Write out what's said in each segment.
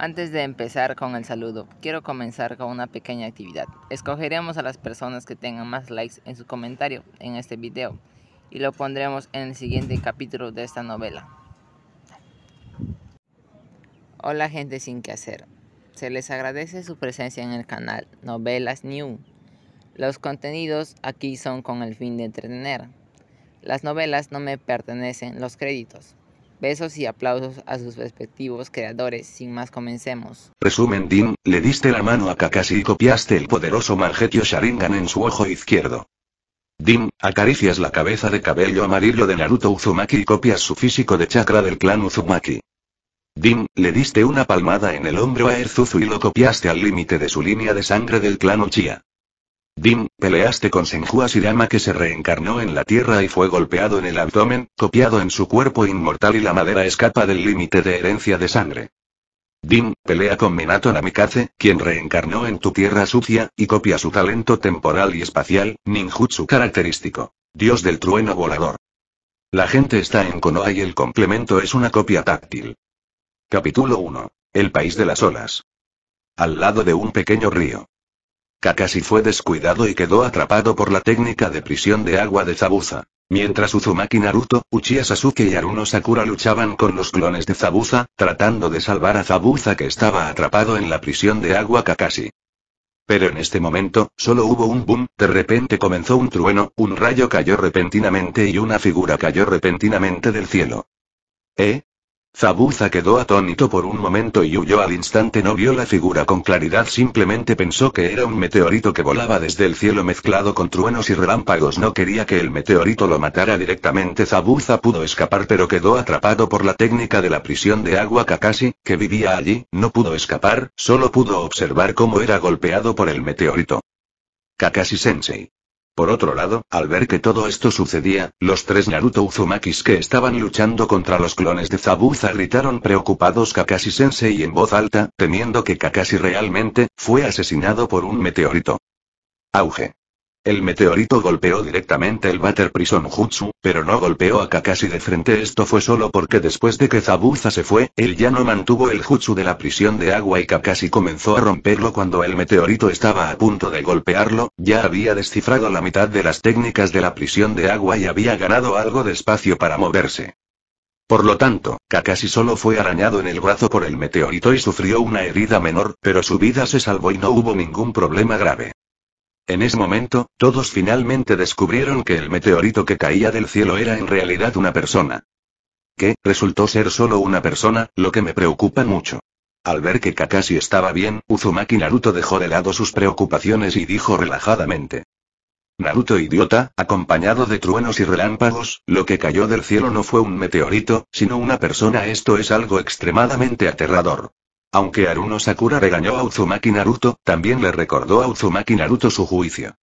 Antes de empezar con el saludo, quiero comenzar con una pequeña actividad. Escogeremos a las personas que tengan más likes en su comentario en este video y lo pondremos en el siguiente capítulo de esta novela. Hola gente sin que hacer. Se les agradece su presencia en el canal Novelas New. Los contenidos aquí son con el fin de entretener. Las novelas no me pertenecen los créditos. Besos y aplausos a sus respectivos creadores, sin más comencemos. Resumen Dim le diste la mano a Kakashi y copiaste el poderoso Margetio Sharingan en su ojo izquierdo. Dim acaricias la cabeza de cabello amarillo de Naruto Uzumaki y copias su físico de chakra del clan Uzumaki. Dim le diste una palmada en el hombro a Erzuzu y lo copiaste al límite de su línea de sangre del clan Uchiha. Dim, peleaste con Senhua sirama que se reencarnó en la tierra y fue golpeado en el abdomen, copiado en su cuerpo inmortal y la madera escapa del límite de herencia de sangre. Dim, pelea con Minato Namikaze, quien reencarnó en tu tierra sucia, y copia su talento temporal y espacial, ninjutsu característico. Dios del trueno volador. La gente está en Konoha y el complemento es una copia táctil. Capítulo 1. El país de las olas. Al lado de un pequeño río. Kakashi fue descuidado y quedó atrapado por la técnica de prisión de agua de Zabuza. Mientras Uzumaki Naruto, Uchiha Sasuke y Aruno Sakura luchaban con los clones de Zabuza, tratando de salvar a Zabuza que estaba atrapado en la prisión de agua Kakashi. Pero en este momento, solo hubo un boom, de repente comenzó un trueno, un rayo cayó repentinamente y una figura cayó repentinamente del cielo. ¿Eh? Zabuza quedó atónito por un momento y huyó al instante. No vio la figura con claridad, simplemente pensó que era un meteorito que volaba desde el cielo mezclado con truenos y relámpagos. No quería que el meteorito lo matara directamente. Zabuza pudo escapar, pero quedó atrapado por la técnica de la prisión de agua Kakashi, que vivía allí. No pudo escapar, solo pudo observar cómo era golpeado por el meteorito. Kakashi Sensei. Por otro lado, al ver que todo esto sucedía, los tres Naruto Uzumakis que estaban luchando contra los clones de Zabuza gritaron preocupados Kakashi Sensei en voz alta, temiendo que Kakashi realmente, fue asesinado por un meteorito. Auge. El meteorito golpeó directamente el Water Prison Jutsu, pero no golpeó a Kakashi de frente. Esto fue solo porque después de que Zabuza se fue, él ya no mantuvo el Jutsu de la prisión de agua y Kakashi comenzó a romperlo cuando el meteorito estaba a punto de golpearlo, ya había descifrado la mitad de las técnicas de la prisión de agua y había ganado algo de espacio para moverse. Por lo tanto, Kakashi solo fue arañado en el brazo por el meteorito y sufrió una herida menor, pero su vida se salvó y no hubo ningún problema grave. En ese momento, todos finalmente descubrieron que el meteorito que caía del cielo era en realidad una persona. Que, resultó ser solo una persona, lo que me preocupa mucho. Al ver que Kakashi estaba bien, Uzumaki Naruto dejó de lado sus preocupaciones y dijo relajadamente. Naruto idiota, acompañado de truenos y relámpagos, lo que cayó del cielo no fue un meteorito, sino una persona. Esto es algo extremadamente aterrador. Aunque Aruno Sakura regañó a Uzumaki Naruto, también le recordó a Uzumaki Naruto su juicio.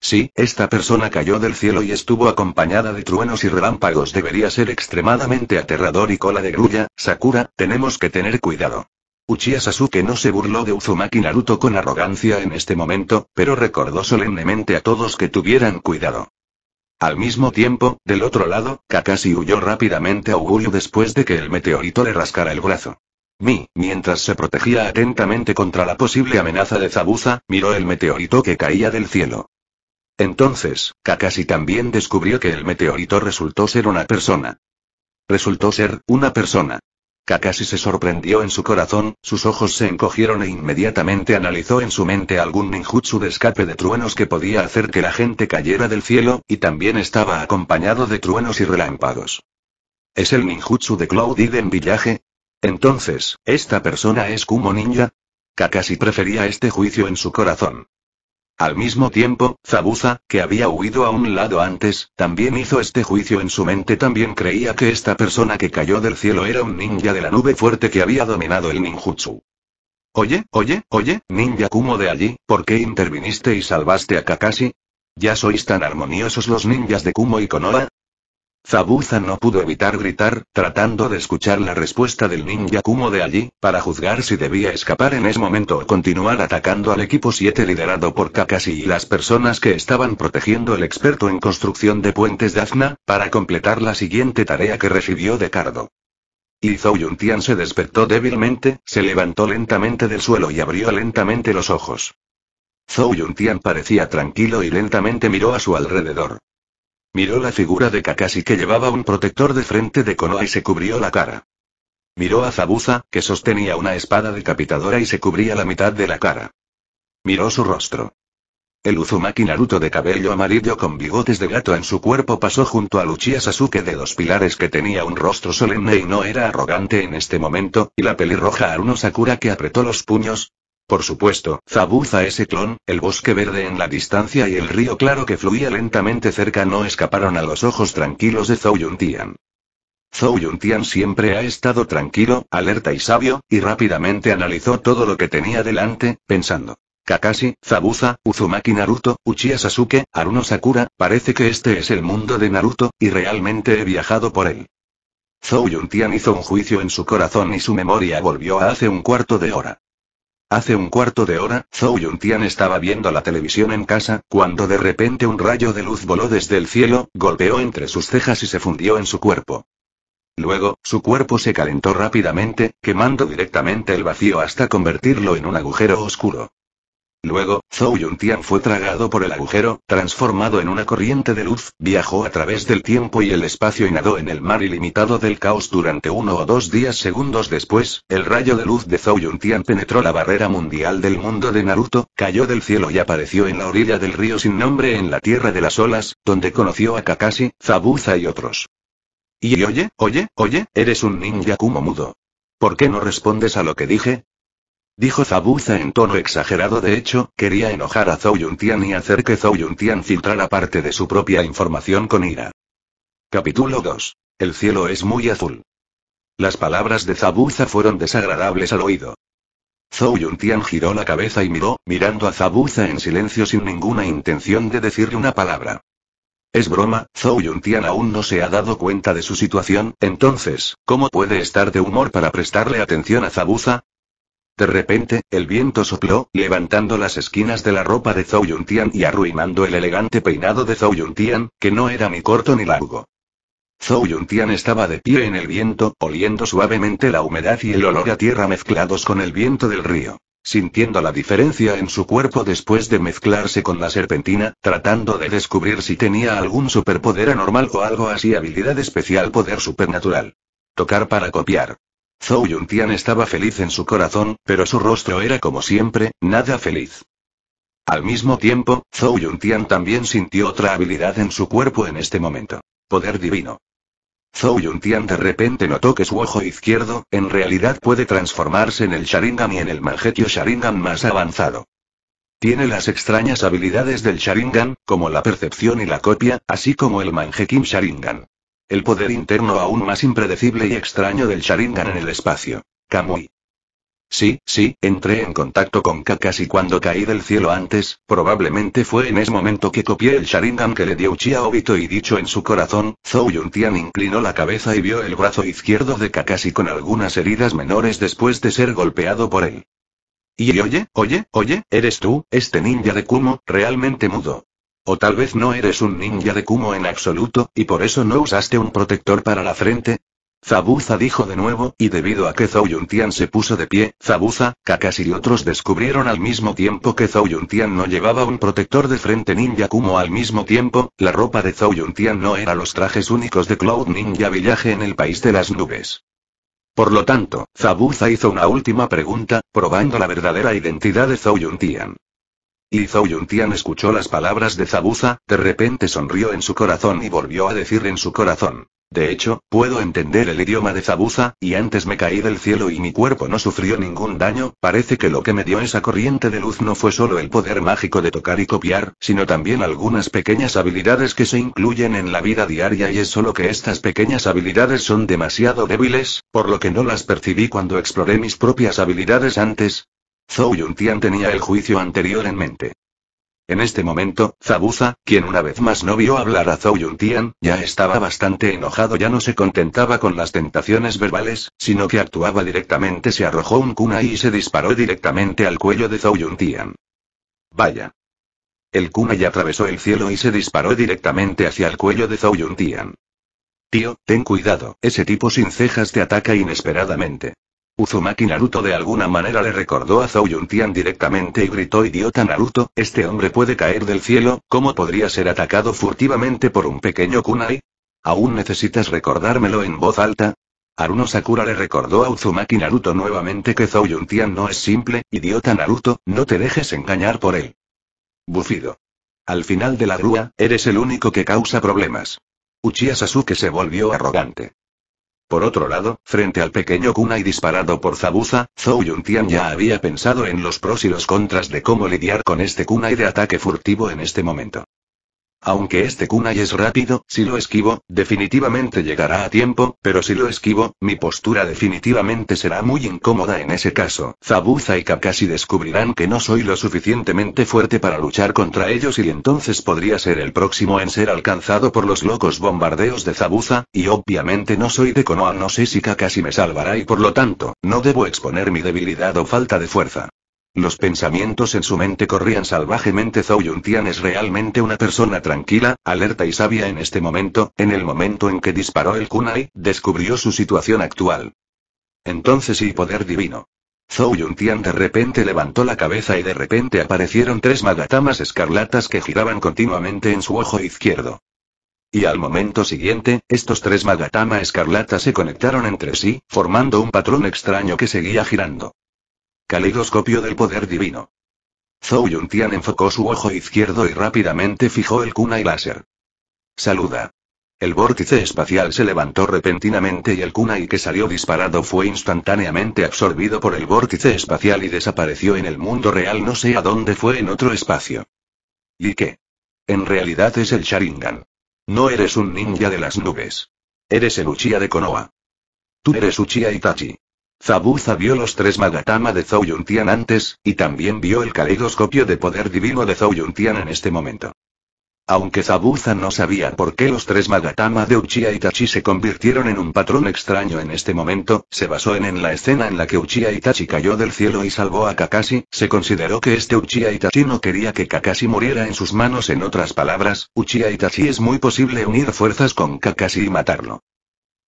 Si esta persona cayó del cielo y estuvo acompañada de truenos y relámpagos, debería ser extremadamente aterrador y cola de grulla, Sakura, tenemos que tener cuidado. Uchiha Sasuke no se burló de Uzumaki Naruto con arrogancia en este momento, pero recordó solemnemente a todos que tuvieran cuidado. Al mismo tiempo, del otro lado, Kakashi huyó rápidamente a Uguyu después de que el meteorito le rascara el brazo. Mi, mientras se protegía atentamente contra la posible amenaza de Zabuza, miró el meteorito que caía del cielo. Entonces, Kakashi también descubrió que el meteorito resultó ser una persona. Resultó ser una persona. Kakashi se sorprendió en su corazón, sus ojos se encogieron e inmediatamente analizó en su mente algún ninjutsu de escape de truenos que podía hacer que la gente cayera del cielo, y también estaba acompañado de truenos y relámpagos. ¿Es el ninjutsu de Cloud en Village? Entonces, ¿esta persona es Kumo Ninja? Kakashi prefería este juicio en su corazón. Al mismo tiempo, Zabuza, que había huido a un lado antes, también hizo este juicio en su mente. También creía que esta persona que cayó del cielo era un ninja de la nube fuerte que había dominado el ninjutsu. Oye, oye, oye, ninja Kumo de allí, ¿por qué interviniste y salvaste a Kakashi? ¿Ya sois tan armoniosos los ninjas de Kumo y Konoha? Zabuza no pudo evitar gritar, tratando de escuchar la respuesta del ninja Kumo de allí, para juzgar si debía escapar en ese momento o continuar atacando al equipo 7 liderado por Kakashi y las personas que estaban protegiendo el experto en construcción de puentes Azna, para completar la siguiente tarea que recibió de Cardo. Y Zhou Yuntian se despertó débilmente, se levantó lentamente del suelo y abrió lentamente los ojos. Zhou Yuntian parecía tranquilo y lentamente miró a su alrededor. Miró la figura de Kakashi que llevaba un protector de frente de Konoha y se cubrió la cara. Miró a Zabuza, que sostenía una espada decapitadora y se cubría la mitad de la cara. Miró su rostro. El Uzumaki Naruto de cabello amarillo con bigotes de gato en su cuerpo pasó junto a Luchia Sasuke de dos pilares que tenía un rostro solemne y no era arrogante en este momento, y la pelirroja Aruno Sakura que apretó los puños, por supuesto, Zabuza ese clon, el bosque verde en la distancia y el río claro que fluía lentamente cerca no escaparon a los ojos tranquilos de Zhou Yuntian. Zhou Yuntian siempre ha estado tranquilo, alerta y sabio, y rápidamente analizó todo lo que tenía delante, pensando. Kakashi, Zabuza, Uzumaki Naruto, Uchiha Sasuke, Aruno Sakura, parece que este es el mundo de Naruto, y realmente he viajado por él. Zhou Yuntian hizo un juicio en su corazón y su memoria volvió a hace un cuarto de hora. Hace un cuarto de hora, Zhou Yuntian estaba viendo la televisión en casa, cuando de repente un rayo de luz voló desde el cielo, golpeó entre sus cejas y se fundió en su cuerpo. Luego, su cuerpo se calentó rápidamente, quemando directamente el vacío hasta convertirlo en un agujero oscuro. Luego, Zhou Yuntian fue tragado por el agujero, transformado en una corriente de luz, viajó a través del tiempo y el espacio y nadó en el mar ilimitado del caos durante uno o dos días segundos después, el rayo de luz de Zhou Yuntian penetró la barrera mundial del mundo de Naruto, cayó del cielo y apareció en la orilla del río sin nombre en la Tierra de las Olas, donde conoció a Kakashi, Zabuza y otros. Y oye, oye, oye, eres un ninja como mudo. ¿Por qué no respondes a lo que dije? Dijo Zabuza en tono exagerado de hecho, quería enojar a Zhou Yuntian y hacer que Zhou Yuntian filtrara parte de su propia información con ira. Capítulo 2. El cielo es muy azul. Las palabras de Zabuza fueron desagradables al oído. Zhou Yuntian giró la cabeza y miró, mirando a Zabuza en silencio sin ninguna intención de decirle una palabra. Es broma, Zhou Yuntian aún no se ha dado cuenta de su situación, entonces, ¿cómo puede estar de humor para prestarle atención a Zabuza? De repente, el viento sopló, levantando las esquinas de la ropa de Zhou Yuntian y arruinando el elegante peinado de Zhou Yuntian, que no era ni corto ni largo. Zhou Yuntian estaba de pie en el viento, oliendo suavemente la humedad y el olor a tierra mezclados con el viento del río. Sintiendo la diferencia en su cuerpo después de mezclarse con la serpentina, tratando de descubrir si tenía algún superpoder anormal o algo así habilidad especial poder supernatural. Tocar para copiar. Zhou Yuntian estaba feliz en su corazón, pero su rostro era como siempre, nada feliz. Al mismo tiempo, Zhou Yuntian también sintió otra habilidad en su cuerpo en este momento. Poder divino. Zhou Yuntian de repente notó que su ojo izquierdo, en realidad puede transformarse en el Sharingan y en el manjetio Sharingan más avanzado. Tiene las extrañas habilidades del Sharingan, como la percepción y la copia, así como el Manjekim Sharingan. El poder interno aún más impredecible y extraño del Sharingan en el espacio. Kamui. Sí, sí, entré en contacto con Kakashi cuando caí del cielo antes, probablemente fue en ese momento que copié el Sharingan que le dio Uchiha Obito y dicho en su corazón, Zou Yuntian inclinó la cabeza y vio el brazo izquierdo de Kakashi con algunas heridas menores después de ser golpeado por él. Y oye, oye, oye, eres tú, este ninja de Kumo, realmente mudo. O tal vez no eres un ninja de Kumo en absoluto, y por eso no usaste un protector para la frente. Zabuza dijo de nuevo, y debido a que Zhou se puso de pie, Zabuza, Kakashi y otros descubrieron al mismo tiempo que Zhou Yuntian no llevaba un protector de frente ninja Kumo al mismo tiempo, la ropa de Zhou Yuntian no era los trajes únicos de Cloud Ninja Villaje en el país de las nubes. Por lo tanto, Zabuza hizo una última pregunta, probando la verdadera identidad de Zhou Yuntian. Y Zhou Yuntian escuchó las palabras de Zabuza, de repente sonrió en su corazón y volvió a decir en su corazón. De hecho, puedo entender el idioma de Zabuza, y antes me caí del cielo y mi cuerpo no sufrió ningún daño, parece que lo que me dio esa corriente de luz no fue solo el poder mágico de tocar y copiar, sino también algunas pequeñas habilidades que se incluyen en la vida diaria y es solo que estas pequeñas habilidades son demasiado débiles, por lo que no las percibí cuando exploré mis propias habilidades antes, Zhou Yuntian tenía el juicio anterior en mente. En este momento, Zabuza, quien una vez más no vio hablar a Zhou Yuntian, ya estaba bastante enojado, ya no se contentaba con las tentaciones verbales, sino que actuaba directamente, se arrojó un kunai y se disparó directamente al cuello de Zhou Yuntian. Vaya. El kunai atravesó el cielo y se disparó directamente hacia el cuello de Zhou Yuntian. Tío, ten cuidado, ese tipo sin cejas te ataca inesperadamente. Uzumaki Naruto de alguna manera le recordó a Zou Tian directamente y gritó idiota Naruto, este hombre puede caer del cielo, ¿cómo podría ser atacado furtivamente por un pequeño kunai? ¿Aún necesitas recordármelo en voz alta? Aruno Sakura le recordó a Uzumaki Naruto nuevamente que Zou Tian no es simple, idiota Naruto, no te dejes engañar por él. Bufido. Al final de la rúa, eres el único que causa problemas. Uchiha Sasuke se volvió arrogante. Por otro lado, frente al pequeño Kunai disparado por Zabuza, Zhou Yuntian ya había pensado en los pros y los contras de cómo lidiar con este Kunai de ataque furtivo en este momento. Aunque este kunai es rápido, si lo esquivo, definitivamente llegará a tiempo, pero si lo esquivo, mi postura definitivamente será muy incómoda en ese caso. Zabuza y Kakashi descubrirán que no soy lo suficientemente fuerte para luchar contra ellos y entonces podría ser el próximo en ser alcanzado por los locos bombardeos de Zabuza, y obviamente no soy de Konoha no sé si Kakashi me salvará y por lo tanto, no debo exponer mi debilidad o falta de fuerza. Los pensamientos en su mente corrían salvajemente. Zhou Yuntian es realmente una persona tranquila, alerta y sabia en este momento, en el momento en que disparó el kunai, descubrió su situación actual. Entonces y poder divino. Zhou Yuntian de repente levantó la cabeza y de repente aparecieron tres magatamas escarlatas que giraban continuamente en su ojo izquierdo. Y al momento siguiente, estos tres magatama escarlatas se conectaron entre sí, formando un patrón extraño que seguía girando. Caleidoscopio del poder divino. Zhou Yuntian enfocó su ojo izquierdo y rápidamente fijó el kunai láser. Saluda. El vórtice espacial se levantó repentinamente y el kunai que salió disparado fue instantáneamente absorbido por el vórtice espacial y desapareció en el mundo real no sé a dónde fue en otro espacio. ¿Y qué? En realidad es el Sharingan. No eres un ninja de las nubes. Eres el Uchiha de Konoha. Tú eres Uchiha Itachi. Zabuza vio los tres Magatama de Zhou Yuntian antes, y también vio el caleidoscopio de poder divino de Zhou Yuntian en este momento. Aunque Zabuza no sabía por qué los tres Magatama de Uchiha Itachi se convirtieron en un patrón extraño en este momento, se basó en, en la escena en la que Uchiha Itachi cayó del cielo y salvó a Kakashi, se consideró que este Uchiha Itachi no quería que Kakashi muriera en sus manos en otras palabras, Uchiha Itachi es muy posible unir fuerzas con Kakashi y matarlo.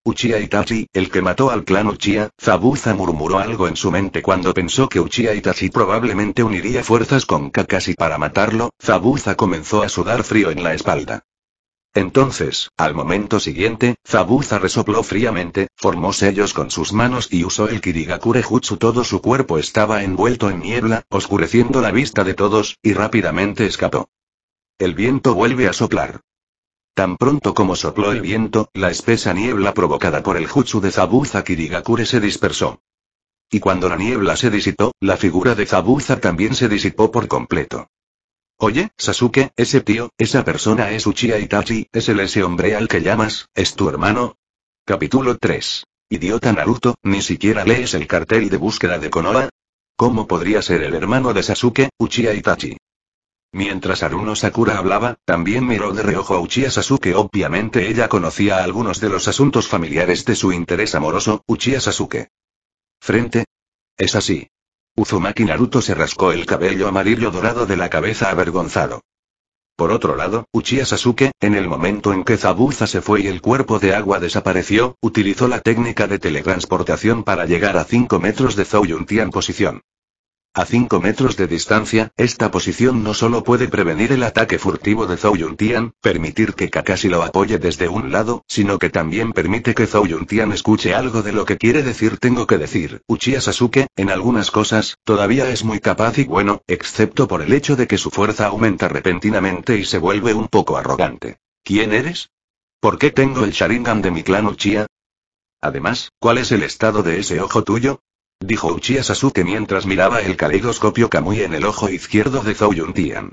Uchiha Itachi, el que mató al clan Uchiha, Zabuza murmuró algo en su mente cuando pensó que Uchiha Itachi probablemente uniría fuerzas con Kakashi para matarlo, Zabuza comenzó a sudar frío en la espalda. Entonces, al momento siguiente, Zabuza resopló fríamente, formó sellos con sus manos y usó el Kirigakure Jutsu. Todo su cuerpo estaba envuelto en niebla, oscureciendo la vista de todos, y rápidamente escapó. El viento vuelve a soplar. Tan pronto como sopló el viento, la espesa niebla provocada por el jutsu de Zabuza Kirigakure se dispersó. Y cuando la niebla se disipó, la figura de Zabuza también se disipó por completo. Oye, Sasuke, ese tío, esa persona es Uchiha Itachi, es el ese hombre al que llamas, es tu hermano. Capítulo 3. Idiota Naruto, ¿ni siquiera lees el cartel de búsqueda de Konoha? ¿Cómo podría ser el hermano de Sasuke, Uchiha Itachi? Mientras Aruno Sakura hablaba, también miró de reojo a Uchiha Sasuke. Obviamente ella conocía algunos de los asuntos familiares de su interés amoroso, Uchiha Sasuke. Frente. Es así. Uzumaki Naruto se rascó el cabello amarillo dorado de la cabeza avergonzado. Por otro lado, Uchiha Sasuke, en el momento en que Zabuza se fue y el cuerpo de agua desapareció, utilizó la técnica de teletransportación para llegar a 5 metros de Zou en posición. A 5 metros de distancia, esta posición no solo puede prevenir el ataque furtivo de Zhou Yuntian, permitir que Kakashi lo apoye desde un lado, sino que también permite que Zhou Yuntian escuche algo de lo que quiere decir tengo que decir. Uchiha Sasuke, en algunas cosas, todavía es muy capaz y bueno, excepto por el hecho de que su fuerza aumenta repentinamente y se vuelve un poco arrogante. ¿Quién eres? ¿Por qué tengo el Sharingan de mi clan Uchiha? Además, ¿cuál es el estado de ese ojo tuyo? Dijo Uchiha Sasuke mientras miraba el caleidoscopio Kamui en el ojo izquierdo de Zhou Yuntian.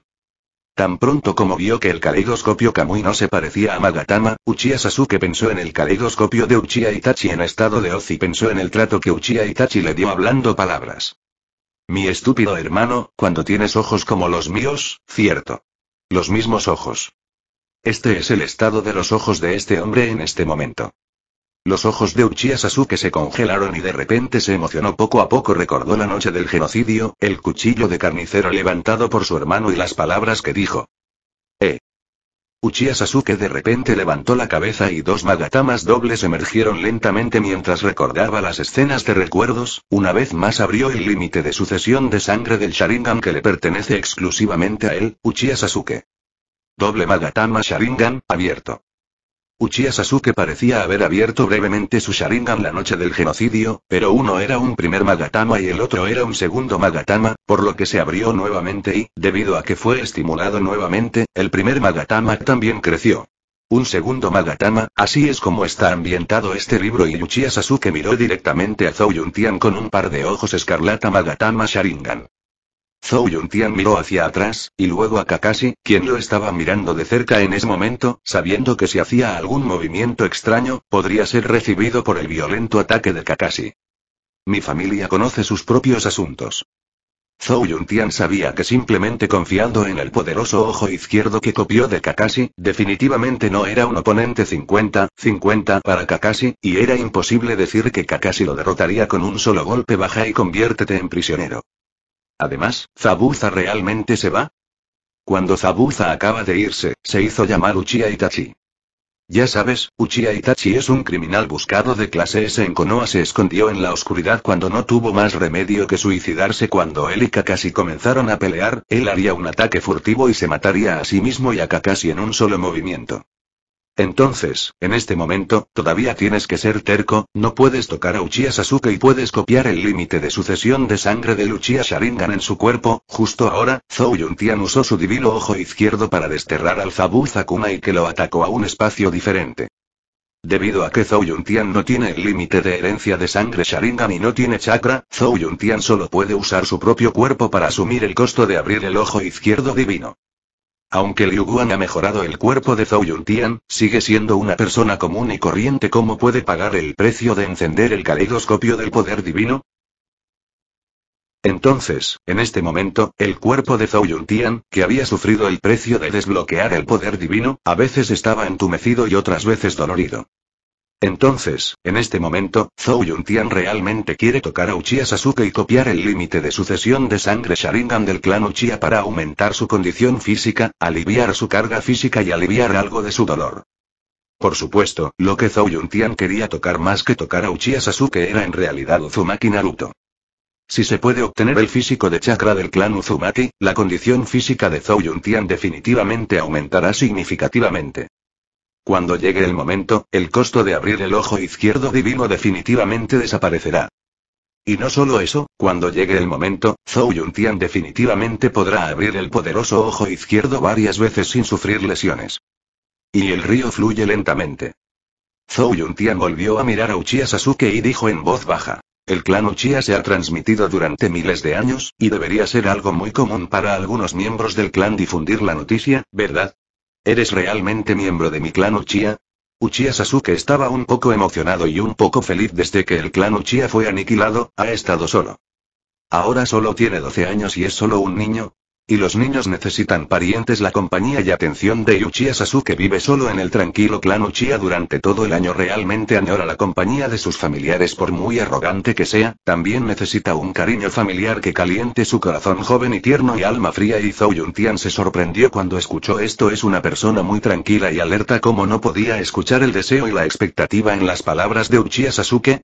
Tan pronto como vio que el caleidoscopio Kamui no se parecía a Magatama, Uchiha Sasuke pensó en el caleidoscopio de Uchiha Itachi en estado de hoz y pensó en el trato que Uchiha Itachi le dio hablando palabras. Mi estúpido hermano, cuando tienes ojos como los míos, cierto. Los mismos ojos. Este es el estado de los ojos de este hombre en este momento. Los ojos de Uchiha Sasuke se congelaron y de repente se emocionó poco a poco recordó la noche del genocidio, el cuchillo de carnicero levantado por su hermano y las palabras que dijo. Eh. Uchiha Sasuke de repente levantó la cabeza y dos magatamas dobles emergieron lentamente mientras recordaba las escenas de recuerdos, una vez más abrió el límite de sucesión de sangre del Sharingan que le pertenece exclusivamente a él, Uchiha Sasuke. Doble magatama Sharingan, abierto. Uchiha Sasuke parecía haber abierto brevemente su Sharingan la noche del genocidio, pero uno era un primer Magatama y el otro era un segundo Magatama, por lo que se abrió nuevamente y, debido a que fue estimulado nuevamente, el primer Magatama también creció. Un segundo Magatama, así es como está ambientado este libro y Uchiha Sasuke miró directamente a Zou Yuntian con un par de ojos escarlata Magatama Sharingan. Zhou Yuntian miró hacia atrás, y luego a Kakashi, quien lo estaba mirando de cerca en ese momento, sabiendo que si hacía algún movimiento extraño, podría ser recibido por el violento ataque de Kakashi. Mi familia conoce sus propios asuntos. Zhou Yuntian sabía que simplemente confiando en el poderoso ojo izquierdo que copió de Kakashi, definitivamente no era un oponente 50-50 para Kakashi, y era imposible decir que Kakashi lo derrotaría con un solo golpe baja y conviértete en prisionero. Además, ¿Zabuza realmente se va? Cuando Zabuza acaba de irse, se hizo llamar Uchiha Itachi. Ya sabes, Uchiha Itachi es un criminal buscado de clase S en Konoha se escondió en la oscuridad cuando no tuvo más remedio que suicidarse cuando él y Kakashi comenzaron a pelear, él haría un ataque furtivo y se mataría a sí mismo y a Kakashi en un solo movimiento. Entonces, en este momento, todavía tienes que ser terco, no puedes tocar a Uchiha Sasuke y puedes copiar el límite de sucesión de sangre del Uchiha Sharingan en su cuerpo, justo ahora, Zou Tian usó su divino ojo izquierdo para desterrar al Zabu Zakuna y que lo atacó a un espacio diferente. Debido a que Zhou Tian no tiene el límite de herencia de sangre Sharingan y no tiene chakra, Zhou Tian solo puede usar su propio cuerpo para asumir el costo de abrir el ojo izquierdo divino. Aunque Liu Guan ha mejorado el cuerpo de Zhou Tian, sigue siendo una persona común y corriente como puede pagar el precio de encender el caleidoscopio del poder divino. Entonces, en este momento, el cuerpo de Zhou Tian, que había sufrido el precio de desbloquear el poder divino, a veces estaba entumecido y otras veces dolorido. Entonces, en este momento, Zhou Yuntian realmente quiere tocar a Uchiha Sasuke y copiar el límite de sucesión de sangre Sharingan del clan Uchiha para aumentar su condición física, aliviar su carga física y aliviar algo de su dolor. Por supuesto, lo que Zhou Yuntian quería tocar más que tocar a Uchiha Sasuke era en realidad Uzumaki Naruto. Si se puede obtener el físico de chakra del clan Uzumaki, la condición física de Zhou Yuntian definitivamente aumentará significativamente. Cuando llegue el momento, el costo de abrir el ojo izquierdo divino definitivamente desaparecerá. Y no solo eso, cuando llegue el momento, Zhou Yuntian definitivamente podrá abrir el poderoso ojo izquierdo varias veces sin sufrir lesiones. Y el río fluye lentamente. Zhou Yuntian volvió a mirar a Uchiha Sasuke y dijo en voz baja. El clan Uchiha se ha transmitido durante miles de años, y debería ser algo muy común para algunos miembros del clan difundir la noticia, ¿verdad? ¿Eres realmente miembro de mi clan Uchiha? Uchiha Sasuke estaba un poco emocionado y un poco feliz desde que el clan Uchiha fue aniquilado, ha estado solo. Ahora solo tiene 12 años y es solo un niño, y los niños necesitan parientes la compañía y atención de Uchiha Sasuke vive solo en el tranquilo clan Uchiha durante todo el año realmente añora la compañía de sus familiares por muy arrogante que sea, también necesita un cariño familiar que caliente su corazón joven y tierno y alma fría y Yun Yuntian se sorprendió cuando escuchó esto es una persona muy tranquila y alerta como no podía escuchar el deseo y la expectativa en las palabras de Uchiha Sasuke,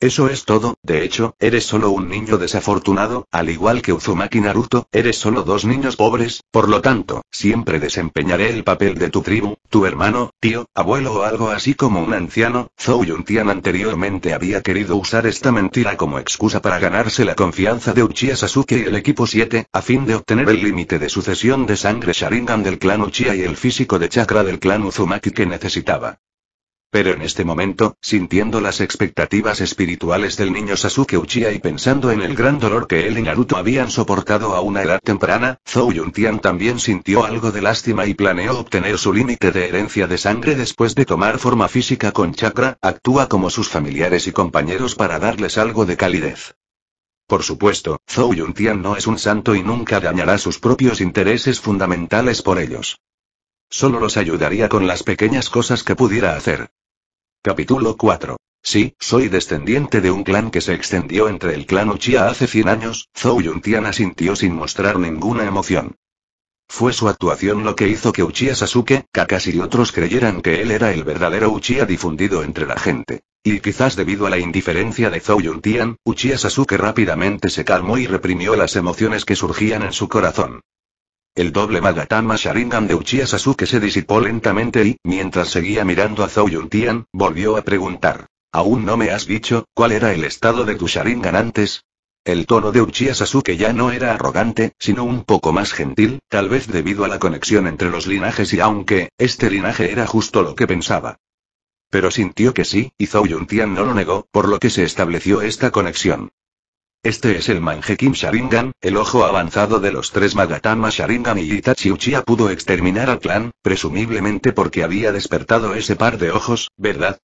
eso es todo, de hecho, eres solo un niño desafortunado, al igual que Uzumaki Naruto, eres solo dos niños pobres, por lo tanto, siempre desempeñaré el papel de tu tribu, tu hermano, tío, abuelo o algo así como un anciano. Zou Yuntian anteriormente había querido usar esta mentira como excusa para ganarse la confianza de Uchiha Sasuke y el equipo 7, a fin de obtener el límite de sucesión de sangre Sharingan del clan Uchiha y el físico de chakra del clan Uzumaki que necesitaba. Pero en este momento, sintiendo las expectativas espirituales del niño Sasuke Uchiha y pensando en el gran dolor que él y Naruto habían soportado a una edad temprana, Zou Tian también sintió algo de lástima y planeó obtener su límite de herencia de sangre después de tomar forma física con chakra, actúa como sus familiares y compañeros para darles algo de calidez. Por supuesto, Zhou Tian no es un santo y nunca dañará sus propios intereses fundamentales por ellos. Solo los ayudaría con las pequeñas cosas que pudiera hacer. Capítulo 4. Sí, soy descendiente de un clan que se extendió entre el clan Uchiha hace 100 años, Yun Yuntian asintió sin mostrar ninguna emoción. Fue su actuación lo que hizo que Uchiha Sasuke, Kakashi y otros creyeran que él era el verdadero Uchiha difundido entre la gente. Y quizás debido a la indiferencia de Yun Tian, Uchiha Sasuke rápidamente se calmó y reprimió las emociones que surgían en su corazón. El doble Magatama Sharingan de Uchiha Sasuke se disipó lentamente y, mientras seguía mirando a Zou Tian, volvió a preguntar. ¿Aún no me has dicho, cuál era el estado de tu Sharingan antes? El tono de Uchiha Sasuke ya no era arrogante, sino un poco más gentil, tal vez debido a la conexión entre los linajes y aunque, este linaje era justo lo que pensaba. Pero sintió que sí, y Zou Tian no lo negó, por lo que se estableció esta conexión. Este es el Manjekin Sharingan, el ojo avanzado de los tres Magatama Sharingan y Itachi Uchiha pudo exterminar al clan, presumiblemente porque había despertado ese par de ojos, ¿verdad?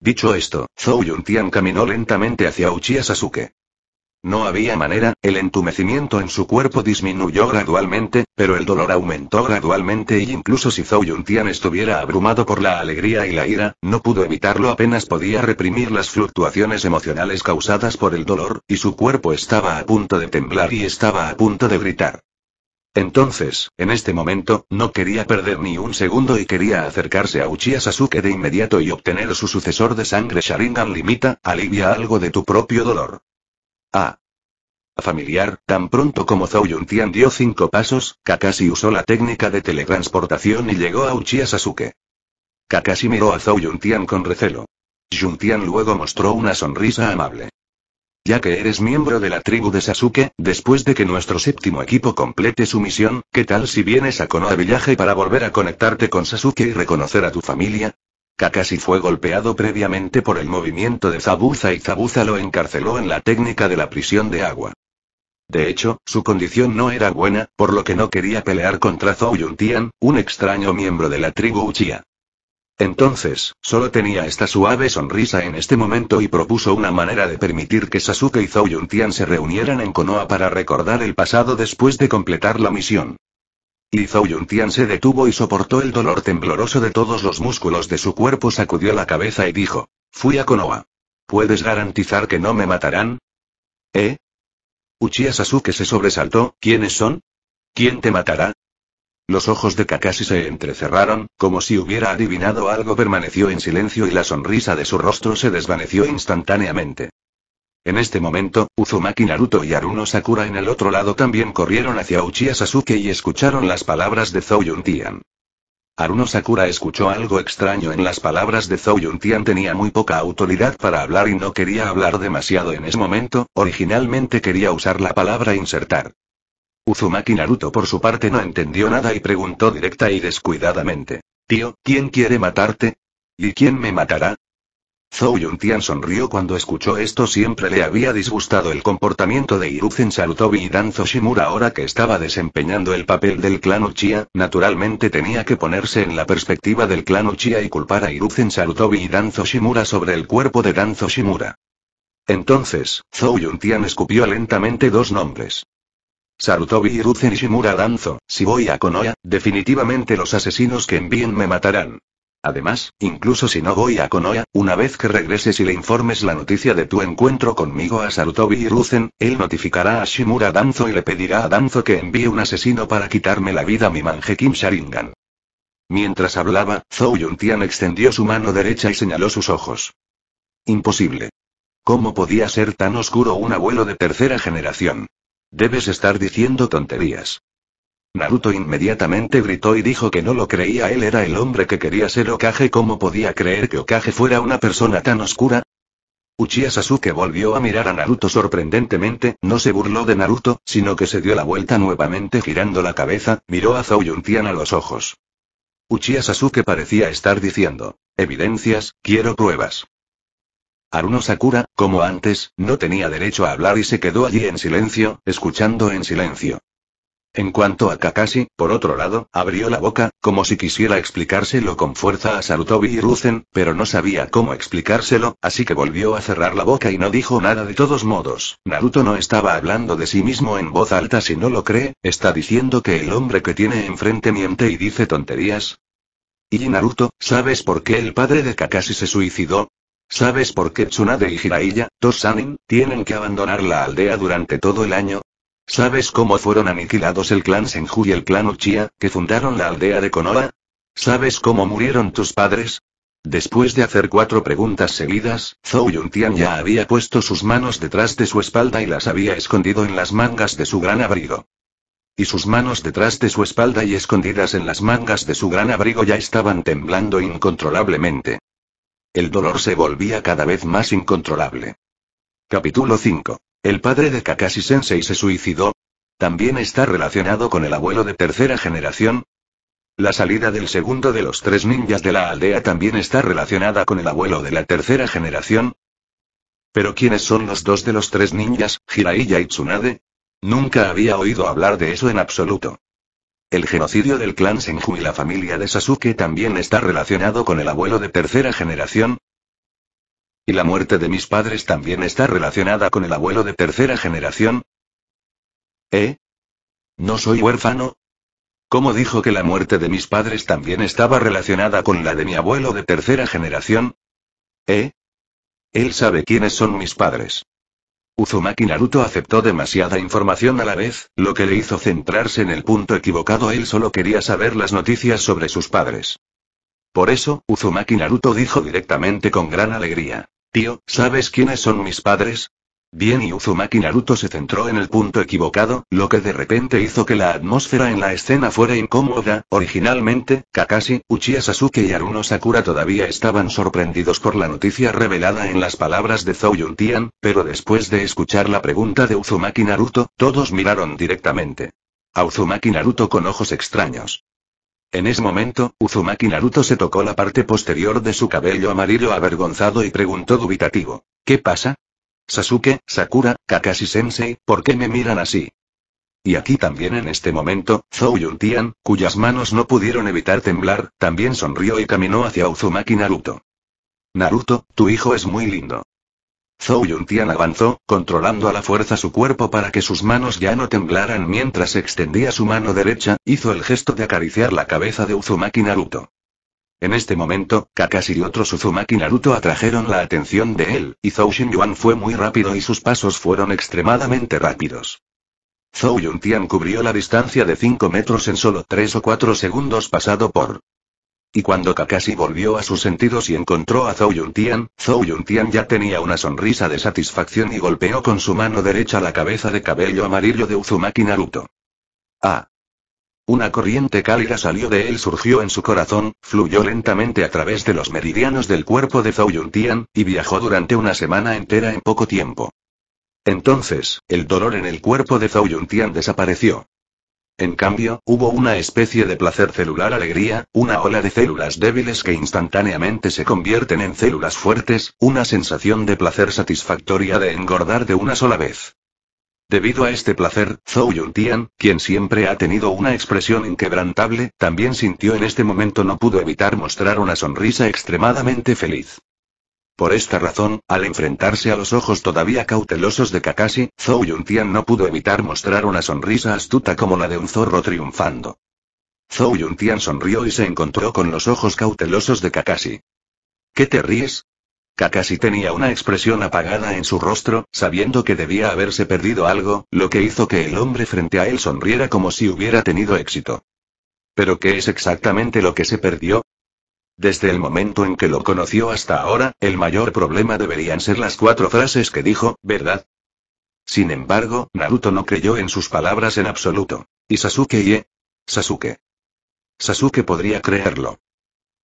Dicho esto, Zhou Yuntian caminó lentamente hacia Uchiha Sasuke. No había manera, el entumecimiento en su cuerpo disminuyó gradualmente, pero el dolor aumentó gradualmente y incluso si Zhou Yuntian estuviera abrumado por la alegría y la ira, no pudo evitarlo apenas podía reprimir las fluctuaciones emocionales causadas por el dolor, y su cuerpo estaba a punto de temblar y estaba a punto de gritar. Entonces, en este momento, no quería perder ni un segundo y quería acercarse a Uchiha Sasuke de inmediato y obtener su sucesor de sangre Sharingan Limita, alivia algo de tu propio dolor. Ah. Familiar, tan pronto como Zhou Yuntian dio cinco pasos, Kakashi usó la técnica de teletransportación y llegó a Uchiha Sasuke. Kakashi miró a Zhou Yuntian con recelo. Yuntian luego mostró una sonrisa amable. Ya que eres miembro de la tribu de Sasuke, después de que nuestro séptimo equipo complete su misión, ¿qué tal si vienes a Konoha Village para volver a conectarte con Sasuke y reconocer a tu familia? Kakashi fue golpeado previamente por el movimiento de Zabuza y Zabuza lo encarceló en la técnica de la prisión de agua. De hecho, su condición no era buena, por lo que no quería pelear contra Zhou Tian, un extraño miembro de la tribu Uchiha. Entonces, solo tenía esta suave sonrisa en este momento y propuso una manera de permitir que Sasuke y Yun Yuntian se reunieran en Konoha para recordar el pasado después de completar la misión. Li Yun se detuvo y soportó el dolor tembloroso de todos los músculos de su cuerpo, sacudió la cabeza y dijo: Fui a Konoha. ¿Puedes garantizar que no me matarán? ¿Eh? Uchiha Sasuke se sobresaltó: ¿Quiénes son? ¿Quién te matará? Los ojos de Kakashi se entrecerraron, como si hubiera adivinado algo, permaneció en silencio y la sonrisa de su rostro se desvaneció instantáneamente. En este momento, Uzumaki Naruto y Aruno Sakura en el otro lado también corrieron hacia Uchiha Sasuke y escucharon las palabras de Zhou Tian. Aruno Sakura escuchó algo extraño en las palabras de Zhou Tian tenía muy poca autoridad para hablar y no quería hablar demasiado en ese momento, originalmente quería usar la palabra insertar. Uzumaki Naruto por su parte no entendió nada y preguntó directa y descuidadamente. Tío, ¿quién quiere matarte? ¿Y quién me matará? Zhou Yuntian sonrió cuando escuchó esto siempre le había disgustado el comportamiento de Hiruzen Sarutobi y Danzo Shimura ahora que estaba desempeñando el papel del clan Uchiha, naturalmente tenía que ponerse en la perspectiva del clan Uchiha y culpar a Hiruzen Sarutobi y Danzo Shimura sobre el cuerpo de Danzo Shimura. Entonces, Zhou Yuntian escupió lentamente dos nombres. Sarutobi Hiruzen y Shimura Danzo, si voy a Konoha, definitivamente los asesinos que envíen me matarán. Además, incluso si no voy a Konoha, una vez que regreses y le informes la noticia de tu encuentro conmigo a Sarutobi y él notificará a Shimura Danzo y le pedirá a Danzo que envíe un asesino para quitarme la vida a mi Kim Sharingan. Mientras hablaba, Zhou Tian extendió su mano derecha y señaló sus ojos. Imposible. ¿Cómo podía ser tan oscuro un abuelo de tercera generación? Debes estar diciendo tonterías. Naruto inmediatamente gritó y dijo que no lo creía él era el hombre que quería ser Okage ¿cómo podía creer que Okage fuera una persona tan oscura? Uchiha Sasuke volvió a mirar a Naruto sorprendentemente, no se burló de Naruto, sino que se dio la vuelta nuevamente girando la cabeza, miró a Tian a los ojos. Uchiha Sasuke parecía estar diciendo, evidencias, quiero pruebas. Aruno Sakura, como antes, no tenía derecho a hablar y se quedó allí en silencio, escuchando en silencio. En cuanto a Kakashi, por otro lado, abrió la boca, como si quisiera explicárselo con fuerza a Sarutobi y Ruzen, pero no sabía cómo explicárselo, así que volvió a cerrar la boca y no dijo nada de todos modos. Naruto no estaba hablando de sí mismo en voz alta si no lo cree, está diciendo que el hombre que tiene enfrente miente y dice tonterías. Y Naruto, ¿sabes por qué el padre de Kakashi se suicidó? ¿Sabes por qué Tsunade y Hiraiya, dos tienen que abandonar la aldea durante todo el año? ¿Sabes cómo fueron aniquilados el clan Senju y el clan Uchiha, que fundaron la aldea de Konoha? ¿Sabes cómo murieron tus padres? Después de hacer cuatro preguntas seguidas, Zhou Yuntian ya había puesto sus manos detrás de su espalda y las había escondido en las mangas de su gran abrigo. Y sus manos detrás de su espalda y escondidas en las mangas de su gran abrigo ya estaban temblando incontrolablemente. El dolor se volvía cada vez más incontrolable. Capítulo 5 el padre de Kakashi Sensei se suicidó. También está relacionado con el abuelo de tercera generación. La salida del segundo de los tres ninjas de la aldea también está relacionada con el abuelo de la tercera generación. Pero ¿quiénes son los dos de los tres ninjas, Jiraiya y Tsunade? Nunca había oído hablar de eso en absoluto. El genocidio del clan Senju y la familia de Sasuke también está relacionado con el abuelo de tercera generación. ¿Y la muerte de mis padres también está relacionada con el abuelo de tercera generación? ¿Eh? ¿No soy huérfano? ¿Cómo dijo que la muerte de mis padres también estaba relacionada con la de mi abuelo de tercera generación? ¿Eh? Él sabe quiénes son mis padres. Uzumaki Naruto aceptó demasiada información a la vez, lo que le hizo centrarse en el punto equivocado. Él solo quería saber las noticias sobre sus padres. Por eso, Uzumaki Naruto dijo directamente con gran alegría. Tío, ¿sabes quiénes son mis padres? Bien y Uzumaki Naruto se centró en el punto equivocado, lo que de repente hizo que la atmósfera en la escena fuera incómoda. Originalmente, Kakashi, Uchiha Sasuke y Aruno Sakura todavía estaban sorprendidos por la noticia revelada en las palabras de Zou Tian, pero después de escuchar la pregunta de Uzumaki Naruto, todos miraron directamente. A Uzumaki Naruto con ojos extraños. En ese momento, Uzumaki Naruto se tocó la parte posterior de su cabello amarillo avergonzado y preguntó dubitativo. ¿Qué pasa? Sasuke, Sakura, Kakashi-sensei, ¿por qué me miran así? Y aquí también en este momento, Zou Yuntian, cuyas manos no pudieron evitar temblar, también sonrió y caminó hacia Uzumaki Naruto. Naruto, tu hijo es muy lindo. Zhou Yuntian avanzó, controlando a la fuerza su cuerpo para que sus manos ya no temblaran mientras extendía su mano derecha, hizo el gesto de acariciar la cabeza de Uzumaki Naruto. En este momento, Kakashi y otro Uzumaki Naruto atrajeron la atención de él, y Zhou Yuan fue muy rápido y sus pasos fueron extremadamente rápidos. Zhou Yuntian cubrió la distancia de 5 metros en solo 3 o 4 segundos pasado por y cuando Kakashi volvió a sus sentidos y encontró a Zhou Yuntian, Zhou Yuntian ya tenía una sonrisa de satisfacción y golpeó con su mano derecha la cabeza de cabello amarillo de Uzumaki Naruto. ¡Ah! Una corriente cálida salió de él, surgió en su corazón, fluyó lentamente a través de los meridianos del cuerpo de Zhou Yuntian, y viajó durante una semana entera en poco tiempo. Entonces, el dolor en el cuerpo de Zhou Yuntian desapareció. En cambio, hubo una especie de placer celular alegría, una ola de células débiles que instantáneamente se convierten en células fuertes, una sensación de placer satisfactoria de engordar de una sola vez. Debido a este placer, Zhou Yuntian, quien siempre ha tenido una expresión inquebrantable, también sintió en este momento no pudo evitar mostrar una sonrisa extremadamente feliz. Por esta razón, al enfrentarse a los ojos todavía cautelosos de Kakashi, Zhou Yuntian no pudo evitar mostrar una sonrisa astuta como la de un zorro triunfando. Zhou Yuntian sonrió y se encontró con los ojos cautelosos de Kakashi. ¿Qué te ríes? Kakashi tenía una expresión apagada en su rostro, sabiendo que debía haberse perdido algo, lo que hizo que el hombre frente a él sonriera como si hubiera tenido éxito. ¿Pero qué es exactamente lo que se perdió? Desde el momento en que lo conoció hasta ahora, el mayor problema deberían ser las cuatro frases que dijo, ¿verdad? Sin embargo, Naruto no creyó en sus palabras en absoluto. ¿Y Sasuke y e? Sasuke. Sasuke podría creerlo.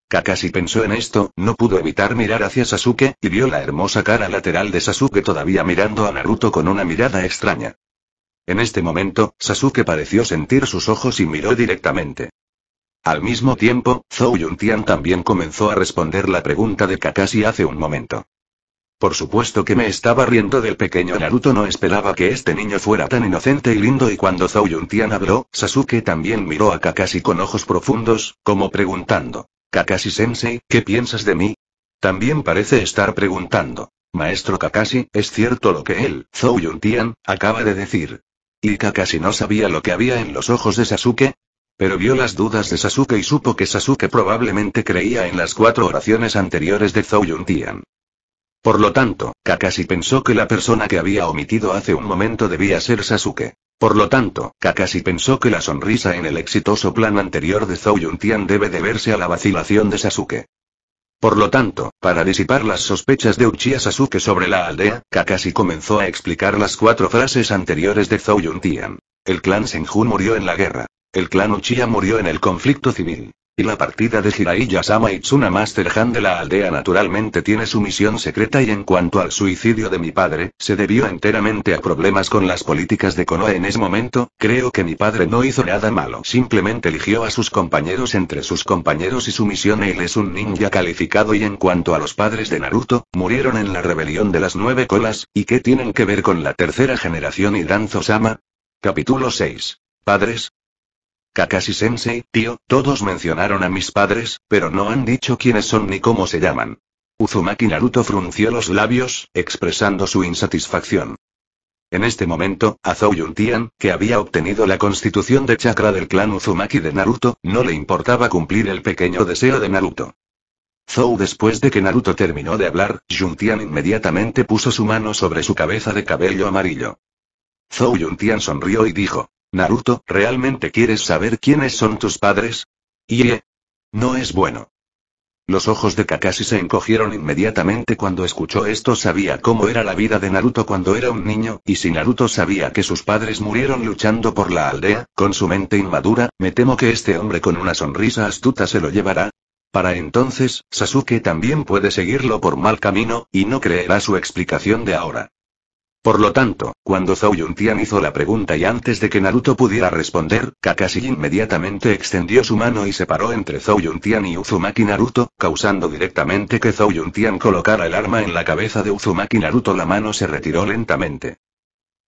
Kakashi pensó en esto, no pudo evitar mirar hacia Sasuke, y vio la hermosa cara lateral de Sasuke todavía mirando a Naruto con una mirada extraña. En este momento, Sasuke pareció sentir sus ojos y miró directamente. Al mismo tiempo, Yun Yuntian también comenzó a responder la pregunta de Kakashi hace un momento. Por supuesto que me estaba riendo del pequeño Naruto, no esperaba que este niño fuera tan inocente y lindo y cuando Yun Yuntian habló, Sasuke también miró a Kakashi con ojos profundos, como preguntando. Kakashi-sensei, ¿qué piensas de mí? También parece estar preguntando. Maestro Kakashi, ¿es cierto lo que él, Yun Yuntian, acaba de decir? Y Kakashi no sabía lo que había en los ojos de Sasuke, pero vio las dudas de Sasuke y supo que Sasuke probablemente creía en las cuatro oraciones anteriores de Zou Yun Tian. Por lo tanto, Kakashi pensó que la persona que había omitido hace un momento debía ser Sasuke. Por lo tanto, Kakashi pensó que la sonrisa en el exitoso plan anterior de Zou Yun Tian debe deberse a la vacilación de Sasuke. Por lo tanto, para disipar las sospechas de Uchiha Sasuke sobre la aldea, Kakashi comenzó a explicar las cuatro frases anteriores de Zou Yun Tian. El clan Senju murió en la guerra. El clan Uchiha murió en el conflicto civil. Y la partida de Jiraiya-sama y Tsuna Master Han de la aldea naturalmente tiene su misión secreta y en cuanto al suicidio de mi padre, se debió enteramente a problemas con las políticas de Konoha en ese momento, creo que mi padre no hizo nada malo. Simplemente eligió a sus compañeros entre sus compañeros y su misión él es un ninja calificado y en cuanto a los padres de Naruto, murieron en la rebelión de las nueve colas, ¿y qué tienen que ver con la tercera generación y Danzo-sama? Capítulo 6. Padres, Kakashi-sensei, tío, todos mencionaron a mis padres, pero no han dicho quiénes son ni cómo se llaman. Uzumaki Naruto frunció los labios, expresando su insatisfacción. En este momento, a Zou Yuntian, que había obtenido la constitución de chakra del clan Uzumaki de Naruto, no le importaba cumplir el pequeño deseo de Naruto. Zou después de que Naruto terminó de hablar, Yuntian inmediatamente puso su mano sobre su cabeza de cabello amarillo. Zou Yuntian sonrió y dijo, Naruto, ¿realmente quieres saber quiénes son tus padres? Ie. No es bueno. Los ojos de Kakashi se encogieron inmediatamente cuando escuchó esto. Sabía cómo era la vida de Naruto cuando era un niño, y si Naruto sabía que sus padres murieron luchando por la aldea, con su mente inmadura, me temo que este hombre con una sonrisa astuta se lo llevará. Para entonces, Sasuke también puede seguirlo por mal camino, y no creerá su explicación de ahora. Por lo tanto, cuando Yun Tian hizo la pregunta y antes de que Naruto pudiera responder, Kakashi inmediatamente extendió su mano y se paró entre Yun Tian y Uzumaki Naruto, causando directamente que Yun Tian colocara el arma en la cabeza de Uzumaki Naruto. La mano se retiró lentamente.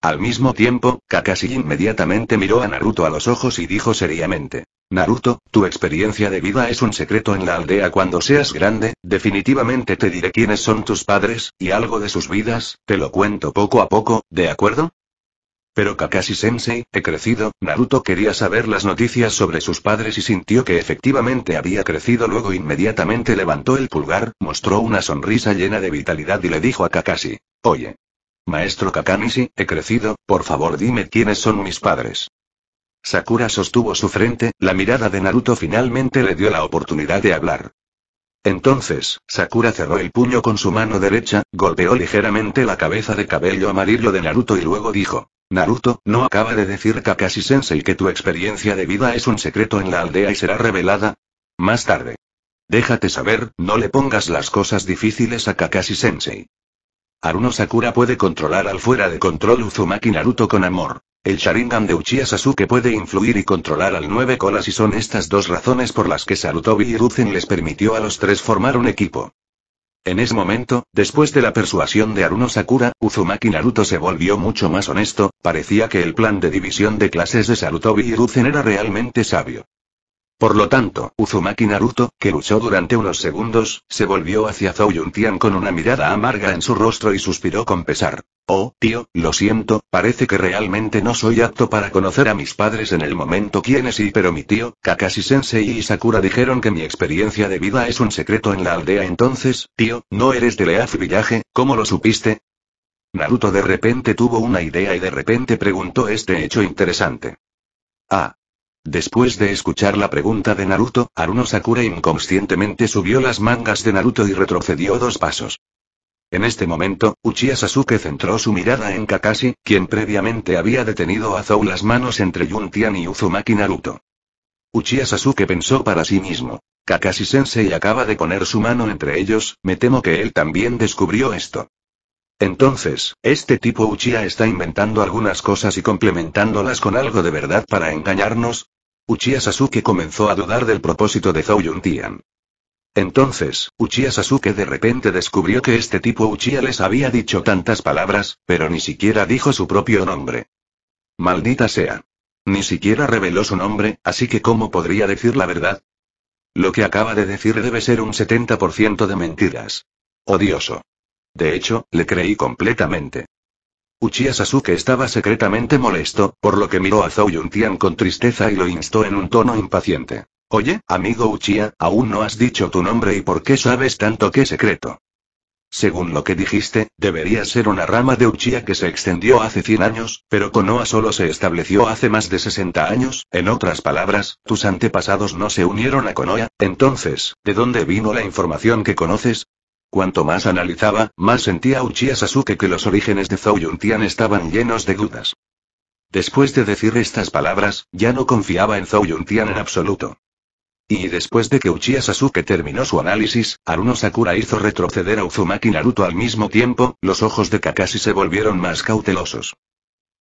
Al mismo tiempo, Kakashi inmediatamente miró a Naruto a los ojos y dijo seriamente. Naruto, tu experiencia de vida es un secreto en la aldea cuando seas grande, definitivamente te diré quiénes son tus padres, y algo de sus vidas, te lo cuento poco a poco, ¿de acuerdo? Pero Kakashi Sensei, he crecido, Naruto quería saber las noticias sobre sus padres y sintió que efectivamente había crecido luego inmediatamente levantó el pulgar, mostró una sonrisa llena de vitalidad y le dijo a Kakashi. Oye. Maestro Kakanishi, he crecido, por favor dime quiénes son mis padres. Sakura sostuvo su frente, la mirada de Naruto finalmente le dio la oportunidad de hablar. Entonces, Sakura cerró el puño con su mano derecha, golpeó ligeramente la cabeza de cabello amarillo de Naruto y luego dijo, Naruto, no acaba de decir Kakashi-sensei que tu experiencia de vida es un secreto en la aldea y será revelada. Más tarde. Déjate saber, no le pongas las cosas difíciles a Kakashi-sensei. Aruno Sakura puede controlar al fuera de control Uzumaki Naruto con amor. El Sharingan de Uchiha Sasuke puede influir y controlar al nueve colas y son estas dos razones por las que Sarutobi y Ruzen les permitió a los tres formar un equipo. En ese momento, después de la persuasión de Aruno Sakura, Uzumaki Naruto se volvió mucho más honesto, parecía que el plan de división de clases de Sarutobi y Ruzen era realmente sabio. Por lo tanto, Uzumaki Naruto, que luchó durante unos segundos, se volvió hacia Zhou Yuntian con una mirada amarga en su rostro y suspiró con pesar. Oh, tío, lo siento, parece que realmente no soy apto para conocer a mis padres en el momento quiénes y pero mi tío, Kakashi Sensei y Sakura dijeron que mi experiencia de vida es un secreto en la aldea entonces, tío, no eres de Leaf Villaje, ¿cómo lo supiste? Naruto de repente tuvo una idea y de repente preguntó este hecho interesante. Ah, Después de escuchar la pregunta de Naruto, Aruno Sakura inconscientemente subió las mangas de Naruto y retrocedió dos pasos. En este momento, Uchiha Sasuke centró su mirada en Kakashi, quien previamente había detenido a Zou las manos entre Yuntian y Uzumaki Naruto. Uchiha Sasuke pensó para sí mismo. Kakashi Sensei acaba de poner su mano entre ellos, me temo que él también descubrió esto. Entonces, este tipo Uchiha está inventando algunas cosas y complementándolas con algo de verdad para engañarnos. Uchiha Sasuke comenzó a dudar del propósito de Zhou Tian. Entonces, Uchiha Sasuke de repente descubrió que este tipo Uchiha les había dicho tantas palabras, pero ni siquiera dijo su propio nombre. Maldita sea. Ni siquiera reveló su nombre, así que ¿cómo podría decir la verdad? Lo que acaba de decir debe ser un 70% de mentiras. Odioso. De hecho, le creí completamente. Uchiha Sasuke estaba secretamente molesto, por lo que miró a Zou Yuntian con tristeza y lo instó en un tono impaciente. Oye, amigo Uchiha, aún no has dicho tu nombre y por qué sabes tanto qué secreto. Según lo que dijiste, debería ser una rama de Uchiha que se extendió hace 100 años, pero Konoha solo se estableció hace más de 60 años, en otras palabras, tus antepasados no se unieron a Konoha, entonces, ¿de dónde vino la información que conoces? Cuanto más analizaba, más sentía Uchiha Sasuke que los orígenes de Zou Tian estaban llenos de dudas. Después de decir estas palabras, ya no confiaba en Zou Tian en absoluto. Y después de que Uchiha Sasuke terminó su análisis, Aruno Sakura hizo retroceder a Uzumaki Naruto al mismo tiempo, los ojos de Kakashi se volvieron más cautelosos.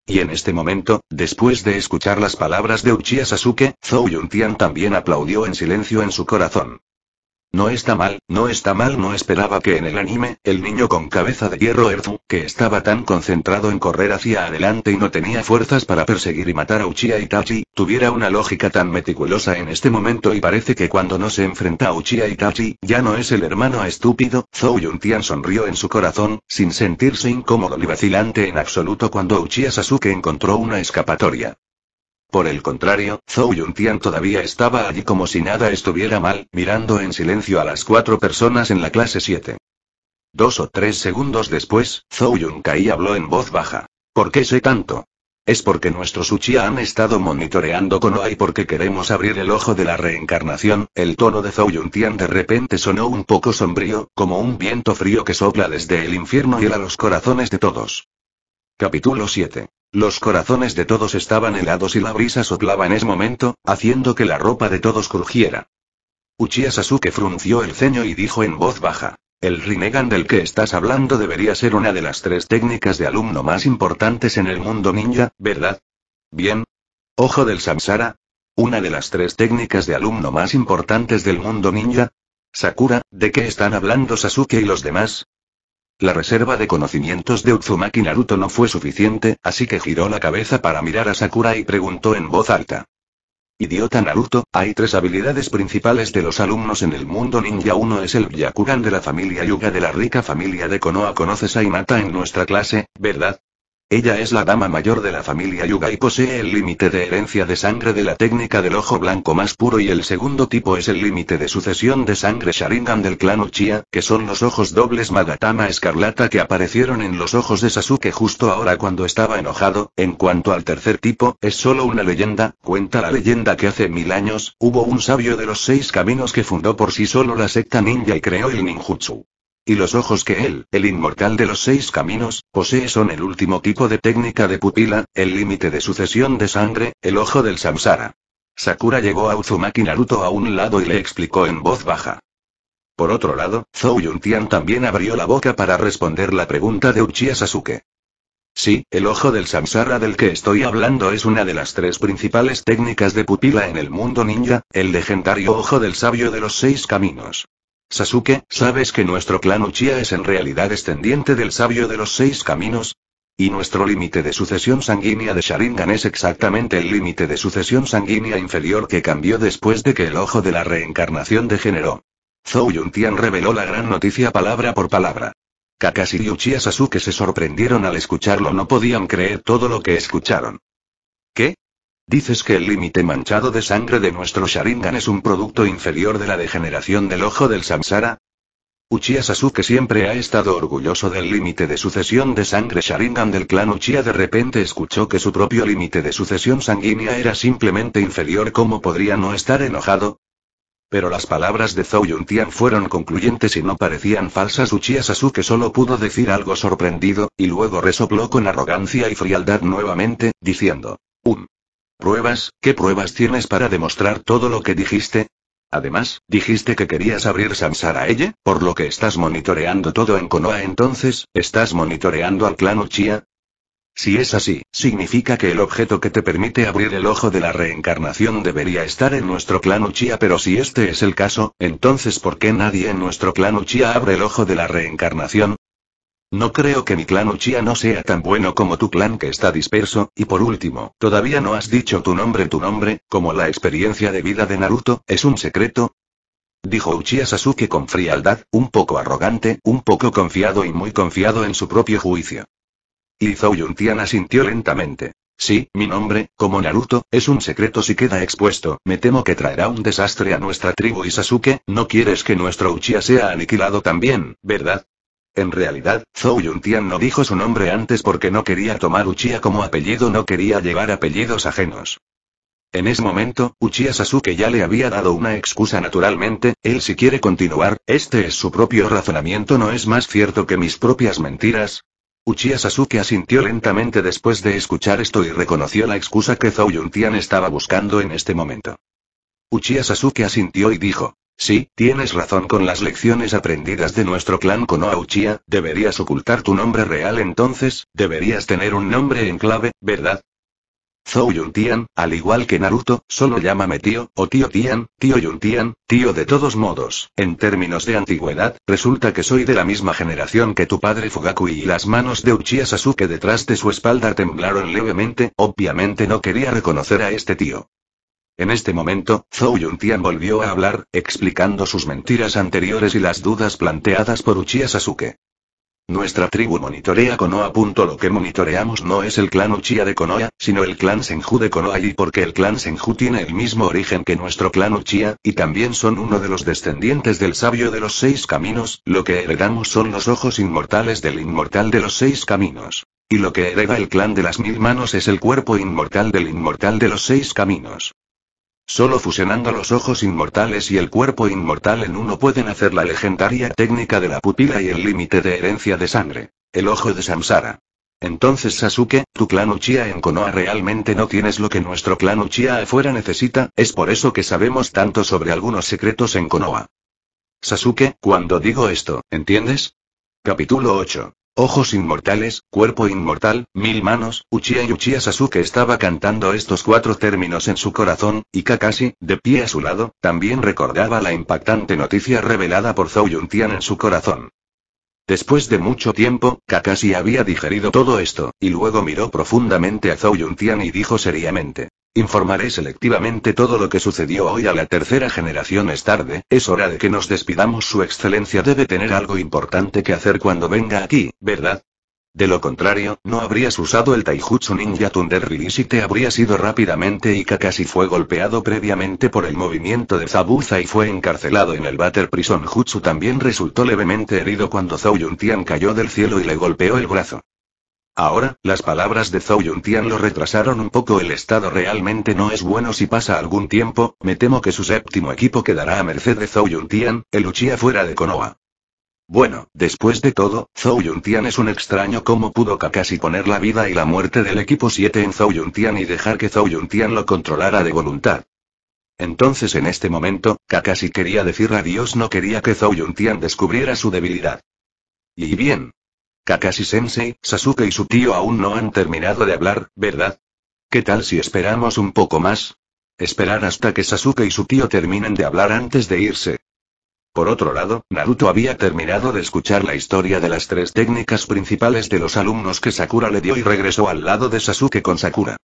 Y en este momento, después de escuchar las palabras de Uchiha Sasuke, Zou Tian también aplaudió en silencio en su corazón. No está mal, no está mal, no esperaba que en el anime, el niño con cabeza de hierro Erzu, que estaba tan concentrado en correr hacia adelante y no tenía fuerzas para perseguir y matar a Uchiha Itachi, tuviera una lógica tan meticulosa en este momento y parece que cuando no se enfrenta a Uchiha Itachi, ya no es el hermano estúpido, Zou Yuntian sonrió en su corazón, sin sentirse incómodo ni vacilante en absoluto cuando Uchiha Sasuke encontró una escapatoria. Por el contrario, Zhou Yuntian todavía estaba allí como si nada estuviera mal, mirando en silencio a las cuatro personas en la clase 7. Dos o tres segundos después, Zhou Kai habló en voz baja. ¿Por qué sé tanto? Es porque nuestros Uchiha han estado monitoreando Konoha y porque queremos abrir el ojo de la reencarnación. El tono de Zhou Tian de repente sonó un poco sombrío, como un viento frío que sopla desde el infierno y a los corazones de todos. Capítulo 7. Los corazones de todos estaban helados y la brisa soplaba en ese momento, haciendo que la ropa de todos crujiera. Uchiha Sasuke frunció el ceño y dijo en voz baja. El Rinnegan del que estás hablando debería ser una de las tres técnicas de alumno más importantes en el mundo ninja, ¿verdad? Bien. Ojo del Samsara. Una de las tres técnicas de alumno más importantes del mundo ninja. Sakura, ¿de qué están hablando Sasuke y los demás? La reserva de conocimientos de Utsumaki Naruto no fue suficiente, así que giró la cabeza para mirar a Sakura y preguntó en voz alta. Idiota Naruto, hay tres habilidades principales de los alumnos en el mundo ninja. Uno es el Byakugan de la familia Yuga de la rica familia de Konoha. Conoces a Hinata en nuestra clase, ¿verdad? Ella es la dama mayor de la familia Yuga y posee el límite de herencia de sangre de la técnica del ojo blanco más puro y el segundo tipo es el límite de sucesión de sangre Sharingan del clan Uchiha, que son los ojos dobles Magatama escarlata que aparecieron en los ojos de Sasuke justo ahora cuando estaba enojado. En cuanto al tercer tipo, es solo una leyenda, cuenta la leyenda que hace mil años, hubo un sabio de los seis caminos que fundó por sí solo la secta ninja y creó el ninjutsu. Y los ojos que él, el inmortal de los seis caminos, posee son el último tipo de técnica de pupila, el límite de sucesión de sangre, el ojo del samsara. Sakura llegó a Uzumaki Naruto a un lado y le explicó en voz baja. Por otro lado, Zou Yuntian también abrió la boca para responder la pregunta de Uchiha Sasuke. Sí, el ojo del samsara del que estoy hablando es una de las tres principales técnicas de pupila en el mundo ninja, el legendario ojo del sabio de los seis caminos. Sasuke, ¿sabes que nuestro clan Uchiha es en realidad descendiente del sabio de los seis caminos? Y nuestro límite de sucesión sanguínea de Sharingan es exactamente el límite de sucesión sanguínea inferior que cambió después de que el ojo de la reencarnación degeneró. Zhou Yuntian reveló la gran noticia palabra por palabra. Kakashi y Uchiha Sasuke se sorprendieron al escucharlo, no podían creer todo lo que escucharon. ¿Qué? Dices que el límite manchado de sangre de nuestro Sharingan es un producto inferior de la degeneración del ojo del Samsara. Uchiha Sasuke siempre ha estado orgulloso del límite de sucesión de sangre Sharingan del clan Uchiha de repente escuchó que su propio límite de sucesión sanguínea era simplemente inferior ¿cómo podría no estar enojado? Pero las palabras de Zou Yuntian fueron concluyentes y no parecían falsas. Uchiha Sasuke solo pudo decir algo sorprendido, y luego resopló con arrogancia y frialdad nuevamente, diciendo: Um. ¿Pruebas? ¿Qué pruebas tienes para demostrar todo lo que dijiste? Además, dijiste que querías abrir Samsara a ella, por lo que estás monitoreando todo en Konoha entonces, ¿estás monitoreando al clan Uchiha? Si es así, significa que el objeto que te permite abrir el ojo de la reencarnación debería estar en nuestro clan Uchiha, pero si este es el caso, entonces ¿por qué nadie en nuestro clan Uchiha abre el ojo de la reencarnación? No creo que mi clan Uchiha no sea tan bueno como tu clan que está disperso, y por último, todavía no has dicho tu nombre tu nombre, como la experiencia de vida de Naruto, es un secreto, dijo Uchiha Sasuke con frialdad, un poco arrogante, un poco confiado y muy confiado en su propio juicio. Yun Yuntian asintió lentamente. Sí, mi nombre, como Naruto, es un secreto si queda expuesto, me temo que traerá un desastre a nuestra tribu y Sasuke, no quieres que nuestro Uchiha sea aniquilado también, ¿verdad? En realidad, Zhou Yuntian no dijo su nombre antes porque no quería tomar Uchiha como apellido, no quería llevar apellidos ajenos. En ese momento, Uchiha Sasuke ya le había dado una excusa naturalmente, él si quiere continuar, este es su propio razonamiento, no es más cierto que mis propias mentiras. Uchiha Sasuke asintió lentamente después de escuchar esto y reconoció la excusa que Zhou Yuntian estaba buscando en este momento. Uchiha Sasuke asintió y dijo, Sí, tienes razón con las lecciones aprendidas de nuestro clan Uchiha, deberías ocultar tu nombre real entonces, deberías tener un nombre en clave, ¿verdad? Zou Yuntian, al igual que Naruto, solo llámame tío, o tío Tian, tío Yuntian, tío de todos modos. En términos de antigüedad, resulta que soy de la misma generación que tu padre Fugaku y las manos de Uchiha Sasuke detrás de su espalda temblaron levemente, obviamente no quería reconocer a este tío. En este momento, Zhou Yuntian volvió a hablar, explicando sus mentiras anteriores y las dudas planteadas por Uchiha Sasuke. Nuestra tribu monitorea Konoha. Lo que monitoreamos no es el clan Uchiha de Konoha, sino el clan Senju de Konoha y porque el clan Senju tiene el mismo origen que nuestro clan Uchiha, y también son uno de los descendientes del sabio de los seis caminos, lo que heredamos son los ojos inmortales del inmortal de los seis caminos. Y lo que hereda el clan de las mil manos es el cuerpo inmortal del inmortal de los seis caminos. Solo fusionando los ojos inmortales y el cuerpo inmortal en uno pueden hacer la legendaria técnica de la pupila y el límite de herencia de sangre. El ojo de Samsara. Entonces Sasuke, tu clan Uchiha en Konoha realmente no tienes lo que nuestro clan Uchiha afuera necesita, es por eso que sabemos tanto sobre algunos secretos en Konoha. Sasuke, cuando digo esto, ¿entiendes? Capítulo 8. Ojos inmortales, cuerpo inmortal, mil manos, Uchiha y Uchiha Sasuke estaba cantando estos cuatro términos en su corazón, y Kakashi, de pie a su lado, también recordaba la impactante noticia revelada por Zou Yuntian en su corazón. Después de mucho tiempo, Kakashi había digerido todo esto, y luego miró profundamente a Zou Yuntian y dijo seriamente. Informaré selectivamente todo lo que sucedió hoy a la tercera generación. Es tarde, es hora de que nos despidamos. Su excelencia debe tener algo importante que hacer cuando venga aquí, ¿verdad? De lo contrario, no habrías usado el Taijutsu Ninja Thunder Release y te habrías ido rápidamente. y casi fue golpeado previamente por el movimiento de Zabuza y fue encarcelado en el Batter Prison. Jutsu también resultó levemente herido cuando Zhou Yuntian cayó del cielo y le golpeó el brazo. Ahora, las palabras de Zhou Yuntian lo retrasaron un poco. El estado realmente no es bueno si pasa algún tiempo, me temo que su séptimo equipo quedará a merced de Zhou Yuntian, el Uchiha fuera de Konoha. Bueno, después de todo, Zhou Yuntian es un extraño ¿Cómo pudo Kakashi poner la vida y la muerte del equipo 7 en Zhou Yuntian y dejar que Zhou Yuntian lo controlara de voluntad. Entonces en este momento, Kakashi quería decir adiós no quería que Zhou Yuntian descubriera su debilidad. Y bien, Kakashi-sensei, Sasuke y su tío aún no han terminado de hablar, ¿verdad? ¿Qué tal si esperamos un poco más? Esperar hasta que Sasuke y su tío terminen de hablar antes de irse. Por otro lado, Naruto había terminado de escuchar la historia de las tres técnicas principales de los alumnos que Sakura le dio y regresó al lado de Sasuke con Sakura.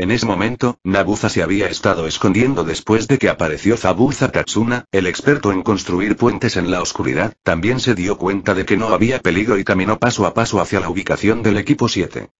En ese momento, Nabuza se había estado escondiendo después de que apareció Zabuza Tatsuna, el experto en construir puentes en la oscuridad, también se dio cuenta de que no había peligro y caminó paso a paso hacia la ubicación del equipo 7.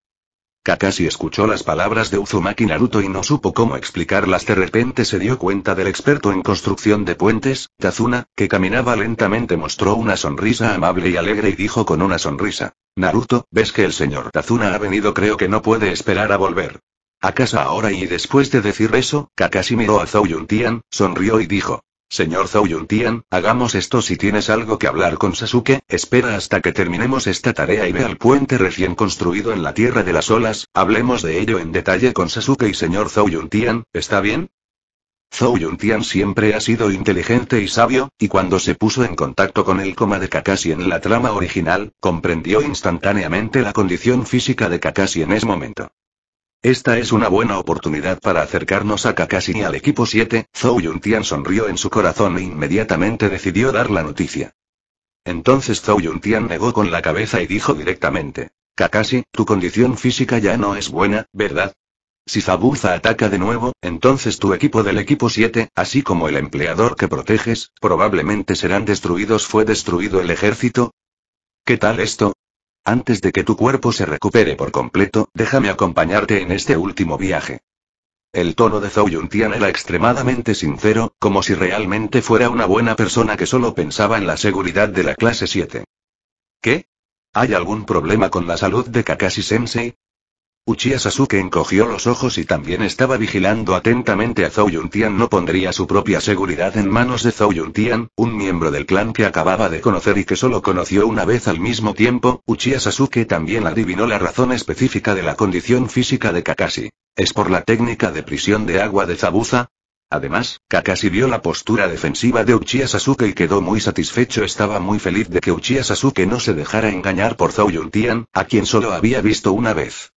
Kakashi escuchó las palabras de Uzumaki Naruto y no supo cómo explicarlas. De repente se dio cuenta del experto en construcción de puentes, Tazuna, que caminaba lentamente mostró una sonrisa amable y alegre y dijo con una sonrisa. Naruto, ¿ves que el señor Kazuna ha venido? Creo que no puede esperar a volver. A casa ahora y después de decir eso, Kakashi miró a Zhou Tian, sonrió y dijo. Señor Zhou Tian, hagamos esto si tienes algo que hablar con Sasuke, espera hasta que terminemos esta tarea y ve al puente recién construido en la Tierra de las Olas, hablemos de ello en detalle con Sasuke y señor Zhou Tian, ¿está bien? Zhou Tian siempre ha sido inteligente y sabio, y cuando se puso en contacto con el coma de Kakashi en la trama original, comprendió instantáneamente la condición física de Kakashi en ese momento. Esta es una buena oportunidad para acercarnos a Kakashi y al equipo 7. Zhou Tian sonrió en su corazón e inmediatamente decidió dar la noticia. Entonces Zhou Tian negó con la cabeza y dijo directamente: Kakashi, tu condición física ya no es buena, ¿verdad? Si Zabuza ataca de nuevo, entonces tu equipo del equipo 7, así como el empleador que proteges, probablemente serán destruidos. ¿Fue destruido el ejército? ¿Qué tal esto? Antes de que tu cuerpo se recupere por completo, déjame acompañarte en este último viaje. El tono de Zhou Yuntian era extremadamente sincero, como si realmente fuera una buena persona que solo pensaba en la seguridad de la clase 7. ¿Qué? ¿Hay algún problema con la salud de Kakashi Sensei? Uchiha Sasuke encogió los ojos y también estaba vigilando atentamente a Zhou Tian No pondría su propia seguridad en manos de Zhou Tian, un miembro del clan que acababa de conocer y que solo conoció una vez al mismo tiempo. Uchiha Sasuke también adivinó la razón específica de la condición física de Kakashi. ¿Es por la técnica de prisión de agua de Zabuza? Además, Kakashi vio la postura defensiva de Uchiha Sasuke y quedó muy satisfecho. Estaba muy feliz de que Uchiha Sasuke no se dejara engañar por Zhou Yuntian, a quien solo había visto una vez.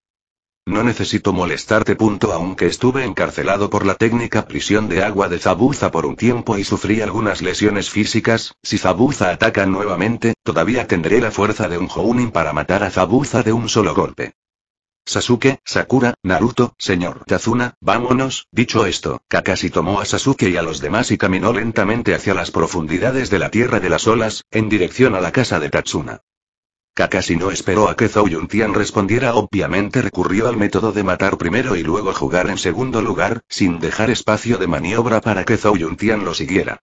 No necesito molestarte. Punto aunque estuve encarcelado por la técnica prisión de agua de Zabuza por un tiempo y sufrí algunas lesiones físicas, si Zabuza ataca nuevamente, todavía tendré la fuerza de un Jounin para matar a Zabuza de un solo golpe. Sasuke, Sakura, Naruto, señor Tazuna, vámonos. Dicho esto, Kakashi tomó a Sasuke y a los demás y caminó lentamente hacia las profundidades de la Tierra de las Olas, en dirección a la casa de Tatsuna. Kakashi no esperó a que Yun Tian respondiera, obviamente recurrió al método de matar primero y luego jugar en segundo lugar, sin dejar espacio de maniobra para que Yun Tian lo siguiera.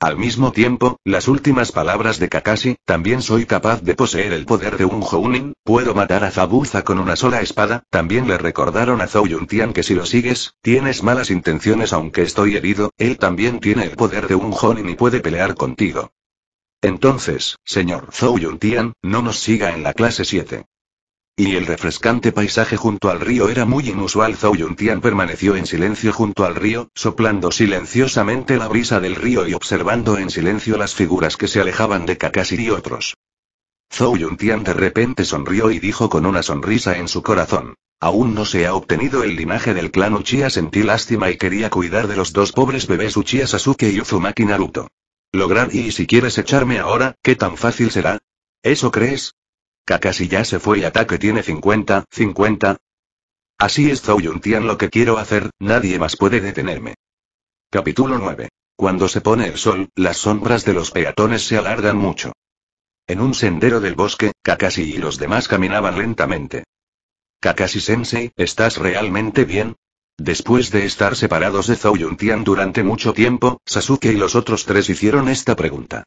Al mismo tiempo, las últimas palabras de Kakashi, también soy capaz de poseer el poder de un Jounin, puedo matar a Zabuza con una sola espada, también le recordaron a Yun Tian que si lo sigues, tienes malas intenciones aunque estoy herido, él también tiene el poder de un Jounin y puede pelear contigo. Entonces, señor Zhou Yuntian, no nos siga en la clase 7. Y el refrescante paisaje junto al río era muy inusual. Zhou Yuntian permaneció en silencio junto al río, soplando silenciosamente la brisa del río y observando en silencio las figuras que se alejaban de Kakashi y otros. Zhou Yuntian de repente sonrió y dijo con una sonrisa en su corazón. Aún no se ha obtenido el linaje del clan Uchiha sentí lástima y quería cuidar de los dos pobres bebés Uchiha Sasuke y Uzumaki Naruto. Lograr y, si quieres echarme ahora, ¿qué tan fácil será? ¿Eso crees? Kakashi ya se fue y ataque tiene 50, 50. Así es Zou lo que quiero hacer, nadie más puede detenerme. Capítulo 9. Cuando se pone el sol, las sombras de los peatones se alargan mucho. En un sendero del bosque, Kakashi y los demás caminaban lentamente. Kakashi Sensei, ¿estás realmente bien? Después de estar separados de Zhou tian durante mucho tiempo, Sasuke y los otros tres hicieron esta pregunta.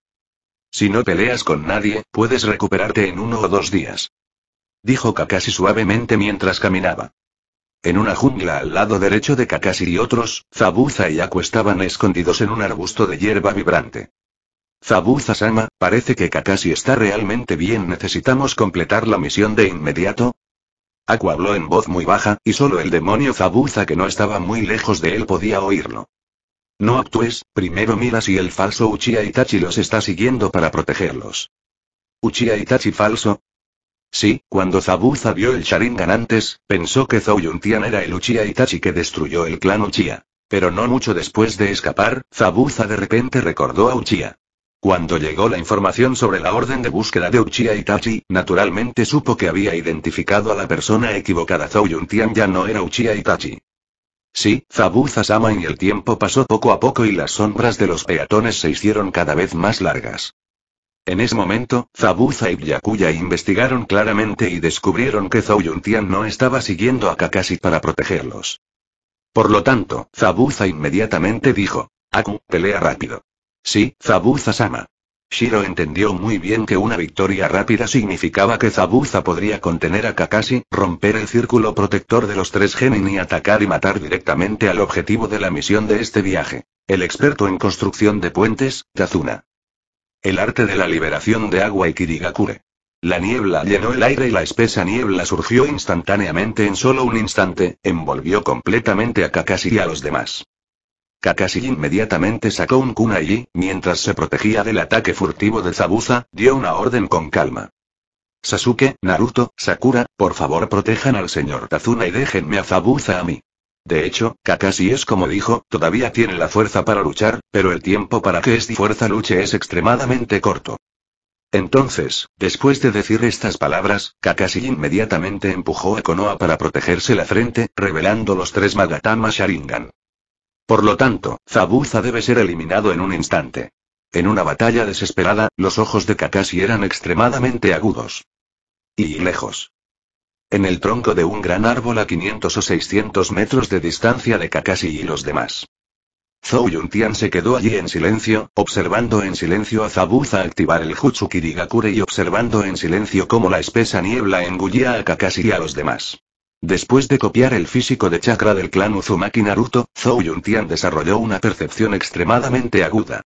Si no peleas con nadie, puedes recuperarte en uno o dos días. Dijo Kakashi suavemente mientras caminaba. En una jungla al lado derecho de Kakashi y otros, Zabuza y Aku estaban escondidos en un arbusto de hierba vibrante. Zabuza-sama, parece que Kakashi está realmente bien. Necesitamos completar la misión de inmediato, Aku habló en voz muy baja, y solo el demonio Zabuza que no estaba muy lejos de él podía oírlo. No actúes, primero mira si el falso Uchiha Itachi los está siguiendo para protegerlos. ¿Uchiha Itachi falso? Sí, cuando Zabuza vio el Sharingan antes, pensó que Zoyuntian era el Uchiha Itachi que destruyó el clan Uchiha. Pero no mucho después de escapar, Zabuza de repente recordó a Uchiha. Cuando llegó la información sobre la orden de búsqueda de Uchiha Itachi, naturalmente supo que había identificado a la persona equivocada. Zhou Tian ya no era Uchiha Itachi. Sí, Zabuza Sama y el tiempo pasó poco a poco y las sombras de los peatones se hicieron cada vez más largas. En ese momento, Zabuza y Byakuya investigaron claramente y descubrieron que Zhou Tian no estaba siguiendo a Kakashi para protegerlos. Por lo tanto, Zabuza inmediatamente dijo, Aku, pelea rápido. Sí, Zabuza-sama. Shiro entendió muy bien que una victoria rápida significaba que Zabuza podría contener a Kakashi, romper el círculo protector de los tres genin y atacar y matar directamente al objetivo de la misión de este viaje. El experto en construcción de puentes, Tazuna. El arte de la liberación de agua y Kirigakure. La niebla llenó el aire y la espesa niebla surgió instantáneamente en solo un instante, envolvió completamente a Kakashi y a los demás. Kakashi inmediatamente sacó un kunai y, mientras se protegía del ataque furtivo de Zabuza, dio una orden con calma. Sasuke, Naruto, Sakura, por favor protejan al señor Tazuna y déjenme a Zabuza a mí. De hecho, Kakashi es como dijo, todavía tiene la fuerza para luchar, pero el tiempo para que esta fuerza luche es extremadamente corto. Entonces, después de decir estas palabras, Kakashi inmediatamente empujó a Konoha para protegerse la frente, revelando los tres Magatama Sharingan. Por lo tanto, Zabuza debe ser eliminado en un instante. En una batalla desesperada, los ojos de Kakashi eran extremadamente agudos. Y lejos. En el tronco de un gran árbol a 500 o 600 metros de distancia de Kakashi y los demás. Zhou Yuntian se quedó allí en silencio, observando en silencio a Zabuza activar el Jutsu Kirigakure y observando en silencio cómo la espesa niebla engullía a Kakashi y a los demás. Después de copiar el físico de chakra del clan Uzumaki Naruto, Zhou Yuntian desarrolló una percepción extremadamente aguda.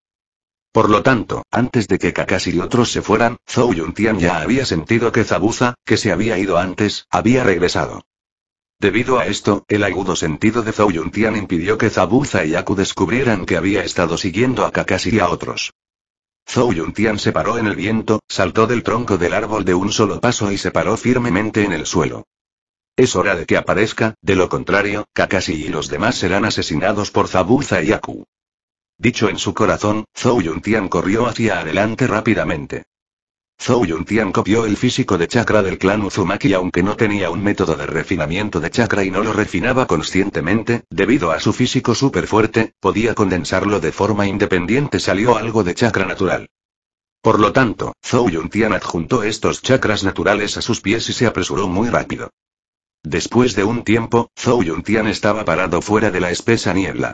Por lo tanto, antes de que Kakashi y otros se fueran, Zhou Yuntian ya había sentido que Zabuza, que se había ido antes, había regresado. Debido a esto, el agudo sentido de Zhou Yuntian impidió que Zabuza y Aku descubrieran que había estado siguiendo a Kakashi y a otros. Zhou Yuntian se paró en el viento, saltó del tronco del árbol de un solo paso y se paró firmemente en el suelo. Es hora de que aparezca, de lo contrario, Kakashi y los demás serán asesinados por Zabuza y Aku. Dicho en su corazón, Zhou Yuntian corrió hacia adelante rápidamente. Zhou Yuntian copió el físico de chakra del clan Uzumaki aunque no tenía un método de refinamiento de chakra y no lo refinaba conscientemente, debido a su físico súper fuerte, podía condensarlo de forma independiente salió algo de chakra natural. Por lo tanto, Zhou Yuntian adjuntó estos chakras naturales a sus pies y se apresuró muy rápido. Después de un tiempo, Zhou Yuntian estaba parado fuera de la espesa niebla.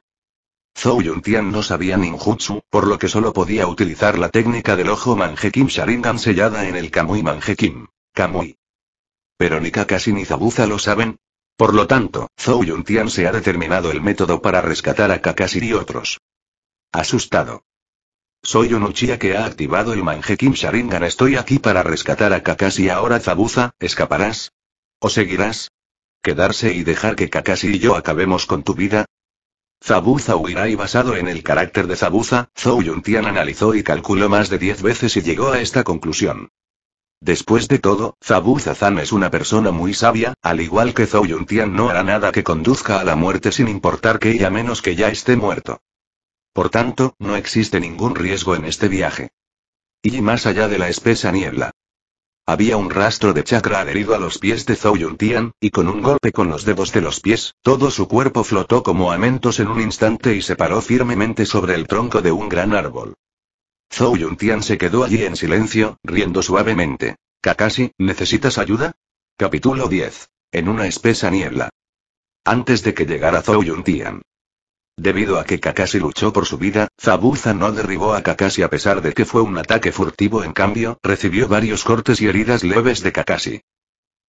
Zhou Yuntian no sabía ninjutsu, por lo que solo podía utilizar la técnica del ojo Manjekim Sharingan sellada en el Kamui Manjekim. Kamui. Pero ni Kakashi ni Zabuza lo saben. Por lo tanto, Zhou Yuntian se ha determinado el método para rescatar a Kakashi y otros. Asustado. Soy un Uchiha que ha activado el Manjekim Sharingan. Estoy aquí para rescatar a Kakashi. Ahora Zabuza, ¿escaparás? ¿O seguirás? ¿Quedarse y dejar que Kakashi y yo acabemos con tu vida? Zabuza huirá y basado en el carácter de Zabuza, Zhou Yuntian analizó y calculó más de 10 veces y llegó a esta conclusión. Después de todo, zabuza Zan es una persona muy sabia, al igual que Zhou Yuntian no hará nada que conduzca a la muerte sin importar que y a menos que ya esté muerto. Por tanto, no existe ningún riesgo en este viaje. Y más allá de la espesa niebla. Había un rastro de chakra adherido a los pies de Zhou Yuntian, y con un golpe con los dedos de los pies, todo su cuerpo flotó como amentos en un instante y se paró firmemente sobre el tronco de un gran árbol. Zhou Yuntian se quedó allí en silencio, riendo suavemente. Kakashi, ¿necesitas ayuda? Capítulo 10. En una espesa niebla. Antes de que llegara Zhou Yuntian, Debido a que Kakashi luchó por su vida, Zabuza no derribó a Kakashi a pesar de que fue un ataque furtivo en cambio, recibió varios cortes y heridas leves de Kakashi.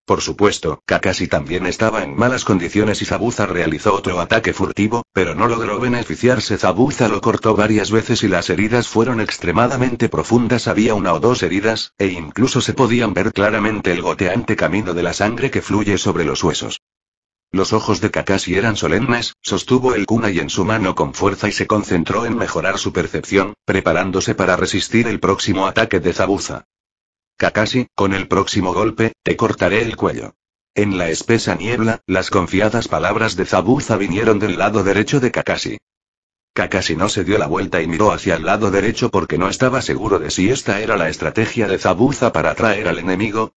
Por supuesto, Kakashi también estaba en malas condiciones y Zabuza realizó otro ataque furtivo, pero no logró beneficiarse. Zabuza lo cortó varias veces y las heridas fueron extremadamente profundas. Había una o dos heridas, e incluso se podían ver claramente el goteante camino de la sangre que fluye sobre los huesos. Los ojos de Kakashi eran solemnes, sostuvo el kunai en su mano con fuerza y se concentró en mejorar su percepción, preparándose para resistir el próximo ataque de Zabuza. Kakashi, con el próximo golpe, te cortaré el cuello. En la espesa niebla, las confiadas palabras de Zabuza vinieron del lado derecho de Kakashi. Kakashi no se dio la vuelta y miró hacia el lado derecho porque no estaba seguro de si esta era la estrategia de Zabuza para atraer al enemigo,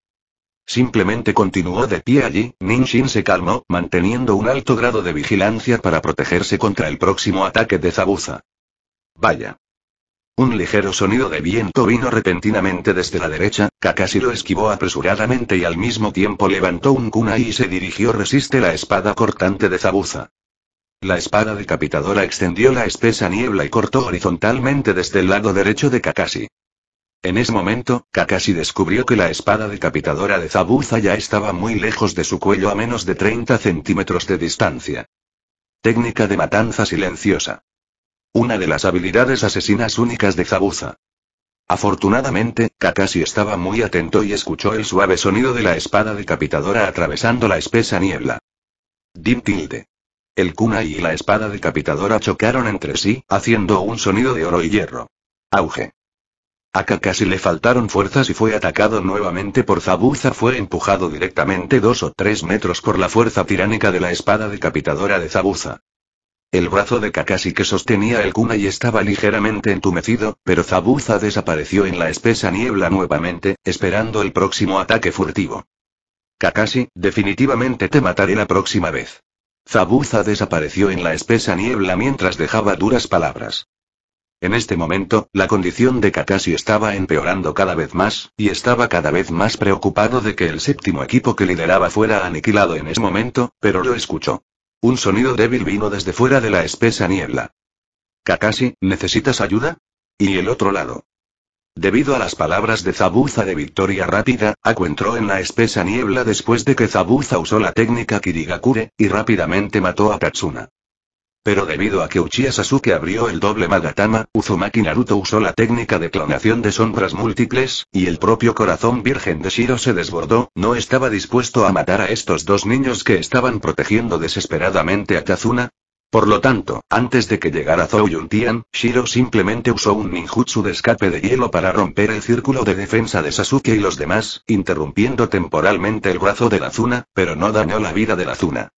Simplemente continuó de pie allí, Ninshin se calmó, manteniendo un alto grado de vigilancia para protegerse contra el próximo ataque de Zabuza. Vaya. Un ligero sonido de viento vino repentinamente desde la derecha, Kakashi lo esquivó apresuradamente y al mismo tiempo levantó un kunai y se dirigió resiste la espada cortante de Zabuza. La espada decapitadora extendió la espesa niebla y cortó horizontalmente desde el lado derecho de Kakashi. En ese momento, Kakashi descubrió que la espada decapitadora de Zabuza ya estaba muy lejos de su cuello a menos de 30 centímetros de distancia. Técnica de matanza silenciosa. Una de las habilidades asesinas únicas de Zabuza. Afortunadamente, Kakashi estaba muy atento y escuchó el suave sonido de la espada decapitadora atravesando la espesa niebla. Dim tilde. El kunai y la espada decapitadora chocaron entre sí, haciendo un sonido de oro y hierro. Auge. A Kakashi le faltaron fuerzas y fue atacado nuevamente por Zabuza. Fue empujado directamente dos o tres metros por la fuerza tiránica de la espada decapitadora de Zabuza. El brazo de Kakashi que sostenía el y estaba ligeramente entumecido, pero Zabuza desapareció en la espesa niebla nuevamente, esperando el próximo ataque furtivo. Kakashi, definitivamente te mataré la próxima vez. Zabuza desapareció en la espesa niebla mientras dejaba duras palabras. En este momento, la condición de Kakashi estaba empeorando cada vez más, y estaba cada vez más preocupado de que el séptimo equipo que lideraba fuera aniquilado en ese momento, pero lo escuchó. Un sonido débil vino desde fuera de la espesa niebla. Kakashi, ¿necesitas ayuda? Y el otro lado. Debido a las palabras de Zabuza de victoria rápida, Aku entró en la espesa niebla después de que Zabuza usó la técnica Kirigakure, y rápidamente mató a Katsuna. Pero debido a que Uchiha Sasuke abrió el doble Magatama, Uzumaki Naruto usó la técnica de clonación de sombras múltiples, y el propio corazón virgen de Shiro se desbordó, no estaba dispuesto a matar a estos dos niños que estaban protegiendo desesperadamente a Kazuna. Por lo tanto, antes de que llegara Zouyuntian, Shiro simplemente usó un ninjutsu de escape de hielo para romper el círculo de defensa de Sasuke y los demás, interrumpiendo temporalmente el brazo de la Zuna, pero no dañó la vida de la Zuna.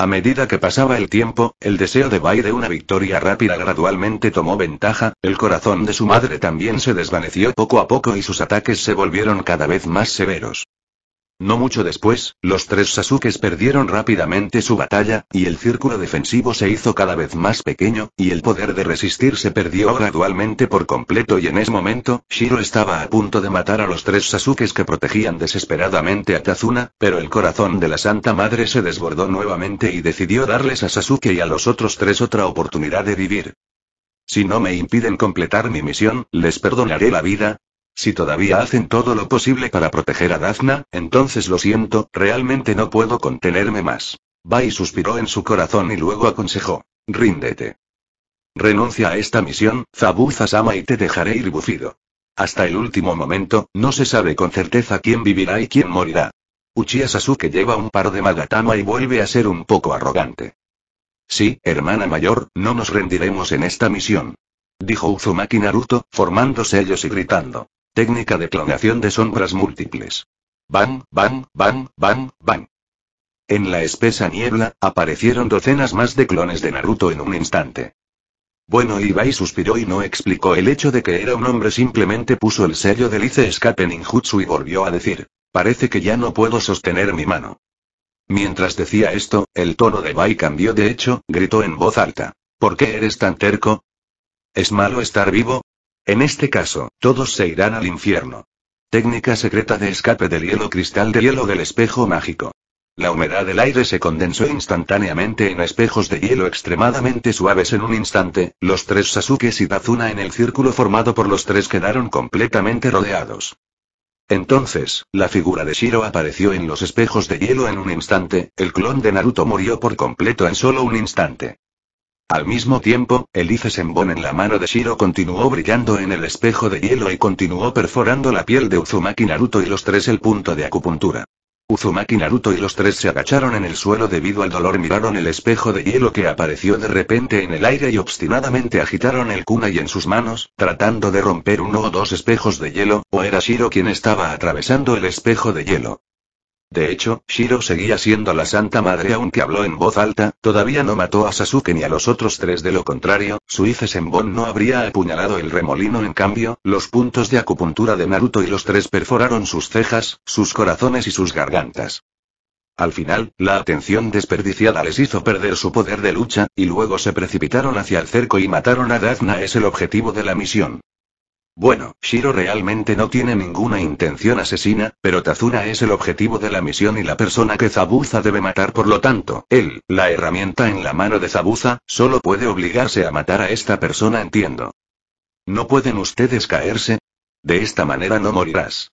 A medida que pasaba el tiempo, el deseo de Bai de una victoria rápida gradualmente tomó ventaja, el corazón de su madre también se desvaneció poco a poco y sus ataques se volvieron cada vez más severos. No mucho después, los tres Sasukes perdieron rápidamente su batalla, y el círculo defensivo se hizo cada vez más pequeño, y el poder de resistir se perdió gradualmente por completo y en ese momento, Shiro estaba a punto de matar a los tres Sasukes que protegían desesperadamente a Tazuna, pero el corazón de la Santa Madre se desbordó nuevamente y decidió darles a Sasuke y a los otros tres otra oportunidad de vivir. Si no me impiden completar mi misión, les perdonaré la vida, si todavía hacen todo lo posible para proteger a Dazna, entonces lo siento, realmente no puedo contenerme más. Bai suspiró en su corazón y luego aconsejó. Ríndete. Renuncia a esta misión, Zabuza-sama y te dejaré ir bucido. Hasta el último momento, no se sabe con certeza quién vivirá y quién morirá. Uchiha Sasuke lleva un par de Magatama y vuelve a ser un poco arrogante. Sí, hermana mayor, no nos rendiremos en esta misión. Dijo Uzumaki Naruto, formándose ellos y gritando. Técnica de clonación de sombras múltiples. Bam, bam, bam, bam, bam. En la espesa niebla, aparecieron docenas más de clones de Naruto en un instante. Bueno, Ibai suspiró y no explicó el hecho de que era un hombre, simplemente puso el sello de Ice Escape Ninjutsu y volvió a decir: Parece que ya no puedo sostener mi mano. Mientras decía esto, el tono de Bai cambió de hecho, gritó en voz alta: ¿Por qué eres tan terco? ¿Es malo estar vivo? En este caso, todos se irán al infierno. Técnica secreta de escape del hielo cristal de hielo del espejo mágico. La humedad del aire se condensó instantáneamente en espejos de hielo extremadamente suaves en un instante, los tres Sasuke y Dazuna en el círculo formado por los tres quedaron completamente rodeados. Entonces, la figura de Shiro apareció en los espejos de hielo en un instante, el clon de Naruto murió por completo en solo un instante. Al mismo tiempo, el sembon en la mano de Shiro continuó brillando en el espejo de hielo y continuó perforando la piel de Uzumaki Naruto y los tres el punto de acupuntura. Uzumaki Naruto y los tres se agacharon en el suelo debido al dolor miraron el espejo de hielo que apareció de repente en el aire y obstinadamente agitaron el kunai en sus manos, tratando de romper uno o dos espejos de hielo, o era Shiro quien estaba atravesando el espejo de hielo. De hecho, Shiro seguía siendo la Santa Madre aunque habló en voz alta, todavía no mató a Sasuke ni a los otros tres de lo contrario, Suice Senbon no habría apuñalado el remolino en cambio, los puntos de acupuntura de Naruto y los tres perforaron sus cejas, sus corazones y sus gargantas. Al final, la atención desperdiciada les hizo perder su poder de lucha, y luego se precipitaron hacia el cerco y mataron a Dazna es el objetivo de la misión. Bueno, Shiro realmente no tiene ninguna intención asesina, pero Tazuna es el objetivo de la misión y la persona que Zabuza debe matar por lo tanto, él, la herramienta en la mano de Zabuza, solo puede obligarse a matar a esta persona entiendo. ¿No pueden ustedes caerse? De esta manera no morirás.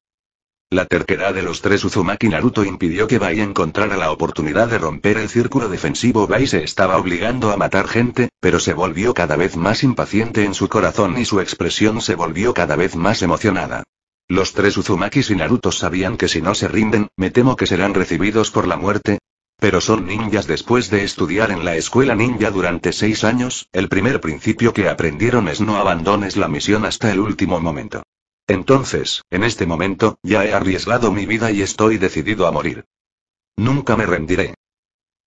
La terquedad de los tres Uzumaki Naruto impidió que Bai encontrara la oportunidad de romper el círculo defensivo. Bai se estaba obligando a matar gente, pero se volvió cada vez más impaciente en su corazón y su expresión se volvió cada vez más emocionada. Los tres Uzumakis y Naruto sabían que si no se rinden, me temo que serán recibidos por la muerte, pero son ninjas después de estudiar en la escuela ninja durante seis años, el primer principio que aprendieron es no abandones la misión hasta el último momento. Entonces, en este momento, ya he arriesgado mi vida y estoy decidido a morir. Nunca me rendiré.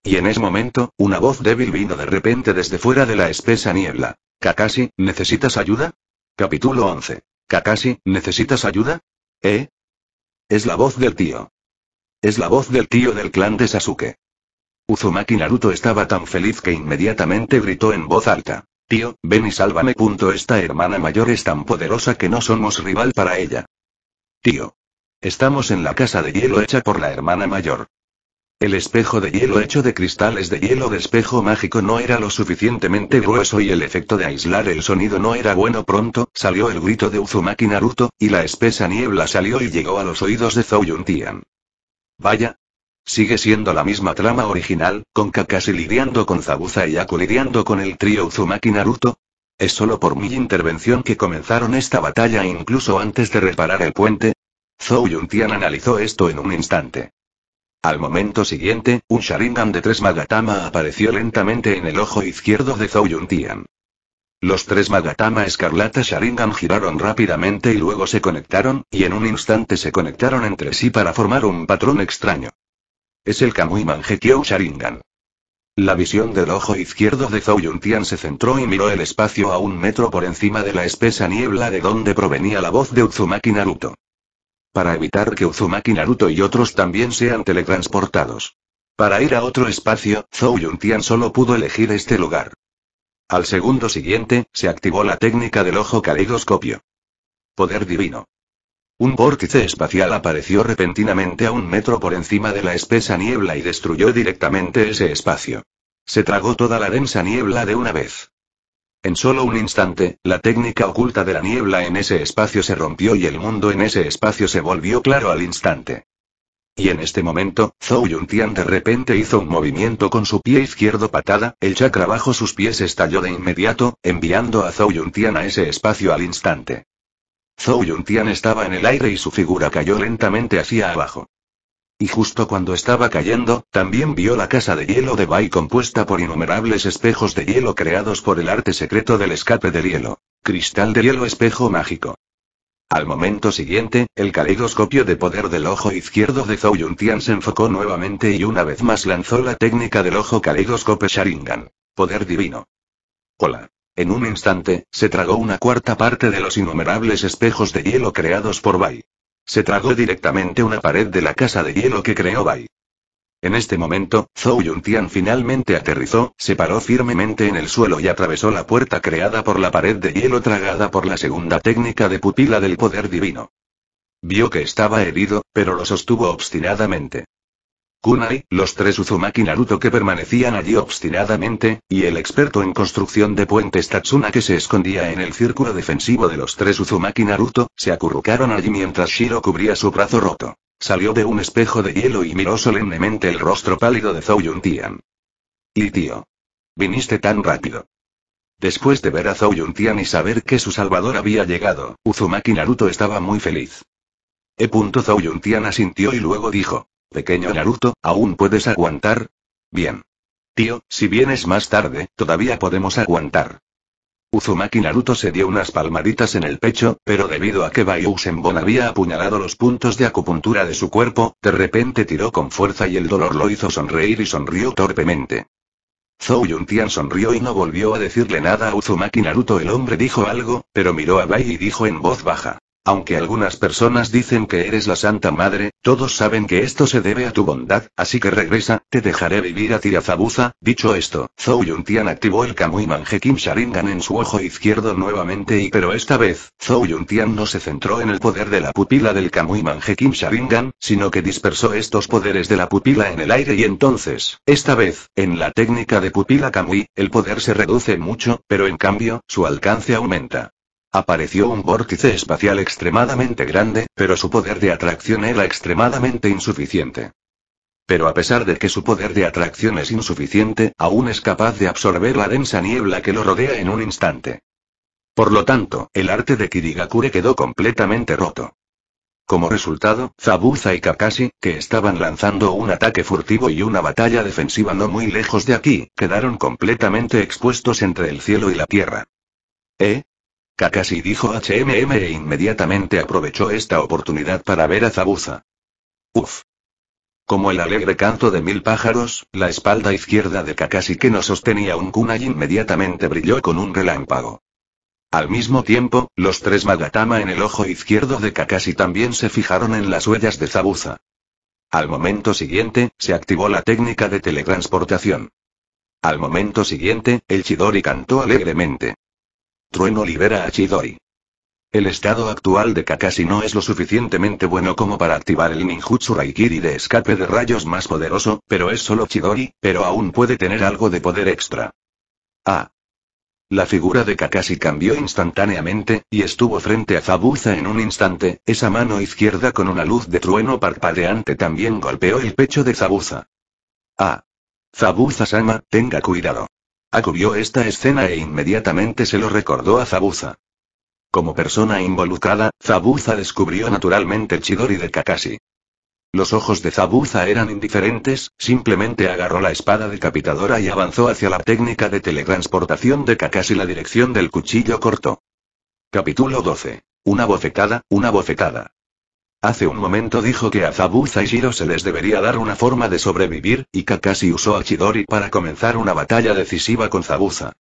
Y en ese momento, una voz débil vino de repente desde fuera de la espesa niebla. Kakashi, ¿necesitas ayuda? Capítulo 11. Kakashi, ¿necesitas ayuda? ¿Eh? Es la voz del tío. Es la voz del tío del clan de Sasuke. Uzumaki Naruto estaba tan feliz que inmediatamente gritó en voz alta. Tío, ven y sálvame. Esta hermana mayor es tan poderosa que no somos rival para ella. Tío. Estamos en la casa de hielo hecha por la hermana mayor. El espejo de hielo hecho de cristales de hielo de espejo mágico no era lo suficientemente grueso y el efecto de aislar el sonido no era bueno. Pronto, salió el grito de Uzumaki Naruto, y la espesa niebla salió y llegó a los oídos de yun Tian. Vaya, Sigue siendo la misma trama original, con Kakashi lidiando con Zabuza y Aku lidiando con el trío Uzumaki Naruto. Es solo por mi intervención que comenzaron esta batalla incluso antes de reparar el puente. Zhou Yuntian analizó esto en un instante. Al momento siguiente, un Sharingan de tres Magatama apareció lentamente en el ojo izquierdo de Zhou Yuntian. Los tres Magatama Escarlata Sharingan giraron rápidamente y luego se conectaron, y en un instante se conectaron entre sí para formar un patrón extraño. Es el Kamui Mangekyou Sharingan. La visión del ojo izquierdo de Zhou Yuntian se centró y miró el espacio a un metro por encima de la espesa niebla de donde provenía la voz de Uzumaki Naruto. Para evitar que Uzumaki Naruto y otros también sean teletransportados. Para ir a otro espacio, Zhou Yuntian solo pudo elegir este lugar. Al segundo siguiente, se activó la técnica del ojo caleidoscopio. Poder divino. Un vórtice espacial apareció repentinamente a un metro por encima de la espesa niebla y destruyó directamente ese espacio. Se tragó toda la densa niebla de una vez. En solo un instante, la técnica oculta de la niebla en ese espacio se rompió y el mundo en ese espacio se volvió claro al instante. Y en este momento, Zhou Yuntian de repente hizo un movimiento con su pie izquierdo patada, el chakra bajo sus pies estalló de inmediato, enviando a Zhou Yuntian a ese espacio al instante. Zhou Tian estaba en el aire y su figura cayó lentamente hacia abajo. Y justo cuando estaba cayendo, también vio la casa de hielo de Bai compuesta por innumerables espejos de hielo creados por el arte secreto del escape del hielo. Cristal de hielo espejo mágico. Al momento siguiente, el caleidoscopio de poder del ojo izquierdo de Zhou Yuntian se enfocó nuevamente y una vez más lanzó la técnica del ojo caleidoscope Sharingan. Poder divino. Hola. En un instante, se tragó una cuarta parte de los innumerables espejos de hielo creados por Bai. Se tragó directamente una pared de la casa de hielo que creó Bai. En este momento, Zhou Yuntian finalmente aterrizó, se paró firmemente en el suelo y atravesó la puerta creada por la pared de hielo tragada por la segunda técnica de pupila del poder divino. Vio que estaba herido, pero lo sostuvo obstinadamente. Kunai, los tres Uzumaki Naruto que permanecían allí obstinadamente, y el experto en construcción de puentes Tatsuna que se escondía en el círculo defensivo de los tres Uzumaki Naruto, se acurrucaron allí mientras Shiro cubría su brazo roto. Salió de un espejo de hielo y miró solemnemente el rostro pálido de Yun Tian. Y tío. Viniste tan rápido. Después de ver a Yun Tian y saber que su salvador había llegado, Uzumaki Naruto estaba muy feliz. E. Yun Tian asintió y luego dijo. Pequeño Naruto, ¿aún puedes aguantar? Bien. Tío, si vienes más tarde, todavía podemos aguantar. Uzumaki Naruto se dio unas palmaditas en el pecho, pero debido a que Usenbon había apuñalado los puntos de acupuntura de su cuerpo, de repente tiró con fuerza y el dolor lo hizo sonreír y sonrió torpemente. Zou Yuntian sonrió y no volvió a decirle nada a Uzumaki Naruto. El hombre dijo algo, pero miró a Bai y dijo en voz baja. Aunque algunas personas dicen que eres la Santa Madre, todos saben que esto se debe a tu bondad, así que regresa, te dejaré vivir a tirazabuza. Dicho esto, Zhou Tian activó el Kamui Kim Sharingan en su ojo izquierdo nuevamente y pero esta vez, Zhou Tian no se centró en el poder de la pupila del Kamui Kim Sharingan, sino que dispersó estos poderes de la pupila en el aire y entonces, esta vez, en la técnica de pupila Kamui, el poder se reduce mucho, pero en cambio, su alcance aumenta. Apareció un vórtice espacial extremadamente grande, pero su poder de atracción era extremadamente insuficiente. Pero a pesar de que su poder de atracción es insuficiente, aún es capaz de absorber la densa niebla que lo rodea en un instante. Por lo tanto, el arte de Kirigakure quedó completamente roto. Como resultado, Zabuza y Kakashi, que estaban lanzando un ataque furtivo y una batalla defensiva no muy lejos de aquí, quedaron completamente expuestos entre el cielo y la tierra. ¿Eh? Kakashi dijo HMM e inmediatamente aprovechó esta oportunidad para ver a Zabuza. Uf. Como el alegre canto de mil pájaros, la espalda izquierda de Kakashi que no sostenía un kunai inmediatamente brilló con un relámpago. Al mismo tiempo, los tres Magatama en el ojo izquierdo de Kakashi también se fijaron en las huellas de Zabuza. Al momento siguiente, se activó la técnica de teletransportación. Al momento siguiente, el Chidori cantó alegremente. Trueno libera a Chidori. El estado actual de Kakashi no es lo suficientemente bueno como para activar el ninjutsu Raikiri de escape de rayos más poderoso, pero es solo Chidori, pero aún puede tener algo de poder extra. Ah. La figura de Kakashi cambió instantáneamente, y estuvo frente a Zabuza en un instante, esa mano izquierda con una luz de trueno parpadeante también golpeó el pecho de Zabuza. Ah. Zabuza-sama, tenga cuidado. Acudió esta escena e inmediatamente se lo recordó a Zabuza. Como persona involucrada, Zabuza descubrió naturalmente el Chidori de Kakashi. Los ojos de Zabuza eran indiferentes, simplemente agarró la espada decapitadora y avanzó hacia la técnica de teletransportación de Kakashi la dirección del cuchillo corto. Capítulo 12. Una bofetada, una bofetada. Hace un momento dijo que a Zabuza y Shiro se les debería dar una forma de sobrevivir, y Kakashi usó a Chidori para comenzar una batalla decisiva con Zabuza.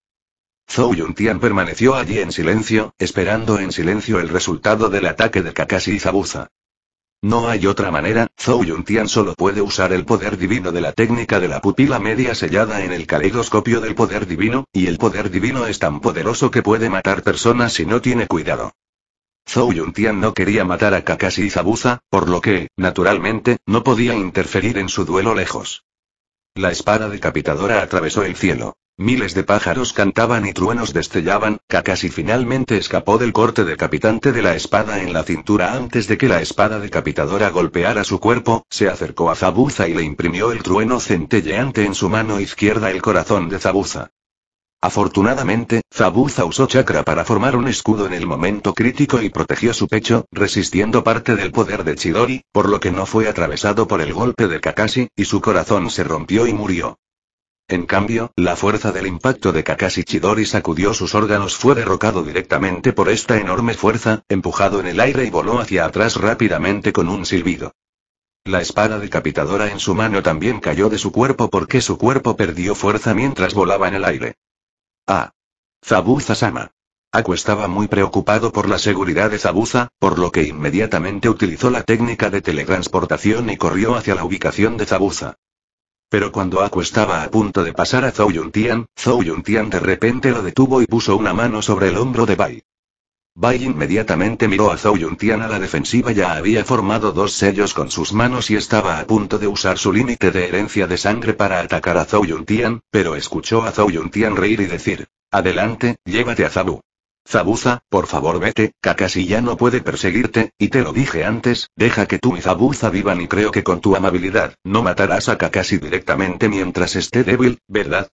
Zhou Yuntian permaneció allí en silencio, esperando en silencio el resultado del ataque de Kakashi y Zabuza. No hay otra manera, Zhou Yuntian solo puede usar el poder divino de la técnica de la pupila media sellada en el caleidoscopio del poder divino, y el poder divino es tan poderoso que puede matar personas si no tiene cuidado. Zhou Yuntian no quería matar a Kakashi y Zabuza, por lo que, naturalmente, no podía interferir en su duelo lejos. La espada decapitadora atravesó el cielo. Miles de pájaros cantaban y truenos destellaban, Kakashi finalmente escapó del corte decapitante de la espada en la cintura antes de que la espada decapitadora golpeara su cuerpo, se acercó a Zabuza y le imprimió el trueno centelleante en su mano izquierda el corazón de Zabuza. Afortunadamente, Zabuza usó chakra para formar un escudo en el momento crítico y protegió su pecho, resistiendo parte del poder de Chidori, por lo que no fue atravesado por el golpe de Kakashi, y su corazón se rompió y murió. En cambio, la fuerza del impacto de Kakashi Chidori sacudió sus órganos fue derrocado directamente por esta enorme fuerza, empujado en el aire y voló hacia atrás rápidamente con un silbido. La espada decapitadora en su mano también cayó de su cuerpo porque su cuerpo perdió fuerza mientras volaba en el aire. A. Ah. Zabuza-sama. Aku estaba muy preocupado por la seguridad de Zabuza, por lo que inmediatamente utilizó la técnica de teletransportación y corrió hacia la ubicación de Zabuza. Pero cuando Aku estaba a punto de pasar a Zhou Yuntian, Zhou Yuntian de repente lo detuvo y puso una mano sobre el hombro de Bai. Bai inmediatamente miró a Zhou Yuntian a la defensiva ya había formado dos sellos con sus manos y estaba a punto de usar su límite de herencia de sangre para atacar a Zhou Tian, pero escuchó a Zhou Yuntian reír y decir, adelante, llévate a Zabu. Zabuza, por favor vete, Kakashi ya no puede perseguirte, y te lo dije antes, deja que tú y Zabuza vivan y creo que con tu amabilidad, no matarás a Kakashi directamente mientras esté débil, ¿verdad?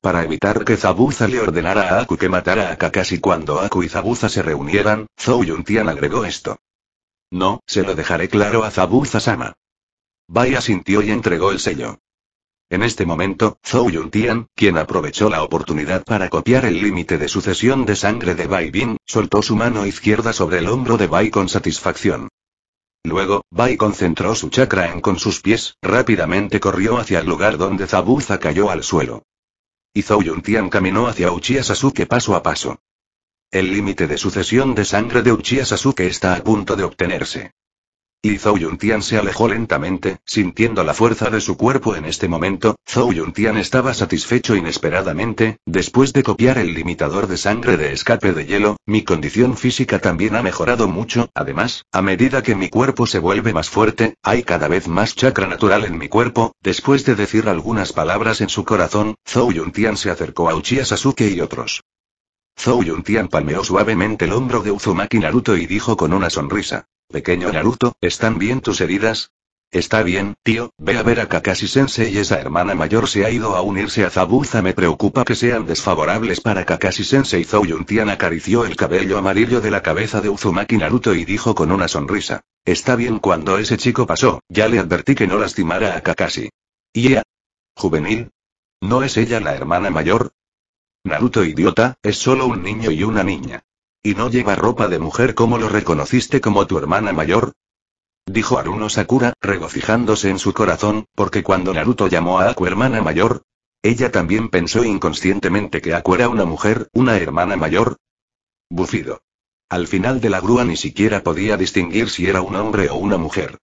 Para evitar que Zabuza le ordenara a Aku que matara a Kakashi cuando Aku y Zabuza se reunieran, Zou Yuntian agregó esto. No, se lo dejaré claro a Zabuza-sama. Bai asintió y entregó el sello. En este momento, Zhou Yuntian, quien aprovechó la oportunidad para copiar el límite de sucesión de sangre de Bai Bin, soltó su mano izquierda sobre el hombro de Bai con satisfacción. Luego, Bai concentró su chakra en con sus pies, rápidamente corrió hacia el lugar donde Zabuza cayó al suelo. Y Yun Tian caminó hacia Uchiha Sasuke paso a paso. El límite de sucesión de sangre de Uchiha Sasuke está a punto de obtenerse. Y Zhou Yuntian se alejó lentamente, sintiendo la fuerza de su cuerpo en este momento, Zhou Yuntian estaba satisfecho inesperadamente, después de copiar el limitador de sangre de escape de hielo, mi condición física también ha mejorado mucho, además, a medida que mi cuerpo se vuelve más fuerte, hay cada vez más chakra natural en mi cuerpo, después de decir algunas palabras en su corazón, Zhou Yuntian se acercó a Uchiha Sasuke y otros. Zou Tian palmeó suavemente el hombro de Uzumaki Naruto y dijo con una sonrisa. Pequeño Naruto, ¿están bien tus heridas? Está bien, tío, ve a ver a Kakashi-sensei y esa hermana mayor se ha ido a unirse a Zabuza me preocupa que sean desfavorables para Kakashi-sensei Tian acarició el cabello amarillo de la cabeza de Uzumaki Naruto y dijo con una sonrisa. Está bien cuando ese chico pasó, ya le advertí que no lastimara a Kakashi. ¿Y ella? ¿Juvenil? ¿No es ella la hermana mayor? Naruto idiota, es solo un niño y una niña. Y no lleva ropa de mujer como lo reconociste como tu hermana mayor. Dijo Aruno Sakura, regocijándose en su corazón, porque cuando Naruto llamó a Aku hermana mayor, ella también pensó inconscientemente que Aku era una mujer, una hermana mayor. Bufido. Al final de la grúa ni siquiera podía distinguir si era un hombre o una mujer.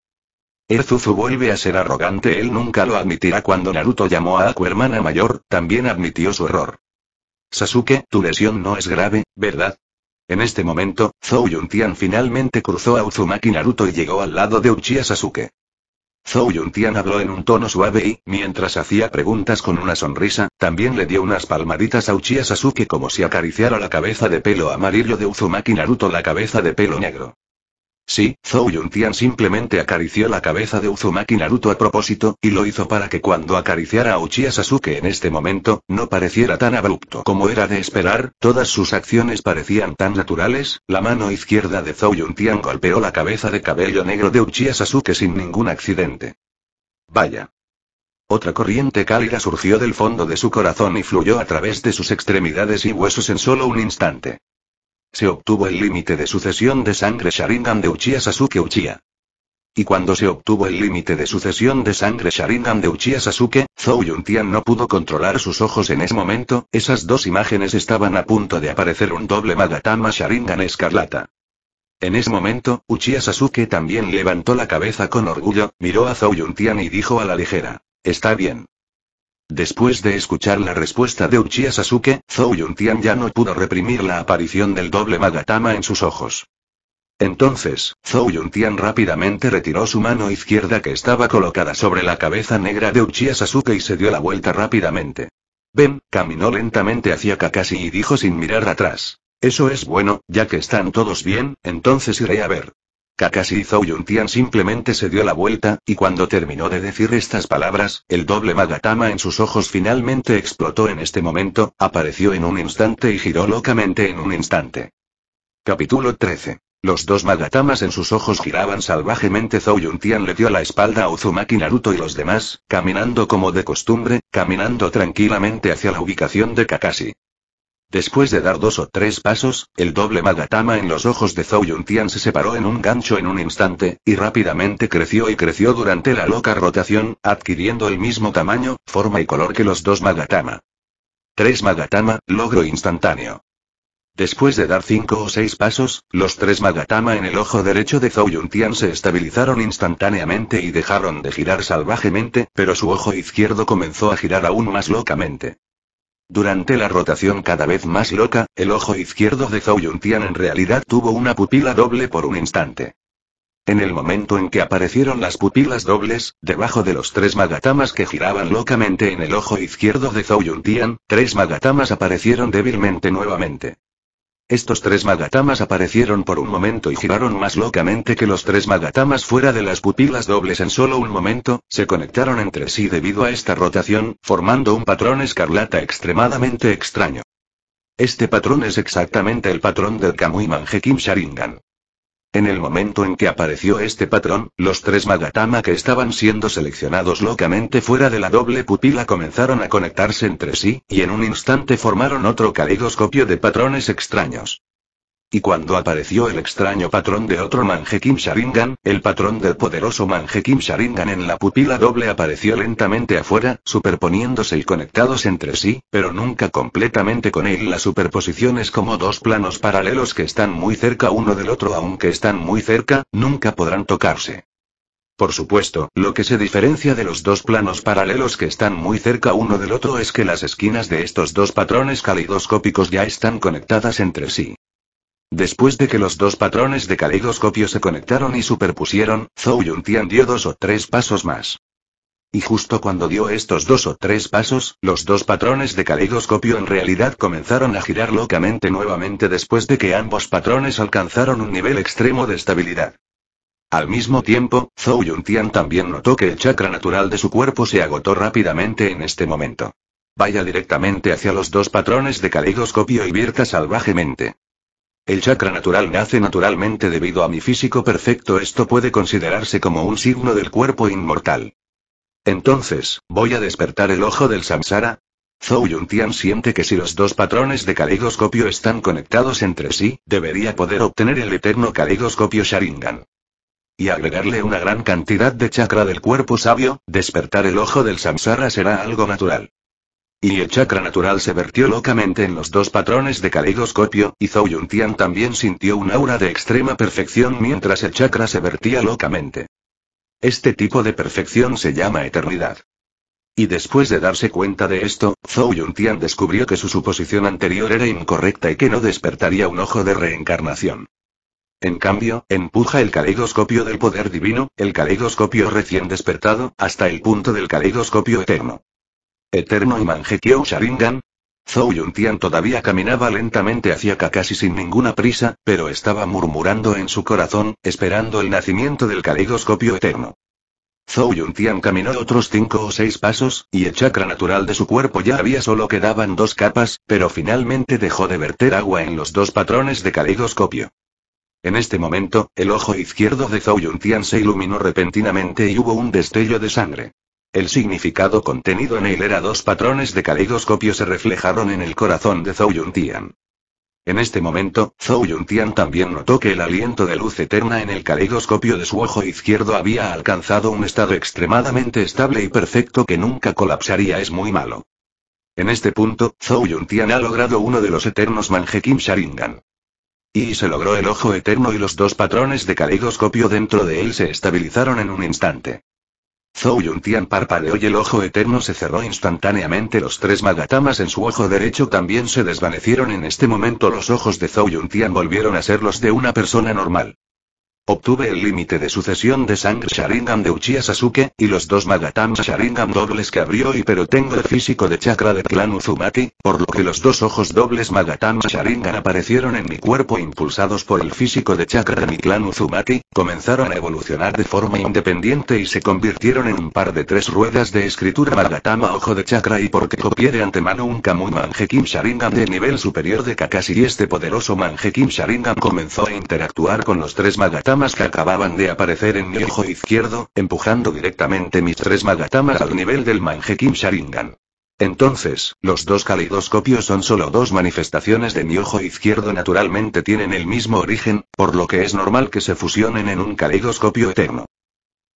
Erzuzu vuelve a ser arrogante, él nunca lo admitirá cuando Naruto llamó a Aku hermana mayor, también admitió su error. Sasuke, tu lesión no es grave, ¿verdad? En este momento, Zou Yuntian finalmente cruzó a Uzumaki Naruto y llegó al lado de Uchiha Sasuke. Zou Yuntian habló en un tono suave y, mientras hacía preguntas con una sonrisa, también le dio unas palmaditas a Uchiha Sasuke como si acariciara la cabeza de pelo amarillo de Uzumaki Naruto la cabeza de pelo negro. Sí, Zhou Tian simplemente acarició la cabeza de Uzumaki Naruto a propósito, y lo hizo para que cuando acariciara a Uchiha Sasuke en este momento, no pareciera tan abrupto como era de esperar, todas sus acciones parecían tan naturales, la mano izquierda de Zhou Tian golpeó la cabeza de cabello negro de Uchiha Sasuke sin ningún accidente. Vaya. Otra corriente cálida surgió del fondo de su corazón y fluyó a través de sus extremidades y huesos en solo un instante. Se obtuvo el límite de sucesión de sangre Sharingan de Uchiha Sasuke Uchiha. Y cuando se obtuvo el límite de sucesión de sangre Sharingan de Uchiha Sasuke, Zhou Yuntian no pudo controlar sus ojos en ese momento, esas dos imágenes estaban a punto de aparecer un doble Magatama Sharingan escarlata. En ese momento, Uchiha Sasuke también levantó la cabeza con orgullo, miró a Zhou Yuntian y dijo a la ligera. Está bien. Después de escuchar la respuesta de Uchiha Sasuke, Zhou Yuntian ya no pudo reprimir la aparición del doble Magatama en sus ojos. Entonces, Zhou Yuntian rápidamente retiró su mano izquierda que estaba colocada sobre la cabeza negra de Uchiha Sasuke y se dio la vuelta rápidamente. Ben, caminó lentamente hacia Kakashi y dijo sin mirar atrás. Eso es bueno, ya que están todos bien, entonces iré a ver. Kakashi Zou Yuntian simplemente se dio la vuelta, y cuando terminó de decir estas palabras, el doble Magatama en sus ojos finalmente explotó en este momento, apareció en un instante y giró locamente en un instante. Capítulo 13. Los dos Magatamas en sus ojos giraban salvajemente. Zou le dio la espalda a Uzumaki Naruto y los demás, caminando como de costumbre, caminando tranquilamente hacia la ubicación de Kakashi. Después de dar dos o tres pasos, el doble Magatama en los ojos de Zhou Tian se separó en un gancho en un instante, y rápidamente creció y creció durante la loca rotación, adquiriendo el mismo tamaño, forma y color que los dos Magatama. 3 Magatama, logro instantáneo. Después de dar cinco o seis pasos, los tres Magatama en el ojo derecho de Zhou Tian se estabilizaron instantáneamente y dejaron de girar salvajemente, pero su ojo izquierdo comenzó a girar aún más locamente. Durante la rotación cada vez más loca, el ojo izquierdo de Zhou Yuntian en realidad tuvo una pupila doble por un instante. En el momento en que aparecieron las pupilas dobles, debajo de los tres magatamas que giraban locamente en el ojo izquierdo de Zhou Yuntian, tres magatamas aparecieron débilmente nuevamente. Estos tres magatamas aparecieron por un momento y giraron más locamente que los tres magatamas fuera de las pupilas dobles en solo un momento, se conectaron entre sí debido a esta rotación, formando un patrón escarlata extremadamente extraño. Este patrón es exactamente el patrón del Kamui Kim Sharingan. En el momento en que apareció este patrón, los tres Magatama que estaban siendo seleccionados locamente fuera de la doble pupila comenzaron a conectarse entre sí, y en un instante formaron otro caleidoscopio de patrones extraños. Y cuando apareció el extraño patrón de otro Kim Sharingan, el patrón del poderoso Kim Sharingan en la pupila doble apareció lentamente afuera, superponiéndose y conectados entre sí, pero nunca completamente con él. La superposición es como dos planos paralelos que están muy cerca uno del otro, aunque están muy cerca, nunca podrán tocarse. Por supuesto, lo que se diferencia de los dos planos paralelos que están muy cerca uno del otro es que las esquinas de estos dos patrones calidoscópicos ya están conectadas entre sí. Después de que los dos patrones de caleidoscopio se conectaron y superpusieron, Zhou Yuntian dio dos o tres pasos más. Y justo cuando dio estos dos o tres pasos, los dos patrones de caleidoscopio en realidad comenzaron a girar locamente nuevamente después de que ambos patrones alcanzaron un nivel extremo de estabilidad. Al mismo tiempo, Zhou Yuntian también notó que el chakra natural de su cuerpo se agotó rápidamente en este momento. Vaya directamente hacia los dos patrones de caleidoscopio y vierta salvajemente. El chakra natural nace naturalmente debido a mi físico perfecto. Esto puede considerarse como un signo del cuerpo inmortal. Entonces, ¿voy a despertar el ojo del samsara? Zhou Yuntian siente que si los dos patrones de caleidoscopio están conectados entre sí, debería poder obtener el eterno caleidoscopio Sharingan. Y agregarle una gran cantidad de chakra del cuerpo sabio, despertar el ojo del samsara será algo natural. Y el chakra natural se vertió locamente en los dos patrones de caleidoscopio, y Zhou Yuntian también sintió un aura de extrema perfección mientras el chakra se vertía locamente. Este tipo de perfección se llama eternidad. Y después de darse cuenta de esto, Zhou Yuntian descubrió que su suposición anterior era incorrecta y que no despertaría un ojo de reencarnación. En cambio, empuja el caleidoscopio del poder divino, el caleidoscopio recién despertado, hasta el punto del caleidoscopio eterno. Eterno y Mangekyou Sharingan. Zhou Yuntian todavía caminaba lentamente hacia Kakashi sin ninguna prisa, pero estaba murmurando en su corazón, esperando el nacimiento del caleidoscopio eterno. Zhou Yuntian caminó otros cinco o seis pasos, y el chakra natural de su cuerpo ya había solo quedaban dos capas, pero finalmente dejó de verter agua en los dos patrones de caleidoscopio. En este momento, el ojo izquierdo de Zhou Yuntian se iluminó repentinamente y hubo un destello de sangre. El significado contenido en él era dos patrones de caleidoscopio se reflejaron en el corazón de Zhou Yuntian. En este momento, Zhou Yuntian también notó que el aliento de luz eterna en el caleidoscopio de su ojo izquierdo había alcanzado un estado extremadamente estable y perfecto que nunca colapsaría es muy malo. En este punto, Zhou Yuntian ha logrado uno de los eternos Manjekim Sharingan. Y se logró el ojo eterno y los dos patrones de caleidoscopio dentro de él se estabilizaron en un instante. Zhou Yuntian parpadeó y el ojo eterno se cerró instantáneamente. Los tres magatamas en su ojo derecho también se desvanecieron. En este momento los ojos de Zhou Yuntian volvieron a ser los de una persona normal. Obtuve el límite de sucesión de sangre Sharingan de Uchiha Sasuke, y los dos Magatama Sharingan dobles que abrió y pero tengo el físico de chakra de clan Uzumaki, por lo que los dos ojos dobles Magatama Sharingan aparecieron en mi cuerpo impulsados por el físico de chakra de mi clan Uzumaki, comenzaron a evolucionar de forma independiente y se convirtieron en un par de tres ruedas de escritura Magatama ojo de chakra y porque copié de antemano un Kamui Mangekim Sharingan de nivel superior de Kakashi y este poderoso Mangekim Sharingan comenzó a interactuar con los tres Magatama que acababan de aparecer en mi ojo izquierdo, empujando directamente mis tres magatamas al nivel del Kim Sharingan. Entonces, los dos caleidoscopios son solo dos manifestaciones de mi ojo izquierdo naturalmente tienen el mismo origen, por lo que es normal que se fusionen en un caleidoscopio eterno.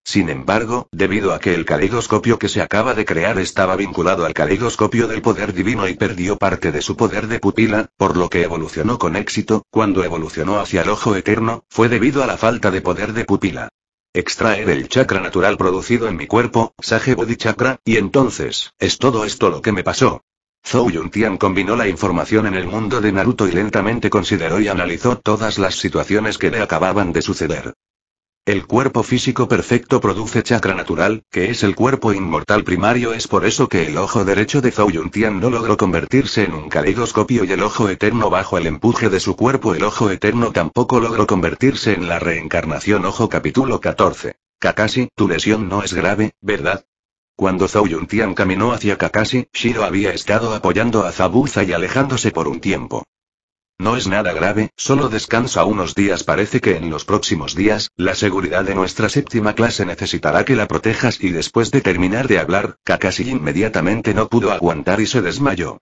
Sin embargo, debido a que el caleidoscopio que se acaba de crear estaba vinculado al caleidoscopio del poder divino y perdió parte de su poder de pupila, por lo que evolucionó con éxito, cuando evolucionó hacia el ojo eterno, fue debido a la falta de poder de pupila. Extraer el chakra natural producido en mi cuerpo, Sage Bodhi Chakra, y entonces, es todo esto lo que me pasó. Zhou Yuntian combinó la información en el mundo de Naruto y lentamente consideró y analizó todas las situaciones que le acababan de suceder. El cuerpo físico perfecto produce chakra natural, que es el cuerpo inmortal primario. Es por eso que el ojo derecho de Zhou Yuntian no logró convertirse en un caleidoscopio y el ojo eterno bajo el empuje de su cuerpo. El ojo eterno tampoco logró convertirse en la reencarnación. Ojo capítulo 14. Kakashi, tu lesión no es grave, ¿verdad? Cuando Zhou Yuntian caminó hacia Kakashi, Shiro había estado apoyando a Zabuza y alejándose por un tiempo. No es nada grave, solo descansa unos días. Parece que en los próximos días, la seguridad de nuestra séptima clase necesitará que la protejas y después de terminar de hablar, Kakashi inmediatamente no pudo aguantar y se desmayó.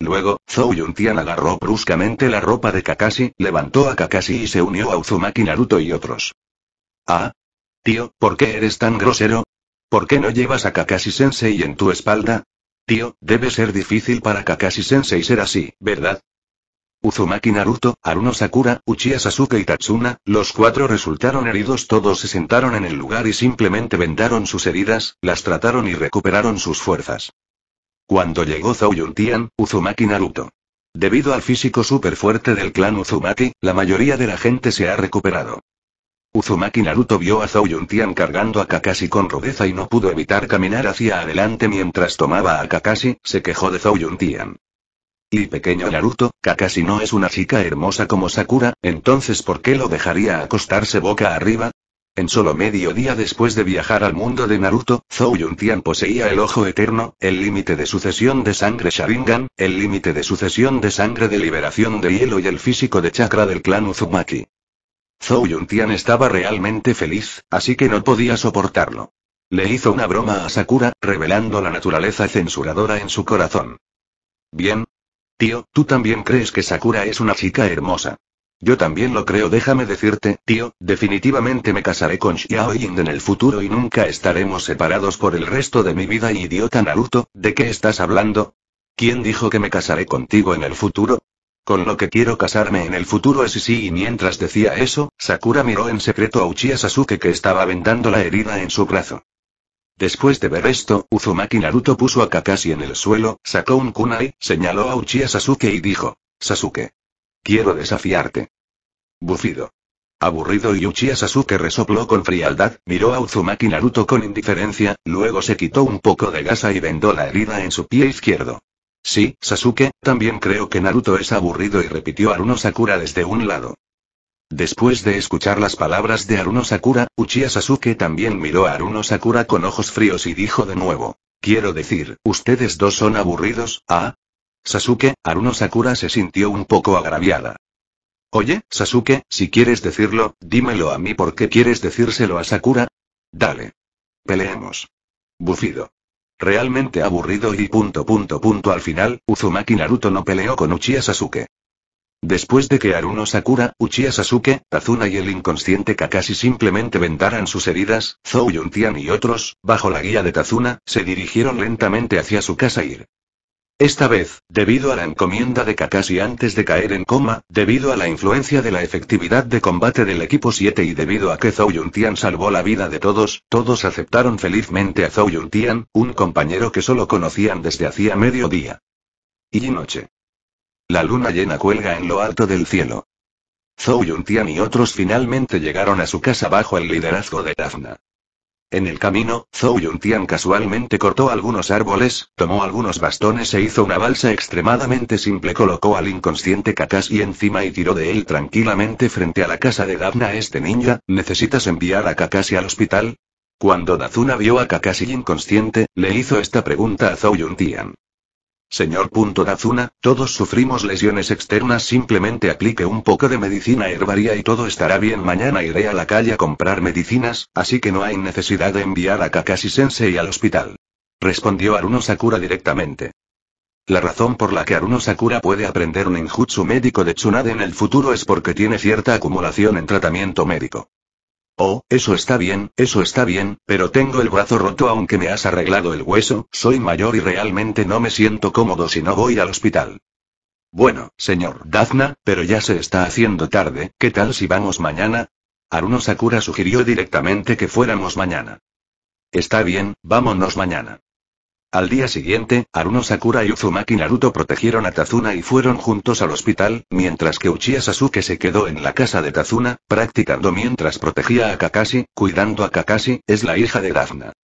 Luego, Zou Tian agarró bruscamente la ropa de Kakashi, levantó a Kakashi y se unió a Uzumaki Naruto y otros. Ah. Tío, ¿por qué eres tan grosero? ¿Por qué no llevas a Kakashi-sensei en tu espalda? Tío, debe ser difícil para Kakashi-sensei ser así, ¿verdad? Uzumaki Naruto, Aruno Sakura, Uchiha Sasuke y Tatsuna, los cuatro resultaron heridos todos se sentaron en el lugar y simplemente vendaron sus heridas, las trataron y recuperaron sus fuerzas. Cuando llegó Yuntian, Uzumaki Naruto. Debido al físico súper fuerte del clan Uzumaki, la mayoría de la gente se ha recuperado. Uzumaki Naruto vio a Yuntian cargando a Kakashi con rudeza y no pudo evitar caminar hacia adelante mientras tomaba a Kakashi, se quejó de Tian. Y pequeño Naruto, Kakashi no es una chica hermosa como Sakura, entonces ¿por qué lo dejaría acostarse boca arriba? En solo medio día después de viajar al mundo de Naruto, Zou Yuntian poseía el ojo eterno, el límite de sucesión de sangre Sharingan, el límite de sucesión de sangre de liberación de hielo y el físico de chakra del clan Uzumaki. Zou Yuntian estaba realmente feliz, así que no podía soportarlo. Le hizo una broma a Sakura, revelando la naturaleza censuradora en su corazón. Bien, Tío, tú también crees que Sakura es una chica hermosa. Yo también lo creo, déjame decirte, tío, definitivamente me casaré con Xiao Ying en el futuro y nunca estaremos separados por el resto de mi vida, idiota Naruto, ¿de qué estás hablando? ¿Quién dijo que me casaré contigo en el futuro? Con lo que quiero casarme en el futuro es sí y mientras decía eso, Sakura miró en secreto a Uchiha Sasuke que estaba vendando la herida en su brazo. Después de ver esto, Uzumaki Naruto puso a Kakashi en el suelo, sacó un kunai, señaló a Uchiha Sasuke y dijo. Sasuke. Quiero desafiarte. Bufido. Aburrido y Uchiha Sasuke resopló con frialdad, miró a Uzumaki Naruto con indiferencia, luego se quitó un poco de gasa y vendó la herida en su pie izquierdo. Sí, Sasuke, también creo que Naruto es aburrido y repitió Aruno Sakura desde un lado. Después de escuchar las palabras de Aruno Sakura, Uchiha Sasuke también miró a Aruno Sakura con ojos fríos y dijo de nuevo. Quiero decir, ustedes dos son aburridos, ¿ah? Sasuke, Aruno Sakura se sintió un poco agraviada. Oye, Sasuke, si quieres decirlo, dímelo a mí porque quieres decírselo a Sakura. Dale. Peleemos. Bufido. Realmente aburrido y punto punto punto al final, Uzumaki Naruto no peleó con Uchiha Sasuke. Después de que Haruno Sakura, Uchiha Sasuke, Tazuna y el inconsciente Kakashi simplemente vendaran sus heridas, Zou Yuntian y otros, bajo la guía de Tazuna, se dirigieron lentamente hacia su casa Ir. Esta vez, debido a la encomienda de Kakashi antes de caer en coma, debido a la influencia de la efectividad de combate del equipo 7 y debido a que Zou Yuntian salvó la vida de todos, todos aceptaron felizmente a Zou Yuntian, un compañero que solo conocían desde hacía medio día. Y noche. La luna llena cuelga en lo alto del cielo. Zhou Yuntian y otros finalmente llegaron a su casa bajo el liderazgo de Dafna. En el camino, Zhou Yuntian casualmente cortó algunos árboles, tomó algunos bastones e hizo una balsa extremadamente simple. Colocó al inconsciente Kakashi encima y tiró de él tranquilamente frente a la casa de Dafna. Este ninja, ¿necesitas enviar a Kakashi al hospital? Cuando Dazuna vio a Kakashi inconsciente, le hizo esta pregunta a Zhou Yuntian. Señor. Punto Dazuna, todos sufrimos lesiones externas, simplemente aplique un poco de medicina herbaria y todo estará bien. Mañana iré a la calle a comprar medicinas, así que no hay necesidad de enviar a Kakashi Sensei al hospital. Respondió Aruno Sakura directamente. La razón por la que Aruno Sakura puede aprender un Injutsu médico de Tsunade en el futuro es porque tiene cierta acumulación en tratamiento médico. Oh, eso está bien, eso está bien, pero tengo el brazo roto aunque me has arreglado el hueso, soy mayor y realmente no me siento cómodo si no voy al hospital. Bueno, señor Dazna, pero ya se está haciendo tarde, ¿qué tal si vamos mañana? Aruno Sakura sugirió directamente que fuéramos mañana. Está bien, vámonos mañana. Al día siguiente, Aruno Sakura y Uzumaki Naruto protegieron a Tazuna y fueron juntos al hospital, mientras que Uchiha Sasuke se quedó en la casa de Tazuna, practicando mientras protegía a Kakashi, cuidando a Kakashi, es la hija de Dafna.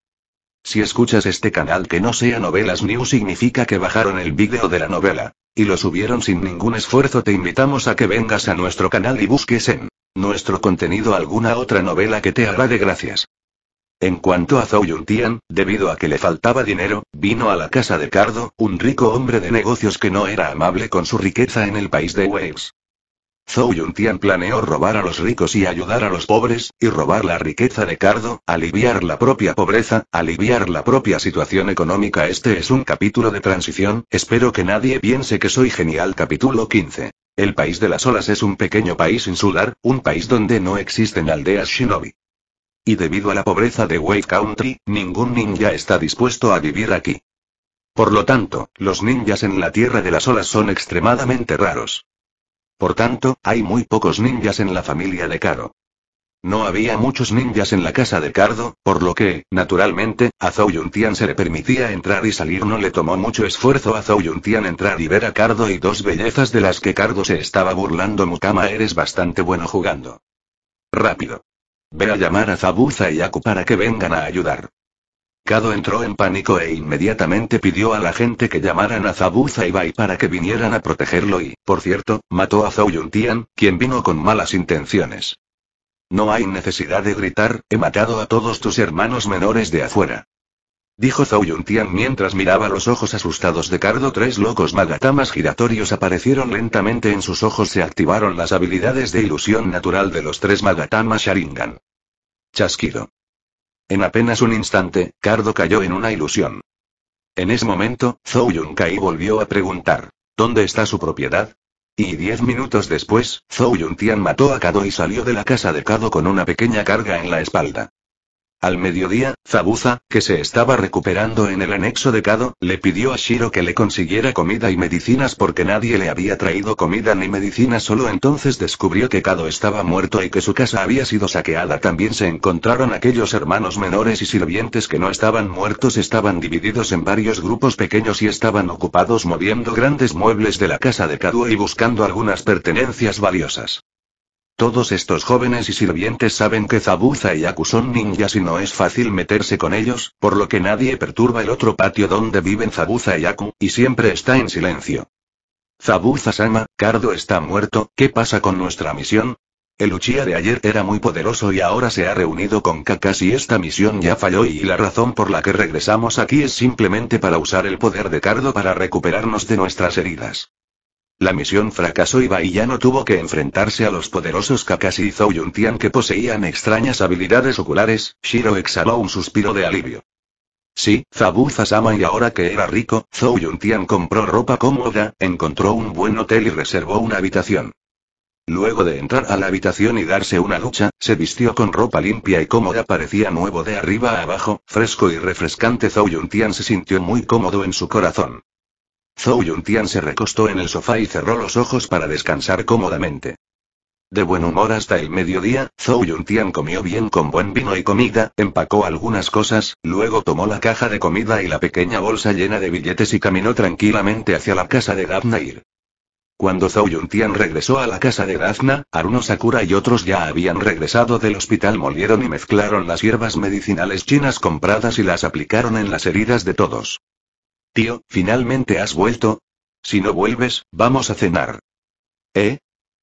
Si escuchas este canal que no sea Novelas New significa que bajaron el vídeo de la novela. Y lo subieron sin ningún esfuerzo te invitamos a que vengas a nuestro canal y busques en nuestro contenido alguna otra novela que te haga de gracias. En cuanto a Zhou Yuntian, debido a que le faltaba dinero, vino a la casa de Cardo, un rico hombre de negocios que no era amable con su riqueza en el país de Waves. Zhou Yuntian planeó robar a los ricos y ayudar a los pobres, y robar la riqueza de Cardo, aliviar la propia pobreza, aliviar la propia situación económica. Este es un capítulo de transición, espero que nadie piense que soy genial. Capítulo 15. El país de las olas es un pequeño país insular, un país donde no existen aldeas shinobi. Y debido a la pobreza de Way Country, ningún ninja está dispuesto a vivir aquí. Por lo tanto, los ninjas en la Tierra de las Olas son extremadamente raros. Por tanto, hay muy pocos ninjas en la familia de Caro. No había muchos ninjas en la casa de Cardo, por lo que, naturalmente, a Zhou Yuntian se le permitía entrar y salir. No le tomó mucho esfuerzo a Zhou Yuntian entrar y ver a Cardo y dos bellezas de las que Cardo se estaba burlando. Mukama, eres bastante bueno jugando. Rápido. Ve a llamar a Zabuza y Aku para que vengan a ayudar. Kado entró en pánico e inmediatamente pidió a la gente que llamaran a Zabuza y Bai para que vinieran a protegerlo y, por cierto, mató a Zhou Yuntian, quien vino con malas intenciones. No hay necesidad de gritar, he matado a todos tus hermanos menores de afuera dijo Yun Yuntian mientras miraba los ojos asustados de Cardo. Tres locos magatamas giratorios aparecieron lentamente en sus ojos. Se activaron las habilidades de ilusión natural de los tres magatamas Sharingan. Chasquido. En apenas un instante, Cardo cayó en una ilusión. En ese momento, Zhou Kai volvió a preguntar: ¿Dónde está su propiedad? Y diez minutos después, Yun Yuntian mató a Kado y salió de la casa de Kado con una pequeña carga en la espalda. Al mediodía, Zabuza, que se estaba recuperando en el anexo de Kado, le pidió a Shiro que le consiguiera comida y medicinas porque nadie le había traído comida ni medicina. Solo entonces descubrió que Kado estaba muerto y que su casa había sido saqueada. También se encontraron aquellos hermanos menores y sirvientes que no estaban muertos, estaban divididos en varios grupos pequeños y estaban ocupados moviendo grandes muebles de la casa de Kado y buscando algunas pertenencias valiosas. Todos estos jóvenes y sirvientes saben que Zabuza y Aku son ninjas y no es fácil meterse con ellos, por lo que nadie perturba el otro patio donde viven Zabuza y Aku, y siempre está en silencio. Zabuza-sama, Cardo está muerto, ¿qué pasa con nuestra misión? El Uchiha de ayer era muy poderoso y ahora se ha reunido con Kakashi esta misión ya falló y la razón por la que regresamos aquí es simplemente para usar el poder de Cardo para recuperarnos de nuestras heridas. La misión fracasó y no tuvo que enfrentarse a los poderosos Kakashi y Tian que poseían extrañas habilidades oculares, Shiro exhaló un suspiro de alivio. Sí, Zabu Zasama y ahora que era rico, Zhou Yuntian compró ropa cómoda, encontró un buen hotel y reservó una habitación. Luego de entrar a la habitación y darse una ducha, se vistió con ropa limpia y cómoda parecía nuevo de arriba a abajo, fresco y refrescante Zhou Yuntian se sintió muy cómodo en su corazón. Zhou Yuntian se recostó en el sofá y cerró los ojos para descansar cómodamente. De buen humor hasta el mediodía, Zhou Yuntian comió bien con buen vino y comida, empacó algunas cosas, luego tomó la caja de comida y la pequeña bolsa llena de billetes y caminó tranquilamente hacia la casa de Daznair. Cuando Zhou Yuntian regresó a la casa de Dazna, Aruno Sakura y otros ya habían regresado del hospital, molieron y mezclaron las hierbas medicinales chinas compradas y las aplicaron en las heridas de todos. Tío, finalmente has vuelto. Si no vuelves, vamos a cenar. ¿Eh?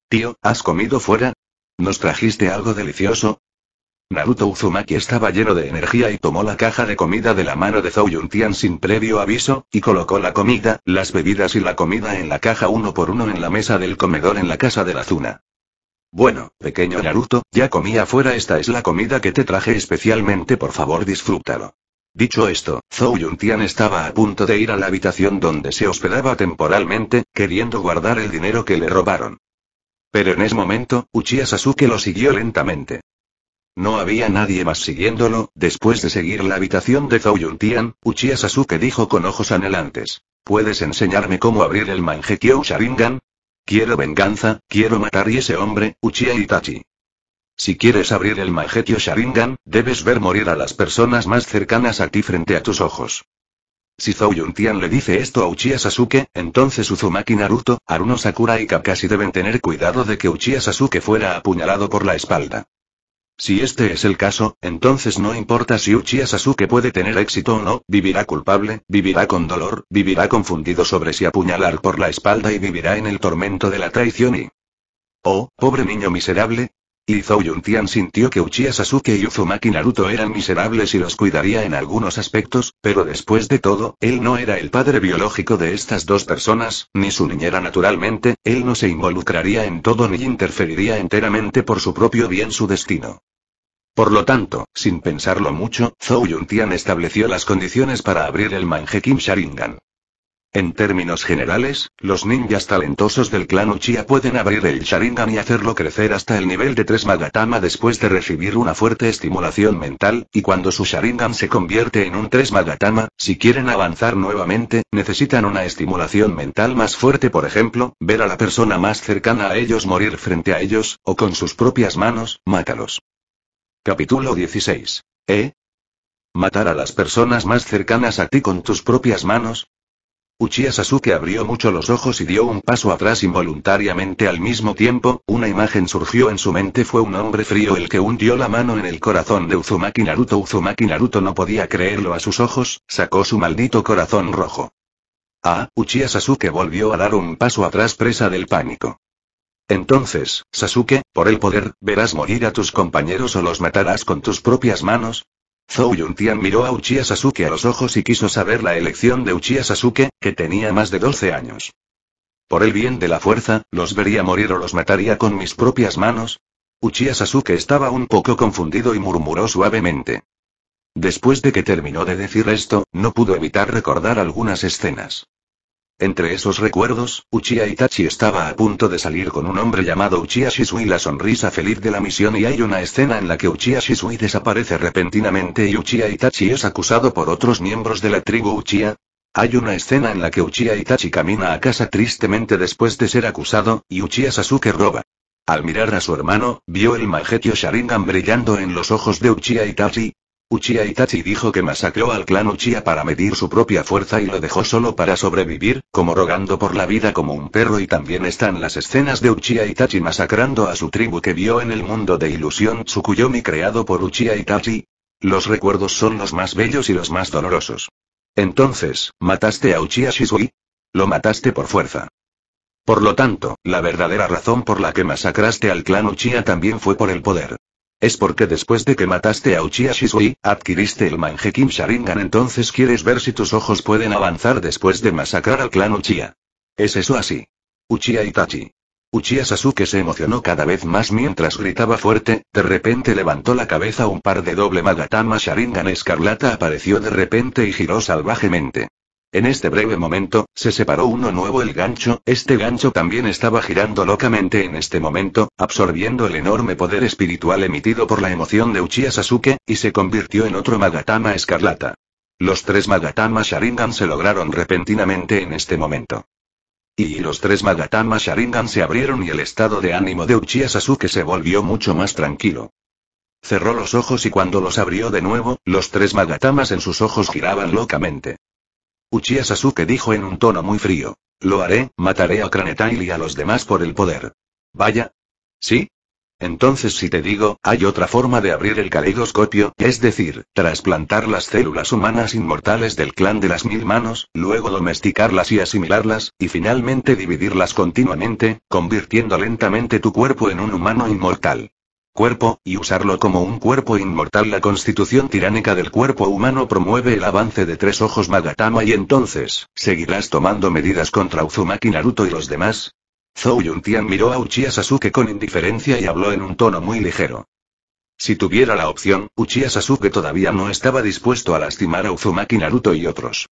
Tío, ¿has comido fuera? ¿Nos trajiste algo delicioso? Naruto Uzumaki estaba lleno de energía y tomó la caja de comida de la mano de Zhou Tian sin previo aviso, y colocó la comida, las bebidas y la comida en la caja uno por uno en la mesa del comedor en la casa de la Zuna. Bueno, pequeño Naruto, ya comí afuera esta es la comida que te traje especialmente por favor disfrútalo. Dicho esto, Zhou Yuntian estaba a punto de ir a la habitación donde se hospedaba temporalmente, queriendo guardar el dinero que le robaron. Pero en ese momento, Uchiha Sasuke lo siguió lentamente. No había nadie más siguiéndolo, después de seguir la habitación de Zhou Yuntian, Uchiha Sasuke dijo con ojos anhelantes. ¿Puedes enseñarme cómo abrir el Mangekyo Sharingan? Quiero venganza, quiero matar y ese hombre, Uchiha Itachi. Si quieres abrir el Majetio Sharingan, debes ver morir a las personas más cercanas a ti frente a tus ojos. Si Zou Yuntian le dice esto a Uchiha Sasuke, entonces Uzumaki Naruto, Aruno Sakura y Kakashi deben tener cuidado de que Uchiha Sasuke fuera apuñalado por la espalda. Si este es el caso, entonces no importa si Uchiha Sasuke puede tener éxito o no, vivirá culpable, vivirá con dolor, vivirá confundido sobre si apuñalar por la espalda y vivirá en el tormento de la traición y... Oh, pobre niño miserable, y Yun Tian sintió que Uchiha Sasuke y Uzumaki Naruto eran miserables y los cuidaría en algunos aspectos, pero después de todo, él no era el padre biológico de estas dos personas, ni su niñera naturalmente, él no se involucraría en todo ni interferiría enteramente por su propio bien su destino. Por lo tanto, sin pensarlo mucho, Zhou Tian estableció las condiciones para abrir el Kim Sharingan. En términos generales, los ninjas talentosos del clan Uchiha pueden abrir el Sharingan y hacerlo crecer hasta el nivel de 3 Magatama después de recibir una fuerte estimulación mental, y cuando su Sharingan se convierte en un 3 Magatama, si quieren avanzar nuevamente, necesitan una estimulación mental más fuerte, por ejemplo, ver a la persona más cercana a ellos morir frente a ellos, o con sus propias manos, mátalos. Capítulo 16. ¿Eh? matar a las personas más cercanas a ti con tus propias manos, Uchiha Sasuke abrió mucho los ojos y dio un paso atrás involuntariamente al mismo tiempo, una imagen surgió en su mente fue un hombre frío el que hundió la mano en el corazón de Uzumaki Naruto Uzumaki Naruto no podía creerlo a sus ojos, sacó su maldito corazón rojo. Ah, Uchiha Sasuke volvió a dar un paso atrás presa del pánico. Entonces, Sasuke, por el poder, verás morir a tus compañeros o los matarás con tus propias manos, Zhou Yuntian miró a Uchiha Sasuke a los ojos y quiso saber la elección de Uchiha Sasuke, que tenía más de 12 años. Por el bien de la fuerza, los vería morir o los mataría con mis propias manos. Uchiha Sasuke estaba un poco confundido y murmuró suavemente. Después de que terminó de decir esto, no pudo evitar recordar algunas escenas. Entre esos recuerdos, Uchiha Itachi estaba a punto de salir con un hombre llamado Uchiha Shisui la sonrisa feliz de la misión y hay una escena en la que Uchiha Shisui desaparece repentinamente y Uchiha Itachi es acusado por otros miembros de la tribu Uchiha. Hay una escena en la que Uchiha Itachi camina a casa tristemente después de ser acusado, y Uchiha Sasuke roba. Al mirar a su hermano, vio el magetio Sharingan brillando en los ojos de Uchiha Itachi, Uchiha Itachi dijo que masacró al clan Uchiha para medir su propia fuerza y lo dejó solo para sobrevivir, como rogando por la vida como un perro y también están las escenas de Uchiha Itachi masacrando a su tribu que vio en el mundo de ilusión Tsukuyomi creado por Uchiha Itachi. Los recuerdos son los más bellos y los más dolorosos. Entonces, ¿mataste a Uchiha Shisui? Lo mataste por fuerza. Por lo tanto, la verdadera razón por la que masacraste al clan Uchiha también fue por el poder. Es porque después de que mataste a Uchiha Shisui, adquiriste el Kim Sharingan entonces quieres ver si tus ojos pueden avanzar después de masacrar al clan Uchiha. ¿Es eso así? Uchiha Itachi. Uchiha Sasuke se emocionó cada vez más mientras gritaba fuerte, de repente levantó la cabeza un par de doble Magatama Sharingan escarlata apareció de repente y giró salvajemente. En este breve momento, se separó uno nuevo el gancho, este gancho también estaba girando locamente en este momento, absorbiendo el enorme poder espiritual emitido por la emoción de Uchiha Sasuke, y se convirtió en otro Magatama escarlata. Los tres Magatama Sharingan se lograron repentinamente en este momento. Y los tres Magatama Sharingan se abrieron y el estado de ánimo de Uchiha Sasuke se volvió mucho más tranquilo. Cerró los ojos y cuando los abrió de nuevo, los tres magatamas en sus ojos giraban locamente. Uchiha Sasuke dijo en un tono muy frío. Lo haré, mataré a Kranetail y a los demás por el poder. Vaya. ¿Sí? Entonces si te digo, hay otra forma de abrir el caleidoscopio, es decir, trasplantar las células humanas inmortales del clan de las mil manos, luego domesticarlas y asimilarlas, y finalmente dividirlas continuamente, convirtiendo lentamente tu cuerpo en un humano inmortal cuerpo, y usarlo como un cuerpo inmortal. La constitución tiránica del cuerpo humano promueve el avance de tres ojos Magatama y entonces, ¿seguirás tomando medidas contra Uzumaki Naruto y los demás? Zou Yuntian miró a Uchiha Sasuke con indiferencia y habló en un tono muy ligero. Si tuviera la opción, Uchiha Sasuke todavía no estaba dispuesto a lastimar a Uzumaki Naruto y otros.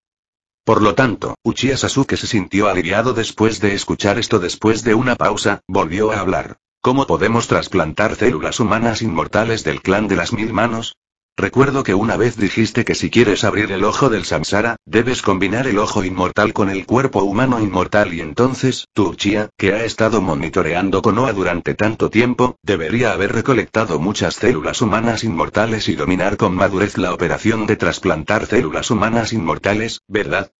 Por lo tanto, Uchiha Sasuke se sintió aliviado después de escuchar esto después de una pausa, volvió a hablar. ¿Cómo podemos trasplantar células humanas inmortales del clan de las mil manos? Recuerdo que una vez dijiste que si quieres abrir el ojo del samsara, debes combinar el ojo inmortal con el cuerpo humano inmortal y entonces, tu que ha estado monitoreando Konoha durante tanto tiempo, debería haber recolectado muchas células humanas inmortales y dominar con madurez la operación de trasplantar células humanas inmortales, ¿verdad?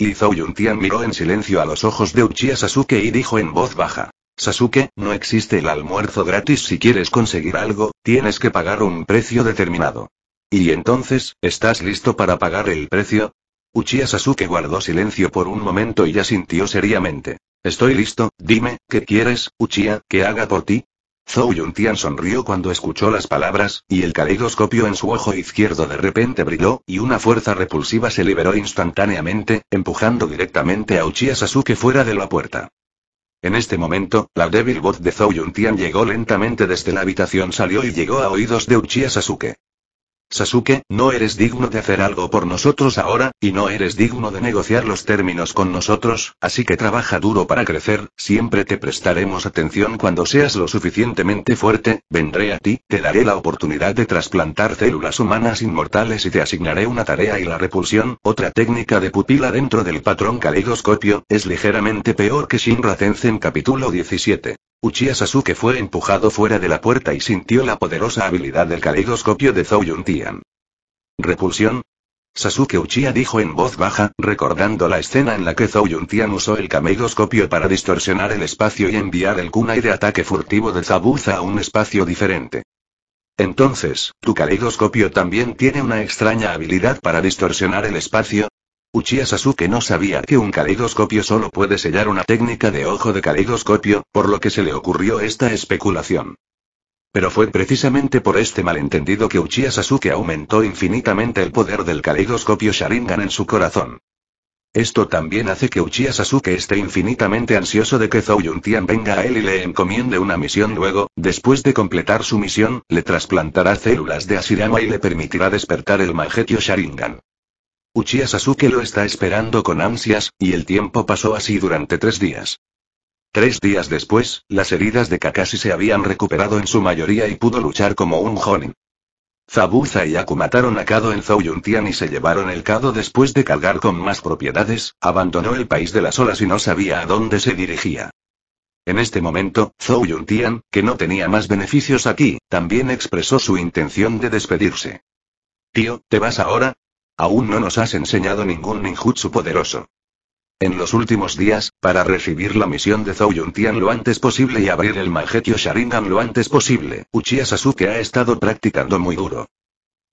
Yun Yuntian miró en silencio a los ojos de Uchiha Sasuke y dijo en voz baja. Sasuke, no existe el almuerzo gratis si quieres conseguir algo, tienes que pagar un precio determinado. Y entonces, ¿estás listo para pagar el precio? Uchiha Sasuke guardó silencio por un momento y ya sintió seriamente. Estoy listo, dime, ¿qué quieres, Uchiha, que haga por ti? Zhou Yuntian sonrió cuando escuchó las palabras, y el caleidoscopio en su ojo izquierdo de repente brilló, y una fuerza repulsiva se liberó instantáneamente, empujando directamente a Uchiha Sasuke fuera de la puerta. En este momento, la débil voz de Zhou Yuntian llegó lentamente desde la habitación salió y llegó a oídos de Uchiha Sasuke. Sasuke, no eres digno de hacer algo por nosotros ahora, y no eres digno de negociar los términos con nosotros, así que trabaja duro para crecer, siempre te prestaremos atención cuando seas lo suficientemente fuerte, vendré a ti, te daré la oportunidad de trasplantar células humanas inmortales y te asignaré una tarea y la repulsión, otra técnica de pupila dentro del patrón caleidoscopio, es ligeramente peor que Shinra en capítulo 17. Uchiha Sasuke fue empujado fuera de la puerta y sintió la poderosa habilidad del caleidoscopio de Zou Yuntian. Repulsión. Sasuke Uchiha dijo en voz baja, recordando la escena en la que Zou Yuntian usó el caleidoscopio para distorsionar el espacio y enviar el kunai de ataque furtivo de Zabuza a un espacio diferente. Entonces, tu caleidoscopio también tiene una extraña habilidad para distorsionar el espacio, Uchiha Sasuke no sabía que un caleidoscopio solo puede sellar una técnica de ojo de caleidoscopio, por lo que se le ocurrió esta especulación. Pero fue precisamente por este malentendido que Uchiha Sasuke aumentó infinitamente el poder del caleidoscopio Sharingan en su corazón. Esto también hace que Uchiha Sasuke esté infinitamente ansioso de que Zou Tian venga a él y le encomiende una misión luego, después de completar su misión, le trasplantará células de Asirama y le permitirá despertar el Mangetio Sharingan. Uchiha Sasuke lo está esperando con ansias, y el tiempo pasó así durante tres días. Tres días después, las heridas de Kakashi se habían recuperado en su mayoría y pudo luchar como un Jonin. Zabuza y Aku mataron a Kado en Zouyuntian y se llevaron el Kado después de cargar con más propiedades, abandonó el país de las olas y no sabía a dónde se dirigía. En este momento, Zhou Yuntian, que no tenía más beneficios aquí, también expresó su intención de despedirse. Tío, ¿te vas ahora? Aún no nos has enseñado ningún ninjutsu poderoso. En los últimos días, para recibir la misión de Zouyuntian Yuntian lo antes posible y abrir el magetio Sharingan lo antes posible, Uchiha Sasuke ha estado practicando muy duro.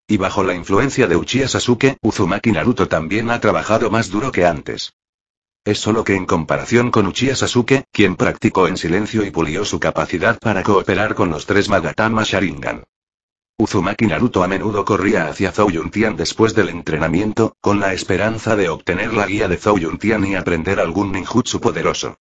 Y bajo la influencia de Uchiha Sasuke, Uzumaki Naruto también ha trabajado más duro que antes. Es solo que en comparación con Uchiha Sasuke, quien practicó en silencio y pulió su capacidad para cooperar con los tres Magatama Sharingan. Uzumaki Naruto a menudo corría hacia Zhou Yuntian después del entrenamiento, con la esperanza de obtener la guía de Zhou Yuntian y aprender algún ninjutsu poderoso.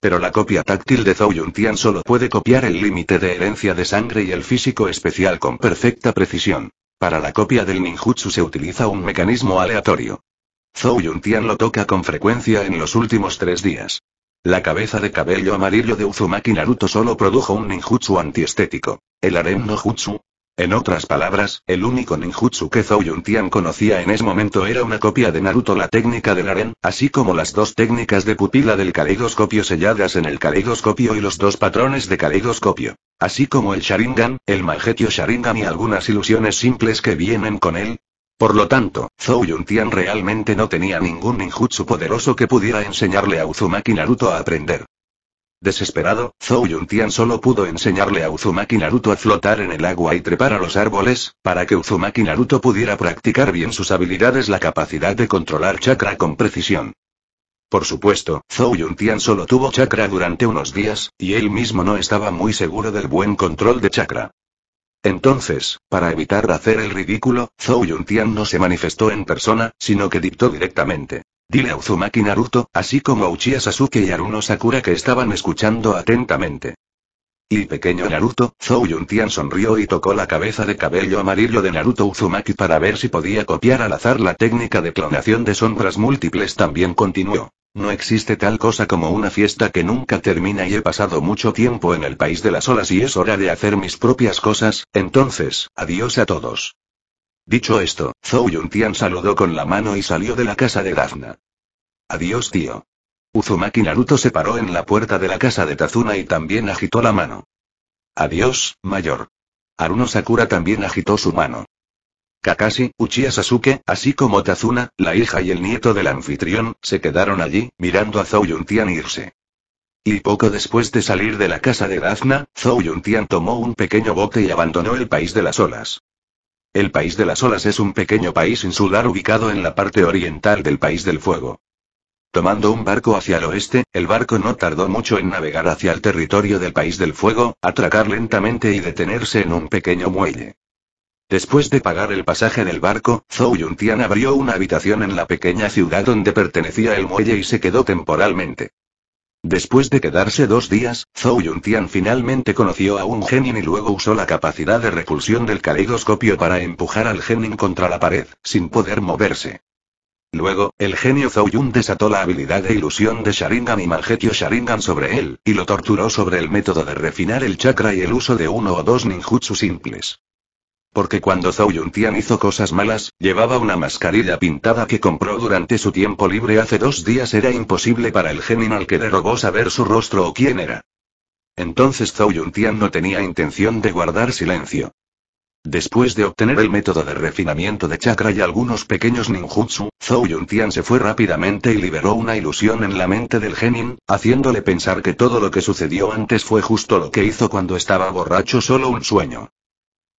Pero la copia táctil de Zhou Yuntian solo puede copiar el límite de herencia de sangre y el físico especial con perfecta precisión. Para la copia del ninjutsu se utiliza un mecanismo aleatorio. Zhou Yuntian lo toca con frecuencia en los últimos tres días. La cabeza de cabello amarillo de Uzumaki Naruto solo produjo un ninjutsu antiestético, el harem jutsu, en otras palabras, el único ninjutsu que Yun Yuntian conocía en ese momento era una copia de Naruto la técnica del aren, así como las dos técnicas de pupila del Kaleidoscopio selladas en el Kaleidoscopio y los dos patrones de Kaleidoscopio, Así como el Sharingan, el Magetio Sharingan y algunas ilusiones simples que vienen con él. Por lo tanto, Zhou Yuntian realmente no tenía ningún ninjutsu poderoso que pudiera enseñarle a Uzumaki Naruto a aprender. Desesperado, Zou Yuntian solo pudo enseñarle a Uzumaki Naruto a flotar en el agua y trepar a los árboles, para que Uzumaki Naruto pudiera practicar bien sus habilidades la capacidad de controlar chakra con precisión. Por supuesto, Zhou Yuntian solo tuvo chakra durante unos días, y él mismo no estaba muy seguro del buen control de chakra. Entonces, para evitar hacer el ridículo, Zhou Yuntian no se manifestó en persona, sino que dictó directamente. Dile a Uzumaki Naruto, así como a Uchiha Sasuke y Aruno Sakura que estaban escuchando atentamente. Y pequeño Naruto, Zou Yuntian sonrió y tocó la cabeza de cabello amarillo de Naruto Uzumaki para ver si podía copiar al azar la técnica de clonación de sombras múltiples también continuó. No existe tal cosa como una fiesta que nunca termina y he pasado mucho tiempo en el país de las olas y es hora de hacer mis propias cosas, entonces, adiós a todos. Dicho esto, Zhou Yuntian saludó con la mano y salió de la casa de Dafna. Adiós tío. Uzumaki Naruto se paró en la puerta de la casa de Tazuna y también agitó la mano. Adiós, mayor. Aruno Sakura también agitó su mano. Kakashi, Uchiha Sasuke, así como Tazuna, la hija y el nieto del anfitrión, se quedaron allí, mirando a Zhou Yuntian irse. Y poco después de salir de la casa de Dafna, Zhou Yuntian tomó un pequeño bote y abandonó el país de las olas. El país de las olas es un pequeño país insular ubicado en la parte oriental del país del fuego. Tomando un barco hacia el oeste, el barco no tardó mucho en navegar hacia el territorio del país del fuego, atracar lentamente y detenerse en un pequeño muelle. Después de pagar el pasaje del barco, Zhou Yuntian abrió una habitación en la pequeña ciudad donde pertenecía el muelle y se quedó temporalmente. Después de quedarse dos días, Zhou Tian finalmente conoció a un genin y luego usó la capacidad de repulsión del caleidoscopio para empujar al genin contra la pared, sin poder moverse. Luego, el genio Zhou Yun desató la habilidad de ilusión de Sharingan y Manjetio Sharingan sobre él, y lo torturó sobre el método de refinar el chakra y el uso de uno o dos ninjutsu simples. Porque cuando Zhou Yuntian hizo cosas malas, llevaba una mascarilla pintada que compró durante su tiempo libre hace dos días. Era imposible para el genin al que le robó saber su rostro o quién era. Entonces Zhou Yuntian no tenía intención de guardar silencio. Después de obtener el método de refinamiento de chakra y algunos pequeños ninjutsu, Zhou Yuntian se fue rápidamente y liberó una ilusión en la mente del genin, haciéndole pensar que todo lo que sucedió antes fue justo lo que hizo cuando estaba borracho solo un sueño.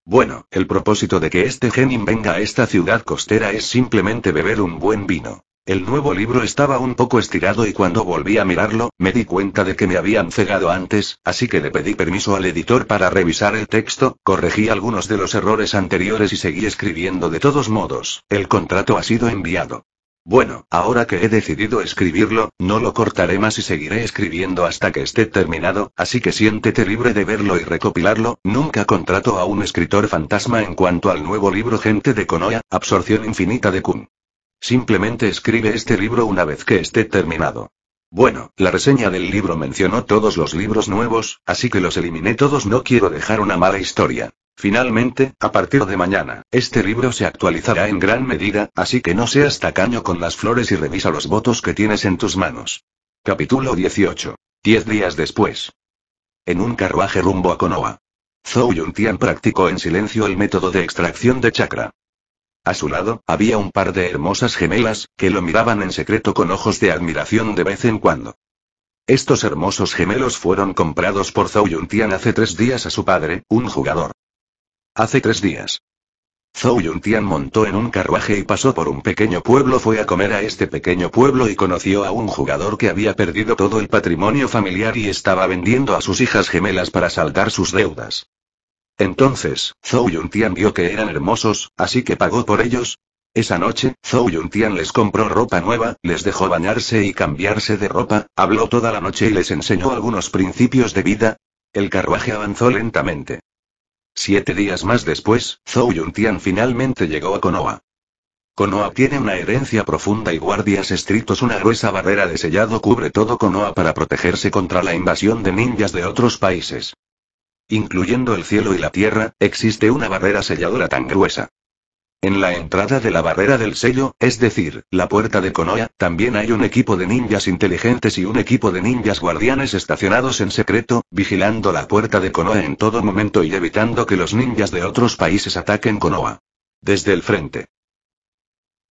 Bueno, el propósito de que este Genin venga a esta ciudad costera es simplemente beber un buen vino. El nuevo libro estaba un poco estirado y cuando volví a mirarlo, me di cuenta de que me habían cegado antes, así que le pedí permiso al editor para revisar el texto, corregí algunos de los errores anteriores y seguí escribiendo de todos modos. El contrato ha sido enviado. Bueno, ahora que he decidido escribirlo, no lo cortaré más y seguiré escribiendo hasta que esté terminado, así que siéntete libre de verlo y recopilarlo. Nunca contrato a un escritor fantasma en cuanto al nuevo libro Gente de Konoya, Absorción Infinita de Kun. Simplemente escribe este libro una vez que esté terminado. Bueno, la reseña del libro mencionó todos los libros nuevos, así que los eliminé todos. No quiero dejar una mala historia. Finalmente, a partir de mañana, este libro se actualizará en gran medida, así que no seas tacaño con las flores y revisa los votos que tienes en tus manos. Capítulo 18. Diez días después. En un carruaje rumbo a Konoha. Zhou Yuntian practicó en silencio el método de extracción de chakra. A su lado, había un par de hermosas gemelas, que lo miraban en secreto con ojos de admiración de vez en cuando. Estos hermosos gemelos fueron comprados por Zhou Yuntian hace tres días a su padre, un jugador. Hace tres días. Zhou Yuntian montó en un carruaje y pasó por un pequeño pueblo. Fue a comer a este pequeño pueblo y conoció a un jugador que había perdido todo el patrimonio familiar y estaba vendiendo a sus hijas gemelas para saldar sus deudas. Entonces, Zhou Yuntian vio que eran hermosos, así que pagó por ellos. Esa noche, Zhou Yuntian les compró ropa nueva, les dejó bañarse y cambiarse de ropa, habló toda la noche y les enseñó algunos principios de vida. El carruaje avanzó lentamente. Siete días más después, Zhou Tian finalmente llegó a Konoha. Konoha tiene una herencia profunda y guardias estrictos. Una gruesa barrera de sellado cubre todo Konoha para protegerse contra la invasión de ninjas de otros países. Incluyendo el cielo y la tierra, existe una barrera selladora tan gruesa en la entrada de la barrera del sello, es decir, la puerta de Konoha, también hay un equipo de ninjas inteligentes y un equipo de ninjas guardianes estacionados en secreto, vigilando la puerta de Konoha en todo momento y evitando que los ninjas de otros países ataquen Konoha. Desde el frente.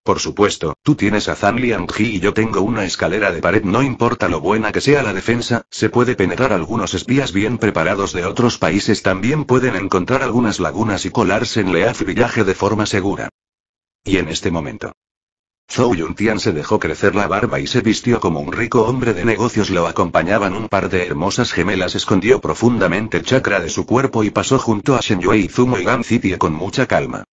Por supuesto, tú tienes a Zhang Liang-ji y yo tengo una escalera de pared. No importa lo buena que sea la defensa, se puede penetrar algunos espías bien preparados de otros países. También pueden encontrar algunas lagunas y colarse en Leaf Villaje de forma segura. Y en este momento. Zhou Yuntian se dejó crecer la barba y se vistió como un rico hombre de negocios. Lo acompañaban un par de hermosas gemelas. Escondió profundamente el chakra de su cuerpo y pasó junto a Shen Yue y Zumo y Gan City con mucha calma.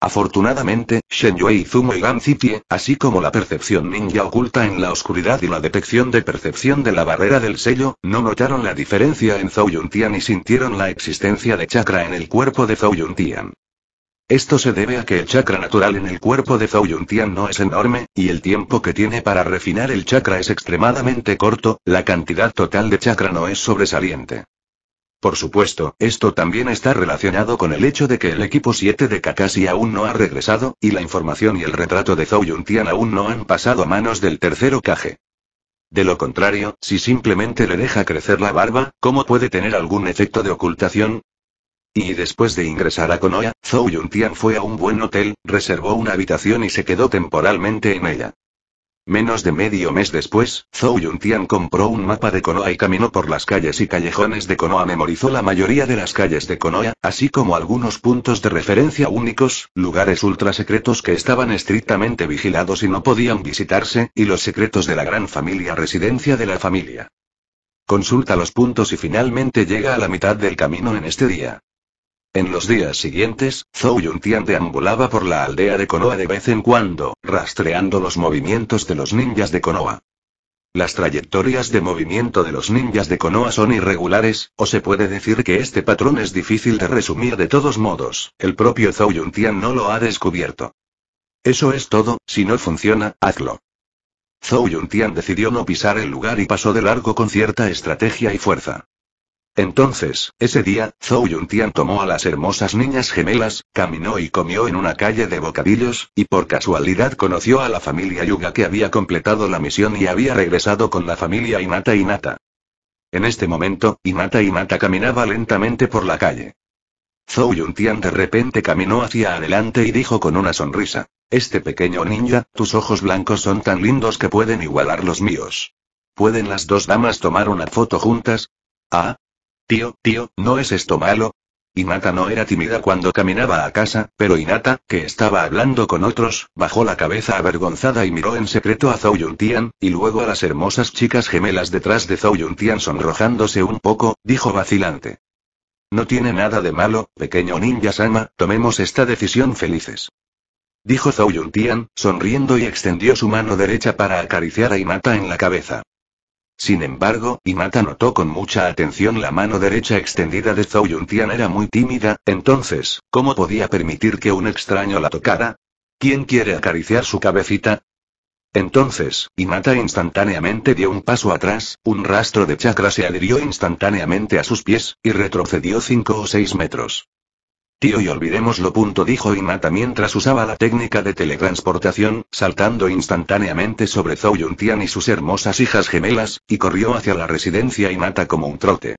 Afortunadamente, yue Zumo y Gamzitie, así como la percepción ninja oculta en la oscuridad y la detección de percepción de la barrera del sello, no notaron la diferencia en Zhou Yuntian y sintieron la existencia de chakra en el cuerpo de Zhou Yuntian. Esto se debe a que el chakra natural en el cuerpo de Zhou Yuntian no es enorme, y el tiempo que tiene para refinar el chakra es extremadamente corto, la cantidad total de chakra no es sobresaliente. Por supuesto, esto también está relacionado con el hecho de que el equipo 7 de Kakashi aún no ha regresado, y la información y el retrato de Zhou Tian aún no han pasado a manos del tercero Kage. De lo contrario, si simplemente le deja crecer la barba, ¿cómo puede tener algún efecto de ocultación? Y después de ingresar a Konoha, Zhou Yuntian fue a un buen hotel, reservó una habitación y se quedó temporalmente en ella. Menos de medio mes después, Zhou Yuntian compró un mapa de Konoha y caminó por las calles y callejones de Konoha. Memorizó la mayoría de las calles de Konoha, así como algunos puntos de referencia únicos, lugares ultra secretos que estaban estrictamente vigilados y no podían visitarse, y los secretos de la gran familia residencia de la familia. Consulta los puntos y finalmente llega a la mitad del camino en este día. En los días siguientes, Zhou Yuntian deambulaba por la aldea de Konoha de vez en cuando, rastreando los movimientos de los ninjas de Konoha. Las trayectorias de movimiento de los ninjas de Konoha son irregulares, o se puede decir que este patrón es difícil de resumir de todos modos, el propio Zhou Yuntian no lo ha descubierto. Eso es todo, si no funciona, hazlo. Zhou Yuntian decidió no pisar el lugar y pasó de largo con cierta estrategia y fuerza. Entonces, ese día, Zhou Yuntian tomó a las hermosas niñas gemelas, caminó y comió en una calle de bocadillos, y por casualidad conoció a la familia Yuga que había completado la misión y había regresado con la familia Inata Inata. En este momento, Inata Inata caminaba lentamente por la calle. Zhou Yuntian de repente caminó hacia adelante y dijo con una sonrisa. Este pequeño ninja, tus ojos blancos son tan lindos que pueden igualar los míos. ¿Pueden las dos damas tomar una foto juntas? Ah, Tío, tío, ¿no es esto malo? Inata no era tímida cuando caminaba a casa, pero Inata, que estaba hablando con otros, bajó la cabeza avergonzada y miró en secreto a Zhou Yuntian, y luego a las hermosas chicas gemelas detrás de Zhou Yuntian sonrojándose un poco, dijo vacilante. No tiene nada de malo, pequeño ninja Sama, tomemos esta decisión felices. Dijo Zhou Yuntian, sonriendo y extendió su mano derecha para acariciar a Inata en la cabeza. Sin embargo, Imata notó con mucha atención la mano derecha extendida de Zhou Yuntian era muy tímida, entonces, ¿cómo podía permitir que un extraño la tocara? ¿Quién quiere acariciar su cabecita? Entonces, Imata instantáneamente dio un paso atrás, un rastro de chakra se adhirió instantáneamente a sus pies, y retrocedió cinco o seis metros. Tío y lo Punto dijo Inata mientras usaba la técnica de teletransportación, saltando instantáneamente sobre Zhou Tian y sus hermosas hijas gemelas, y corrió hacia la residencia Inata como un trote.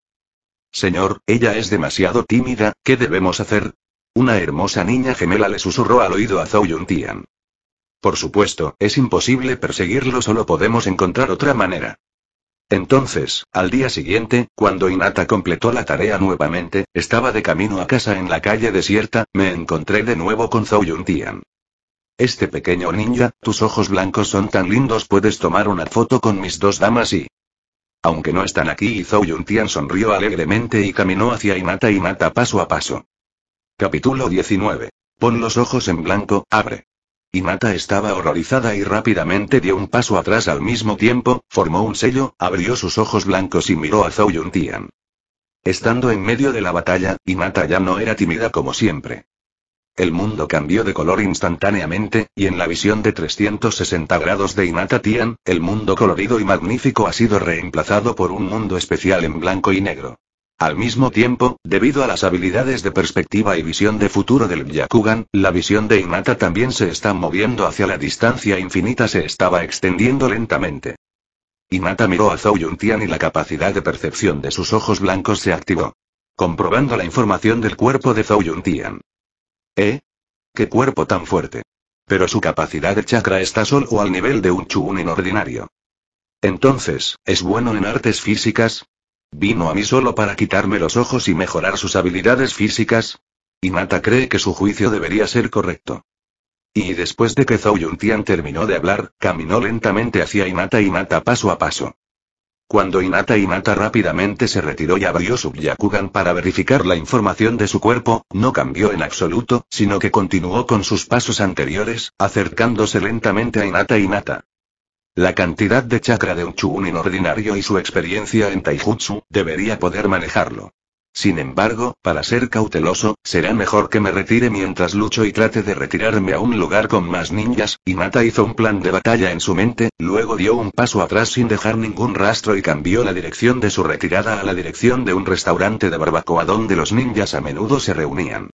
Señor, ella es demasiado tímida, ¿qué debemos hacer? Una hermosa niña gemela le susurró al oído a Zhou Tian. Por supuesto, es imposible perseguirlo, solo podemos encontrar otra manera. Entonces, al día siguiente, cuando Inata completó la tarea nuevamente, estaba de camino a casa en la calle desierta, me encontré de nuevo con Zhou Yuntian. Este pequeño ninja, tus ojos blancos son tan lindos, puedes tomar una foto con mis dos damas y... Aunque no están aquí, y Zhou Yuntian sonrió alegremente y caminó hacia Inata y Inata paso a paso. Capítulo 19. Pon los ojos en blanco, abre. Inata estaba horrorizada y rápidamente dio un paso atrás al mismo tiempo, formó un sello, abrió sus ojos blancos y miró a Zhou Tian. Estando en medio de la batalla, Inata ya no era tímida como siempre. El mundo cambió de color instantáneamente, y en la visión de 360 grados de Inata Tian, el mundo colorido y magnífico ha sido reemplazado por un mundo especial en blanco y negro. Al mismo tiempo, debido a las habilidades de perspectiva y visión de futuro del Yakugan, la visión de Inata también se está moviendo hacia la distancia infinita se estaba extendiendo lentamente. Inata miró a Zhou Yuntian y la capacidad de percepción de sus ojos blancos se activó. Comprobando la información del cuerpo de Zhou tian ¿Eh? ¿Qué cuerpo tan fuerte? Pero su capacidad de chakra está solo al nivel de un chunin ordinario. Entonces, ¿es bueno en artes físicas? Vino a mí solo para quitarme los ojos y mejorar sus habilidades físicas. Inata cree que su juicio debería ser correcto. Y después de que Zhou Yuntian terminó de hablar, caminó lentamente hacia Inata Inata paso a paso. Cuando Inata Inata rápidamente se retiró y abrió su Yakugan para verificar la información de su cuerpo, no cambió en absoluto, sino que continuó con sus pasos anteriores, acercándose lentamente a Inata Inata. La cantidad de chakra de un ordinario ordinario y su experiencia en Taijutsu, debería poder manejarlo. Sin embargo, para ser cauteloso, será mejor que me retire mientras lucho y trate de retirarme a un lugar con más ninjas, y Inata hizo un plan de batalla en su mente, luego dio un paso atrás sin dejar ningún rastro y cambió la dirección de su retirada a la dirección de un restaurante de barbacoa donde los ninjas a menudo se reunían.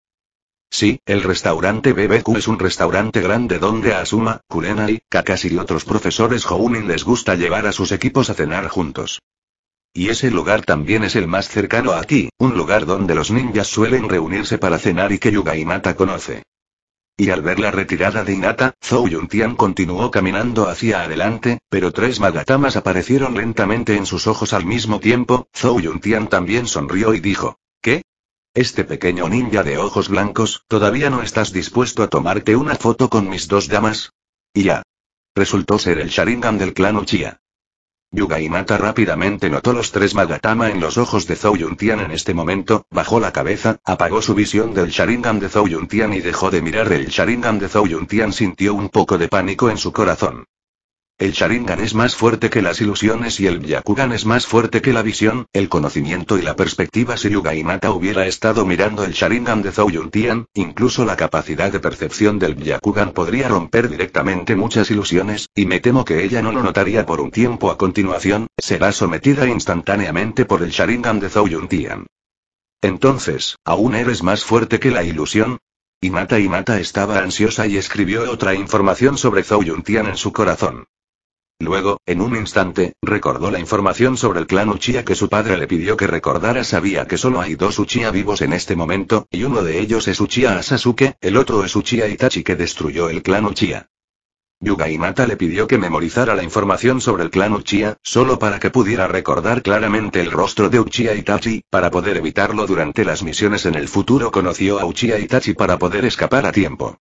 Sí, el restaurante BBQ es un restaurante grande donde a Asuma, Kurenai, Kakashi y otros profesores Jounin les gusta llevar a sus equipos a cenar juntos. Y ese lugar también es el más cercano a aquí, un lugar donde los ninjas suelen reunirse para cenar y que Yuga conoce. Y al ver la retirada de Inata, Zhou Tian continuó caminando hacia adelante, pero tres magatamas aparecieron lentamente en sus ojos al mismo tiempo, Zhou Yuntian también sonrió y dijo, este pequeño ninja de ojos blancos, ¿todavía no estás dispuesto a tomarte una foto con mis dos damas? Y ya. Resultó ser el Sharingan del clan Uchiha. Yugaimata mata rápidamente notó los tres Magatama en los ojos de Zhou Yuntian en este momento, bajó la cabeza, apagó su visión del Sharingan de Zhou Yuntian y dejó de mirar el Sharingan de Zhou Yuntian sintió un poco de pánico en su corazón. El Sharingan es más fuerte que las ilusiones y el Byakugan es más fuerte que la visión, el conocimiento y la perspectiva. Si Yuga Mata hubiera estado mirando el Sharingan de Zhou incluso la capacidad de percepción del Byakugan podría romper directamente muchas ilusiones, y me temo que ella no lo notaría por un tiempo a continuación, será sometida instantáneamente por el Sharingan de Zhou Entonces, ¿aún eres más fuerte que la ilusión? y Mata estaba ansiosa y escribió otra información sobre Zhou en su corazón. Luego, en un instante, recordó la información sobre el clan Uchiha que su padre le pidió que recordara. Sabía que solo hay dos Uchiha vivos en este momento, y uno de ellos es Uchiha Sasuke, el otro es Uchiha Itachi que destruyó el clan Uchiha. Yuga le pidió que memorizara la información sobre el clan Uchiha, solo para que pudiera recordar claramente el rostro de Uchiha Itachi, para poder evitarlo durante las misiones en el futuro conoció a Uchiha Itachi para poder escapar a tiempo.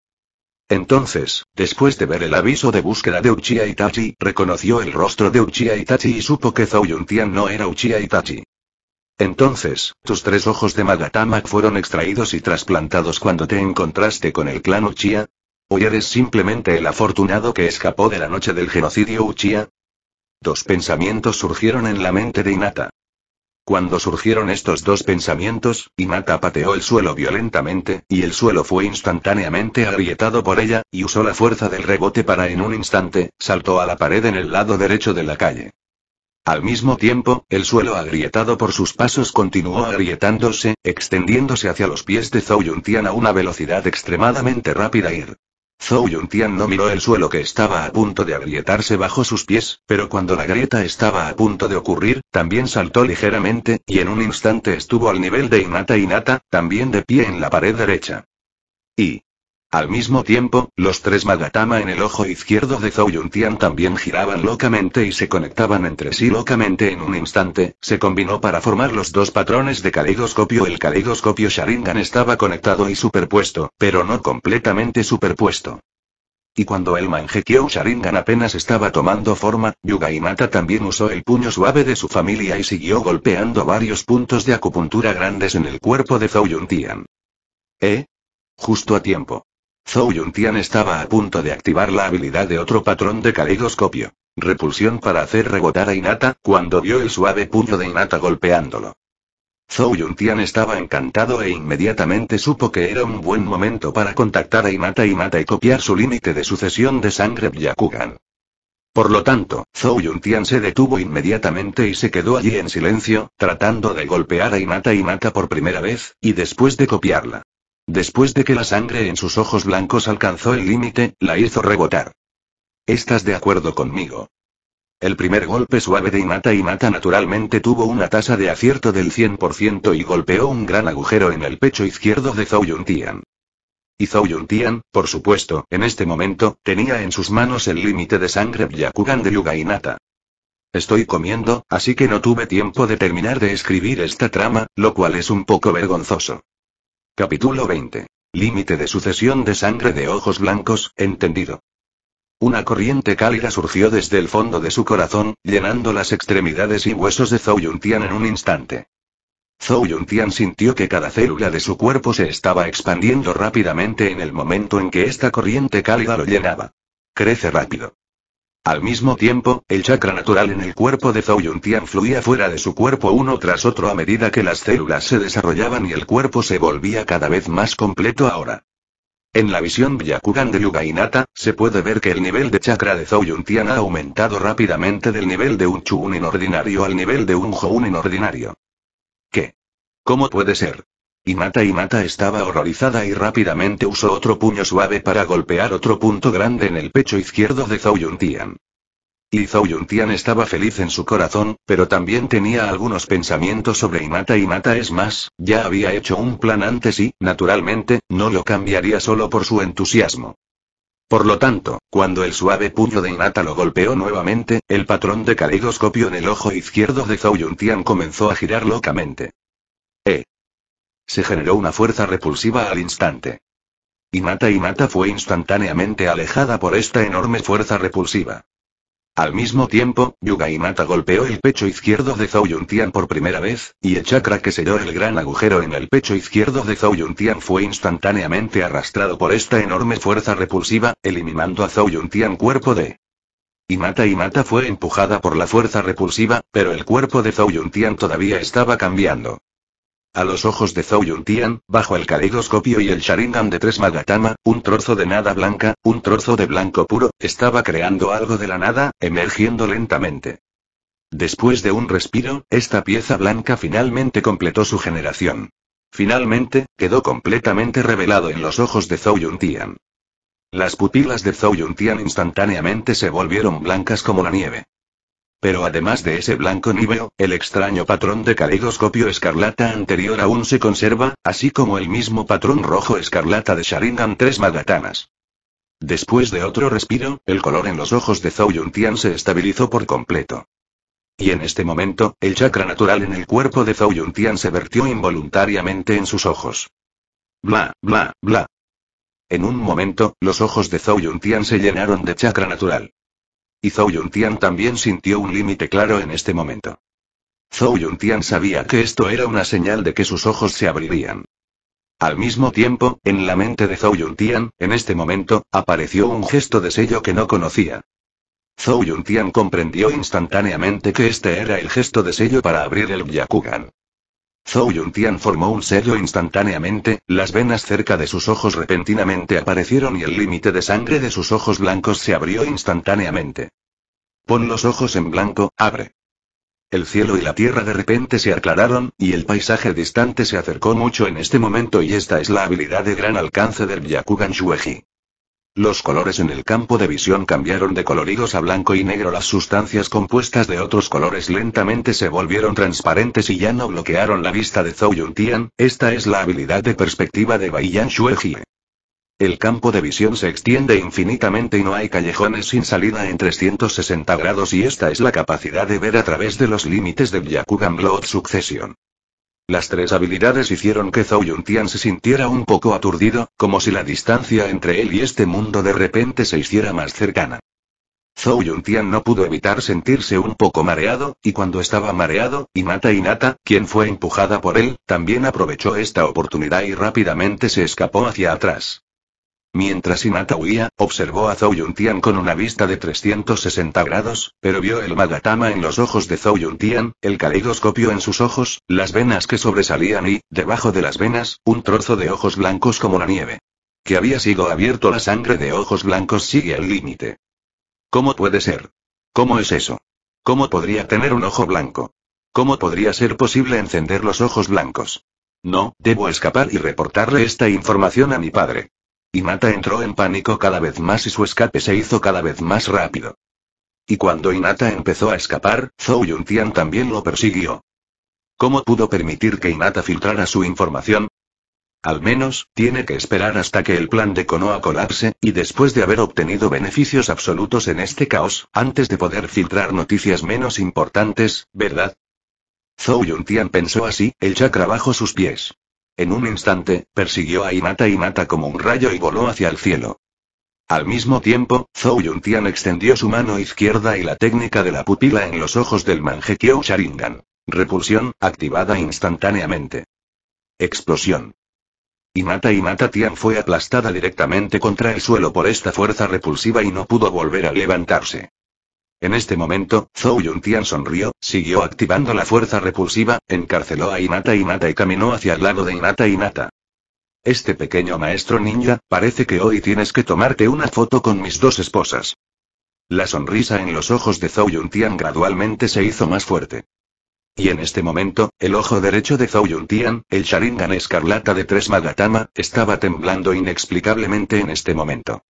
Entonces, después de ver el aviso de búsqueda de Uchiha Itachi, reconoció el rostro de Uchiha Itachi y supo que Yuntian no era Uchiha Itachi. Entonces, tus tres ojos de Magatama fueron extraídos y trasplantados cuando te encontraste con el clan Uchiha? ¿O eres simplemente el afortunado que escapó de la noche del genocidio Uchiha? Dos pensamientos surgieron en la mente de Inata. Cuando surgieron estos dos pensamientos, Inata pateó el suelo violentamente, y el suelo fue instantáneamente agrietado por ella, y usó la fuerza del rebote para en un instante, saltó a la pared en el lado derecho de la calle. Al mismo tiempo, el suelo agrietado por sus pasos continuó agrietándose, extendiéndose hacia los pies de Zhou Yuntian a una velocidad extremadamente rápida ir. Zhou Yuntian no miró el suelo que estaba a punto de agrietarse bajo sus pies, pero cuando la grieta estaba a punto de ocurrir, también saltó ligeramente, y en un instante estuvo al nivel de Inata Inata, también de pie en la pared derecha. Y, al mismo tiempo, los tres Magatama en el ojo izquierdo de Yun Tian también giraban locamente y se conectaban entre sí locamente en un instante, se combinó para formar los dos patrones de caleidoscopio. El caleidoscopio Sharingan estaba conectado y superpuesto, pero no completamente superpuesto. Y cuando el Mangekyou Sharingan apenas estaba tomando forma, Yugaimata también usó el puño suave de su familia y siguió golpeando varios puntos de acupuntura grandes en el cuerpo de Zhou Tian. ¿Eh? Justo a tiempo. Zhou Yuntian estaba a punto de activar la habilidad de otro patrón de caleidoscopio. Repulsión para hacer rebotar a Inata, cuando vio el suave puño de Inata golpeándolo. Zhou Yuntian estaba encantado e inmediatamente supo que era un buen momento para contactar a Inata y Mata y copiar su límite de sucesión de sangre Byakugan. Por lo tanto, Zhou Yuntian se detuvo inmediatamente y se quedó allí en silencio, tratando de golpear a Inata Inata por primera vez, y después de copiarla. Después de que la sangre en sus ojos blancos alcanzó el límite, la hizo rebotar. Estás de acuerdo conmigo. El primer golpe suave de Inata Mata naturalmente tuvo una tasa de acierto del 100% y golpeó un gran agujero en el pecho izquierdo de Zhou Yuntian. Y Zhou Yuntian, por supuesto, en este momento, tenía en sus manos el límite de sangre Byakugan de Yuga Inata. Estoy comiendo, así que no tuve tiempo de terminar de escribir esta trama, lo cual es un poco vergonzoso. Capítulo 20. Límite de sucesión de sangre de ojos blancos, entendido. Una corriente cálida surgió desde el fondo de su corazón, llenando las extremidades y huesos de Zhou Yuntian en un instante. Zhou Yuntian sintió que cada célula de su cuerpo se estaba expandiendo rápidamente en el momento en que esta corriente cálida lo llenaba. Crece rápido. Al mismo tiempo, el chakra natural en el cuerpo de Zhou Yuntian fluía fuera de su cuerpo uno tras otro a medida que las células se desarrollaban y el cuerpo se volvía cada vez más completo ahora. En la visión Byakugan de Yuga Inata, se puede ver que el nivel de chakra de Zhou Yuntian ha aumentado rápidamente del nivel de un Chuunin ordinario al nivel de un Jounin ordinario. ¿Qué? ¿Cómo puede ser? Y Mata y Mata estaba horrorizada y rápidamente usó otro puño suave para golpear otro punto grande en el pecho izquierdo de Zhao Yuntian. Y Zhao Yuntian estaba feliz en su corazón, pero también tenía algunos pensamientos sobre Imata y Mata es más, ya había hecho un plan antes y, naturalmente, no lo cambiaría solo por su entusiasmo. Por lo tanto, cuando el suave puño de Inata lo golpeó nuevamente, el patrón de caleidoscopio en el ojo izquierdo de Zhao Yuntian comenzó a girar locamente. Se generó una fuerza repulsiva al instante. Y Mata Y Mata fue instantáneamente alejada por esta enorme fuerza repulsiva. Al mismo tiempo, Yuga Mata golpeó el pecho izquierdo de Zhou Yuntian por primera vez, y el chakra que selló el gran agujero en el pecho izquierdo de Zhou Yuntian fue instantáneamente arrastrado por esta enorme fuerza repulsiva, eliminando a Zhou Yuntian cuerpo de Y Mata Y Mata fue empujada por la fuerza repulsiva, pero el cuerpo de Zhou Yuntian todavía estaba cambiando. A los ojos de Zhou Tian, bajo el caleidoscopio y el Sharingan de tres Magatama, un trozo de nada blanca, un trozo de blanco puro, estaba creando algo de la nada, emergiendo lentamente. Después de un respiro, esta pieza blanca finalmente completó su generación. Finalmente, quedó completamente revelado en los ojos de Zhou Tian. Las pupilas de Zhou Tian instantáneamente se volvieron blancas como la nieve. Pero además de ese blanco níveo, el extraño patrón de caleidoscopio escarlata anterior aún se conserva, así como el mismo patrón rojo escarlata de Sharingan tres magatanas. Después de otro respiro, el color en los ojos de Zhou Tian se estabilizó por completo. Y en este momento, el chakra natural en el cuerpo de Zhou Tian se vertió involuntariamente en sus ojos. Bla, bla, bla. En un momento, los ojos de Zhou Tian se llenaron de chakra natural. Y Zhou Yuntian también sintió un límite claro en este momento. Zhou Yuntian sabía que esto era una señal de que sus ojos se abrirían. Al mismo tiempo, en la mente de Zhou Yuntian, en este momento, apareció un gesto de sello que no conocía. Zhou Yuntian comprendió instantáneamente que este era el gesto de sello para abrir el Yakugan. Zhou Yuntian formó un sello instantáneamente, las venas cerca de sus ojos repentinamente aparecieron y el límite de sangre de sus ojos blancos se abrió instantáneamente. Pon los ojos en blanco, abre. El cielo y la tierra de repente se aclararon, y el paisaje distante se acercó mucho en este momento y esta es la habilidad de gran alcance del yakugan Shueji. Los colores en el campo de visión cambiaron de coloridos a blanco y negro. Las sustancias compuestas de otros colores lentamente se volvieron transparentes y ya no bloquearon la vista de Zhou Yuntian. Esta es la habilidad de perspectiva de Baiyan Shuejie. El campo de visión se extiende infinitamente y no hay callejones sin salida en 360 grados y esta es la capacidad de ver a través de los límites de Yakugan Blood Succession. Las tres habilidades hicieron que Zhou Yuntian se sintiera un poco aturdido, como si la distancia entre él y este mundo de repente se hiciera más cercana. Zhou Yuntian no pudo evitar sentirse un poco mareado, y cuando estaba mareado, Inata Inata, quien fue empujada por él, también aprovechó esta oportunidad y rápidamente se escapó hacia atrás. Mientras Hinata huía, observó a Zhou Yuntian con una vista de 360 grados, pero vio el magatama en los ojos de Zhou Yuntian, el caleidoscopio en sus ojos, las venas que sobresalían y, debajo de las venas, un trozo de ojos blancos como la nieve. Que había sido abierto la sangre de ojos blancos sigue al límite. ¿Cómo puede ser? ¿Cómo es eso? ¿Cómo podría tener un ojo blanco? ¿Cómo podría ser posible encender los ojos blancos? No, debo escapar y reportarle esta información a mi padre. Inata entró en pánico cada vez más y su escape se hizo cada vez más rápido. Y cuando Inata empezó a escapar, Zhou Yuntian también lo persiguió. ¿Cómo pudo permitir que Inata filtrara su información? Al menos, tiene que esperar hasta que el plan de Konoha colapse, y después de haber obtenido beneficios absolutos en este caos, antes de poder filtrar noticias menos importantes, ¿verdad? Zhou Yuntian pensó así, el chakra bajo sus pies. En un instante, persiguió a y Mata como un rayo y voló hacia el cielo. Al mismo tiempo, Zhou Tian extendió su mano izquierda y la técnica de la pupila en los ojos del Mangekyo Sharingan. Repulsión, activada instantáneamente. Explosión. y Mata Tian fue aplastada directamente contra el suelo por esta fuerza repulsiva y no pudo volver a levantarse. En este momento, Zhou Yuntian sonrió, siguió activando la fuerza repulsiva, encarceló a Inata Inata y caminó hacia el lado de Inata Inata. Este pequeño maestro ninja, parece que hoy tienes que tomarte una foto con mis dos esposas. La sonrisa en los ojos de Zhou Yuntian gradualmente se hizo más fuerte. Y en este momento, el ojo derecho de Zhou Yuntian, el Sharingan escarlata de tres Magatama, estaba temblando inexplicablemente en este momento.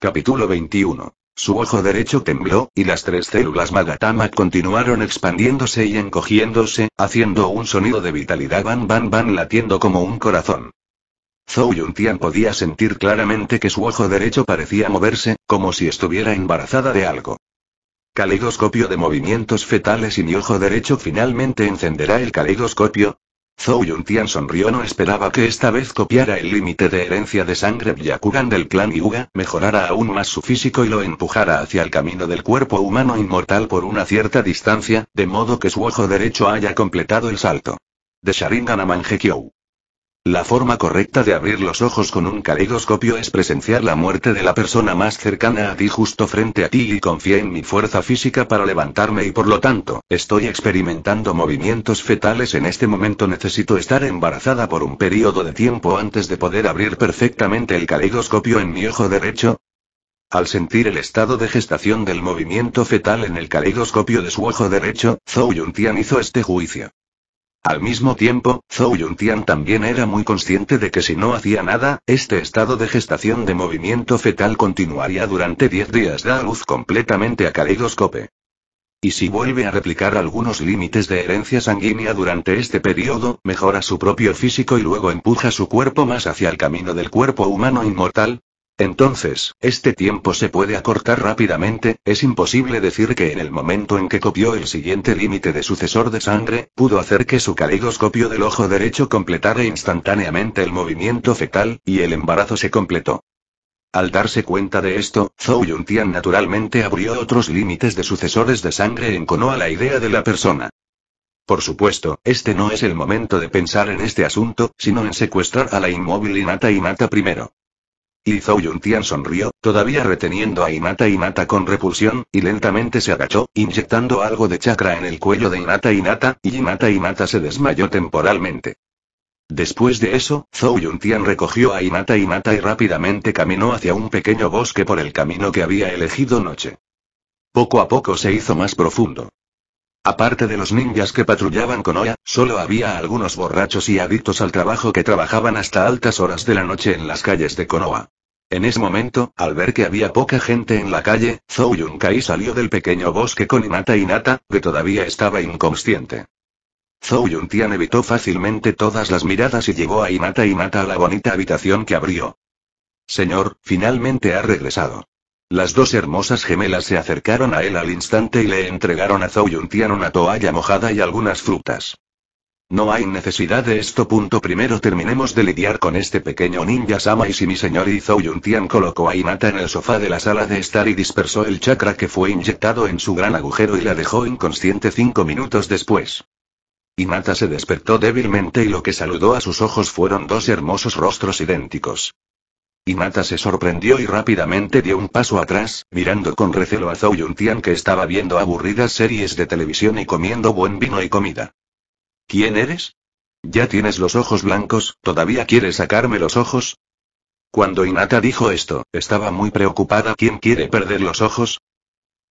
Capítulo 21 su ojo derecho tembló, y las tres células Magatama continuaron expandiéndose y encogiéndose, haciendo un sonido de vitalidad van van van latiendo como un corazón. Zhou Yuntian podía sentir claramente que su ojo derecho parecía moverse, como si estuviera embarazada de algo. Caleidoscopio de movimientos fetales y mi ojo derecho finalmente encenderá el caleidoscopio, Zhou Yuntian sonrió no esperaba que esta vez copiara el límite de herencia de sangre Byakugan del clan Yuga, mejorara aún más su físico y lo empujara hacia el camino del cuerpo humano inmortal por una cierta distancia, de modo que su ojo derecho haya completado el salto. De Sharingan a Mangekyou. La forma correcta de abrir los ojos con un caleidoscopio es presenciar la muerte de la persona más cercana a ti justo frente a ti y confía en mi fuerza física para levantarme y por lo tanto, estoy experimentando movimientos fetales en este momento necesito estar embarazada por un periodo de tiempo antes de poder abrir perfectamente el caleidoscopio en mi ojo derecho. Al sentir el estado de gestación del movimiento fetal en el caleidoscopio de su ojo derecho, Zhou Tian hizo este juicio. Al mismo tiempo, Zhou Yuntian también era muy consciente de que si no hacía nada, este estado de gestación de movimiento fetal continuaría durante 10 días da luz completamente a caleidoscope. Y si vuelve a replicar algunos límites de herencia sanguínea durante este periodo, mejora su propio físico y luego empuja su cuerpo más hacia el camino del cuerpo humano inmortal, entonces, este tiempo se puede acortar rápidamente, es imposible decir que en el momento en que copió el siguiente límite de sucesor de sangre, pudo hacer que su caleidoscopio del ojo derecho completara instantáneamente el movimiento fetal, y el embarazo se completó. Al darse cuenta de esto, Zhou Yuntian naturalmente abrió otros límites de sucesores de sangre e en cono a la idea de la persona. Por supuesto, este no es el momento de pensar en este asunto, sino en secuestrar a la inmóvil Inata Inata primero. Y Zhou Tian sonrió, todavía reteniendo a Inata Inata con repulsión, y lentamente se agachó, inyectando algo de chakra en el cuello de Inata Inata, y Inata Inata se desmayó temporalmente. Después de eso, Zhou Tian recogió a Inata Inata y rápidamente caminó hacia un pequeño bosque por el camino que había elegido noche. Poco a poco se hizo más profundo. Aparte de los ninjas que patrullaban con solo había algunos borrachos y adictos al trabajo que trabajaban hasta altas horas de la noche en las calles de Konoha. En ese momento, al ver que había poca gente en la calle, Zhou Kai salió del pequeño bosque con Inata Inata, que todavía estaba inconsciente. Zhou Yuntian evitó fácilmente todas las miradas y llevó a Inata Inata a la bonita habitación que abrió. Señor, finalmente ha regresado. Las dos hermosas gemelas se acercaron a él al instante y le entregaron a Zhou Yuntian una toalla mojada y algunas frutas. No hay necesidad de esto. Punto primero terminemos de lidiar con este pequeño ninja Sama y si mi señor Yun Tian colocó a Inata en el sofá de la sala de estar y dispersó el chakra que fue inyectado en su gran agujero y la dejó inconsciente cinco minutos después. Inata se despertó débilmente y lo que saludó a sus ojos fueron dos hermosos rostros idénticos. Inata se sorprendió y rápidamente dio un paso atrás, mirando con recelo a Zhou Yuntian que estaba viendo aburridas series de televisión y comiendo buen vino y comida. ¿Quién eres? Ya tienes los ojos blancos, ¿todavía quieres sacarme los ojos? Cuando Inata dijo esto, estaba muy preocupada. ¿Quién quiere perder los ojos?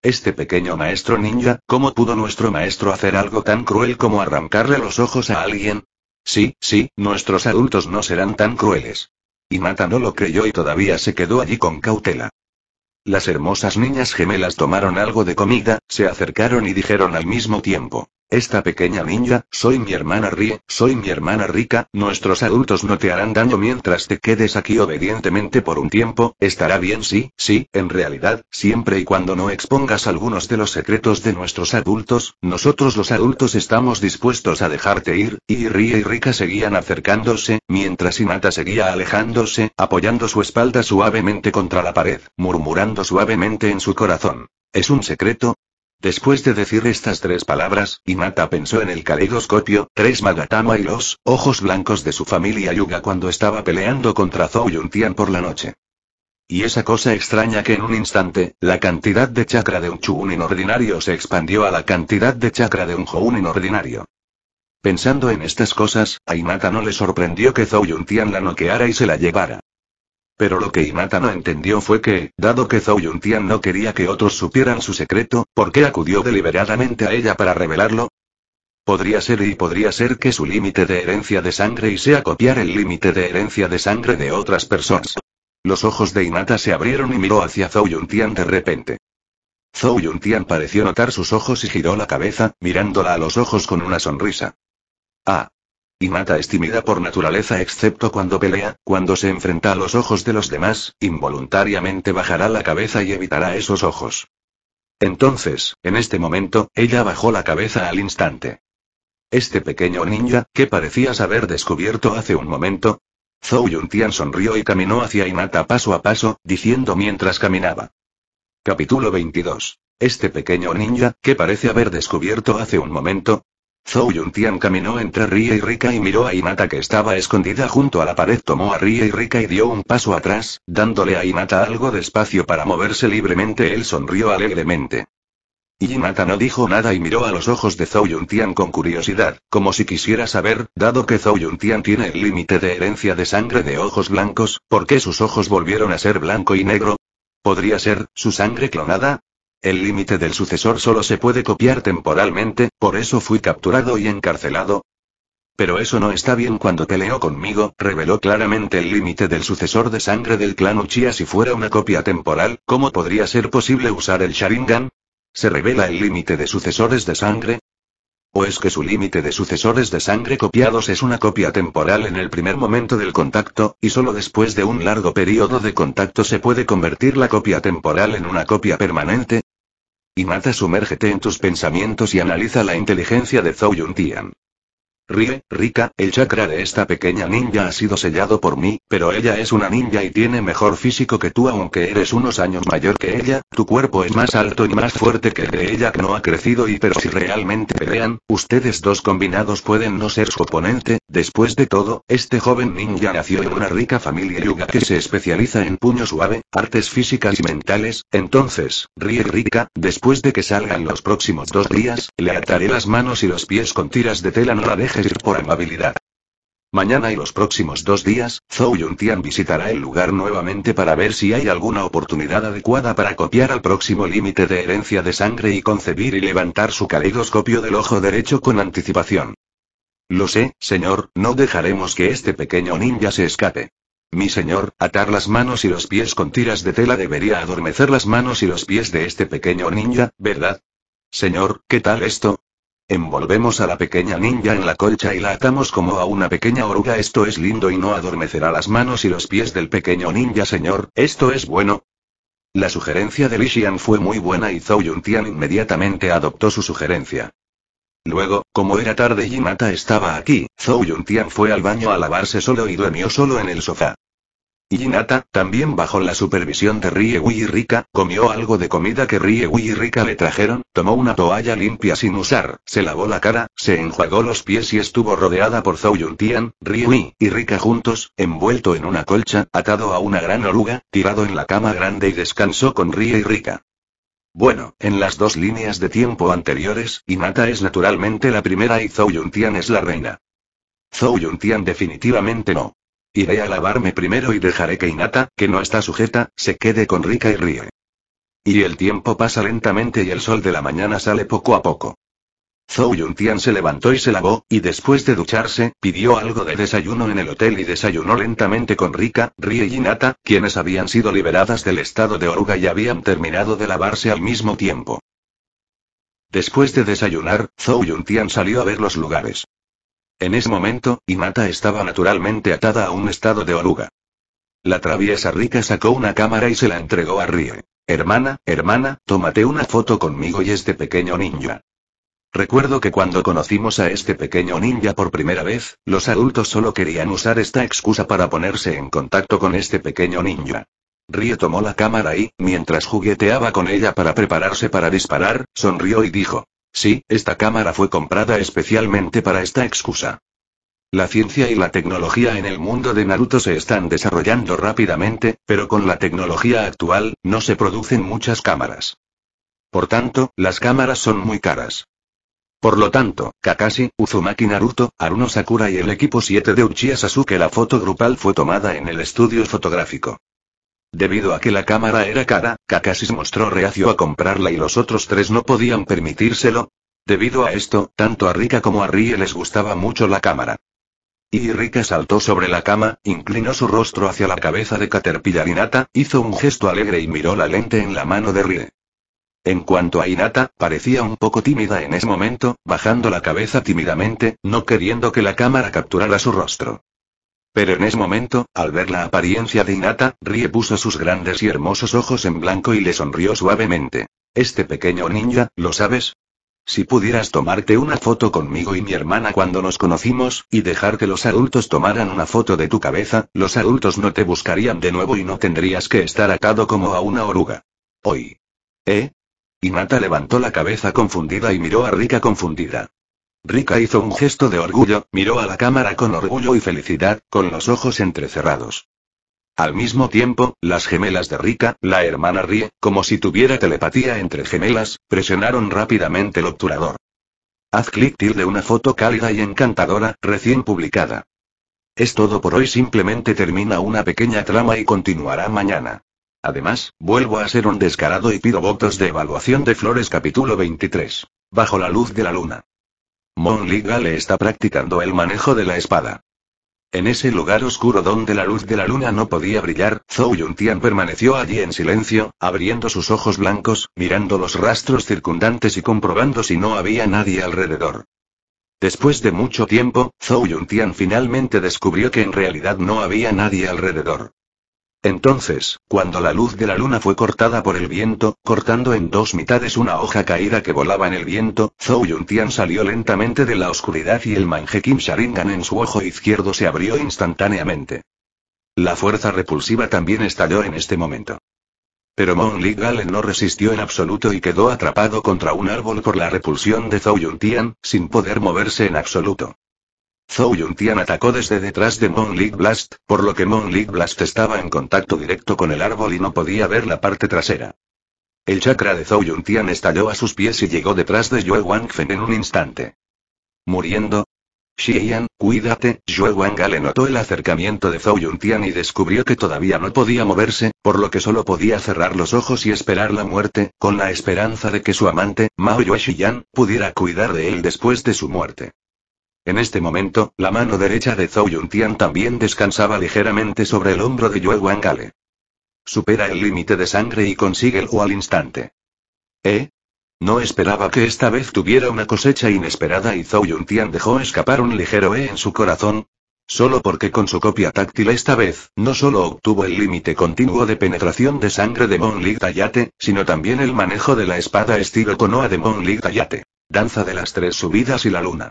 Este pequeño maestro ninja, ¿cómo pudo nuestro maestro hacer algo tan cruel como arrancarle los ojos a alguien? Sí, sí, nuestros adultos no serán tan crueles. Inata no lo creyó y todavía se quedó allí con cautela. Las hermosas niñas gemelas tomaron algo de comida, se acercaron y dijeron al mismo tiempo. Esta pequeña niña, soy mi hermana Rie, soy mi hermana rica, nuestros adultos no te harán daño mientras te quedes aquí obedientemente por un tiempo, estará bien sí, sí, en realidad, siempre y cuando no expongas algunos de los secretos de nuestros adultos, nosotros los adultos estamos dispuestos a dejarte ir, y Rie y Rica seguían acercándose, mientras Inata seguía alejándose, apoyando su espalda suavemente contra la pared, murmurando suavemente en su corazón. Es un secreto, Después de decir estas tres palabras, Imata pensó en el caleidoscopio, tres Magatama y los ojos blancos de su familia Yuga cuando estaba peleando contra Zhou Yuntian por la noche. Y esa cosa extraña que en un instante, la cantidad de chakra de un ch'un inordinario se expandió a la cantidad de chakra de un Jounin inordinario. Pensando en estas cosas, a Imata no le sorprendió que Zhou Yuntian la noqueara y se la llevara. Pero lo que Inata no entendió fue que, dado que Zhou Yuntian no quería que otros supieran su secreto, ¿por qué acudió deliberadamente a ella para revelarlo? Podría ser y podría ser que su límite de herencia de sangre y sea copiar el límite de herencia de sangre de otras personas. Los ojos de Inata se abrieron y miró hacia Zhou Yuntian de repente. Zhou Tian pareció notar sus ojos y giró la cabeza, mirándola a los ojos con una sonrisa. Ah, Inata es tímida por naturaleza excepto cuando pelea, cuando se enfrenta a los ojos de los demás, involuntariamente bajará la cabeza y evitará esos ojos. Entonces, en este momento, ella bajó la cabeza al instante. Este pequeño ninja, que parecías haber descubierto hace un momento? Zhou Yuntian sonrió y caminó hacia Inata paso a paso, diciendo mientras caminaba. Capítulo 22. Este pequeño ninja, que parece haber descubierto hace un momento, Zhou Tian caminó entre Ria y Rika y miró a Inata que estaba escondida junto a la pared. Tomó a Ria y Rika y dio un paso atrás, dándole a Inata algo de espacio para moverse libremente. Él sonrió alegremente. Inata no dijo nada y miró a los ojos de Zhou Tian con curiosidad, como si quisiera saber, dado que Zhou Tian tiene el límite de herencia de sangre de ojos blancos, ¿por qué sus ojos volvieron a ser blanco y negro? ¿Podría ser, su sangre clonada? El límite del sucesor solo se puede copiar temporalmente, por eso fui capturado y encarcelado. Pero eso no está bien cuando peleó conmigo, reveló claramente el límite del sucesor de sangre del clan Uchiha si fuera una copia temporal, ¿cómo podría ser posible usar el Sharingan? ¿Se revela el límite de sucesores de sangre? ¿O es que su límite de sucesores de sangre copiados es una copia temporal en el primer momento del contacto, y solo después de un largo periodo de contacto se puede convertir la copia temporal en una copia permanente? Y mata sumérgete en tus pensamientos y analiza la inteligencia de Zhou Tian rie, Rika, el chakra de esta pequeña ninja ha sido sellado por mí, pero ella es una ninja y tiene mejor físico que tú aunque eres unos años mayor que ella, tu cuerpo es más alto y más fuerte que el de ella que no ha crecido y pero si realmente pelean, ustedes dos combinados pueden no ser su oponente, después de todo, este joven ninja nació en una rica familia yuga que se especializa en puño suave, artes físicas y mentales, entonces, Rie rica, después de que salgan los próximos dos días, le ataré las manos y los pies con tiras de tela no la deje por amabilidad. Mañana y los próximos dos días, Zhou Yuntian visitará el lugar nuevamente para ver si hay alguna oportunidad adecuada para copiar al próximo límite de herencia de sangre y concebir y levantar su caleidoscopio del ojo derecho con anticipación. Lo sé, señor, no dejaremos que este pequeño ninja se escape. Mi señor, atar las manos y los pies con tiras de tela debería adormecer las manos y los pies de este pequeño ninja, ¿verdad? Señor, ¿qué tal esto? Envolvemos a la pequeña ninja en la colcha y la atamos como a una pequeña oruga. Esto es lindo y no adormecerá las manos y los pies del pequeño ninja, señor. Esto es bueno. La sugerencia de Lishian fue muy buena y Zhou Yuntian inmediatamente adoptó su sugerencia. Luego, como era tarde y Mata estaba aquí, Zhou Yuntian fue al baño a lavarse solo y duermió solo en el sofá. Y Hinata, también bajo la supervisión de Riewi y Rika, comió algo de comida que Riewi y Rika le trajeron, tomó una toalla limpia sin usar, se lavó la cara, se enjuagó los pies y estuvo rodeada por Zhou Yuntian, y Rika juntos, envuelto en una colcha, atado a una gran oruga, tirado en la cama grande y descansó con Rie y Rika. Bueno, en las dos líneas de tiempo anteriores, Hinata es naturalmente la primera y Zhou Yuntian es la reina. Zhou Yuntian definitivamente no. Iré a lavarme primero y dejaré que Inata, que no está sujeta, se quede con Rika y ríe. Y el tiempo pasa lentamente y el sol de la mañana sale poco a poco. Zhou Yuntian se levantó y se lavó, y después de ducharse, pidió algo de desayuno en el hotel y desayunó lentamente con Rika, Rie y Inata, quienes habían sido liberadas del estado de oruga y habían terminado de lavarse al mismo tiempo. Después de desayunar, Zhou Yuntian salió a ver los lugares. En ese momento, Imata estaba naturalmente atada a un estado de oruga. La traviesa rica sacó una cámara y se la entregó a Rie. Hermana, hermana, tómate una foto conmigo y este pequeño ninja. Recuerdo que cuando conocimos a este pequeño ninja por primera vez, los adultos solo querían usar esta excusa para ponerse en contacto con este pequeño ninja. Rie tomó la cámara y, mientras jugueteaba con ella para prepararse para disparar, sonrió y dijo, Sí, esta cámara fue comprada especialmente para esta excusa. La ciencia y la tecnología en el mundo de Naruto se están desarrollando rápidamente, pero con la tecnología actual, no se producen muchas cámaras. Por tanto, las cámaras son muy caras. Por lo tanto, Kakashi, Uzumaki Naruto, Aruno Sakura y el equipo 7 de Uchiha Sasuke la foto grupal fue tomada en el estudio fotográfico. Debido a que la cámara era cara, Kakasis mostró reacio a comprarla y los otros tres no podían permitírselo. Debido a esto, tanto a Rika como a Rie les gustaba mucho la cámara. Y Rika saltó sobre la cama, inclinó su rostro hacia la cabeza de Caterpillar Inata, hizo un gesto alegre y miró la lente en la mano de Rie. En cuanto a Inata, parecía un poco tímida en ese momento, bajando la cabeza tímidamente, no queriendo que la cámara capturara su rostro. Pero en ese momento, al ver la apariencia de Inata, Rie puso sus grandes y hermosos ojos en blanco y le sonrió suavemente. Este pequeño ninja, ¿lo sabes? Si pudieras tomarte una foto conmigo y mi hermana cuando nos conocimos, y dejar que los adultos tomaran una foto de tu cabeza, los adultos no te buscarían de nuevo y no tendrías que estar atado como a una oruga. Hoy. ¿Eh? Inata levantó la cabeza confundida y miró a Rika confundida. Rika hizo un gesto de orgullo, miró a la cámara con orgullo y felicidad, con los ojos entrecerrados. Al mismo tiempo, las gemelas de Rica, la hermana Rie, como si tuviera telepatía entre gemelas, presionaron rápidamente el obturador. Haz clic de una foto cálida y encantadora, recién publicada. Es todo por hoy, simplemente termina una pequeña trama y continuará mañana. Además, vuelvo a ser un descarado y pido votos de evaluación de Flores capítulo 23. Bajo la luz de la luna. Mon Liga le está practicando el manejo de la espada. En ese lugar oscuro donde la luz de la luna no podía brillar, Zhou Yuntian permaneció allí en silencio, abriendo sus ojos blancos, mirando los rastros circundantes y comprobando si no había nadie alrededor. Después de mucho tiempo, Zhou Yuntian finalmente descubrió que en realidad no había nadie alrededor. Entonces, cuando la luz de la luna fue cortada por el viento, cortando en dos mitades una hoja caída que volaba en el viento, Zhou Yuntian salió lentamente de la oscuridad y el Kim Sharingan en su ojo izquierdo se abrió instantáneamente. La fuerza repulsiva también estalló en este momento. Pero Mon Li Galen no resistió en absoluto y quedó atrapado contra un árbol por la repulsión de Zhou Yuntian, sin poder moverse en absoluto. Zhou Yuntian atacó desde detrás de Lig Blast, por lo que Lig Blast estaba en contacto directo con el árbol y no podía ver la parte trasera. El chakra de Zhou Yuntian estalló a sus pies y llegó detrás de Yue Wangfen en un instante. Muriendo. Yan, cuídate, Yue Wangale notó el acercamiento de Zhou Yuntian y descubrió que todavía no podía moverse, por lo que solo podía cerrar los ojos y esperar la muerte, con la esperanza de que su amante, Mao Yue Yan, pudiera cuidar de él después de su muerte. En este momento, la mano derecha de Zhou Yuntian también descansaba ligeramente sobre el hombro de Yue Wangale. Supera el límite de sangre y consigue el O al instante. ¿Eh? No esperaba que esta vez tuviera una cosecha inesperada y Zhou Yuntian dejó escapar un ligero E en su corazón. Solo porque con su copia táctil esta vez, no solo obtuvo el límite continuo de penetración de sangre de Mon Lig Tayate, sino también el manejo de la espada estilo Konoha de Mon Lig Tayate. Danza de las tres subidas y la luna.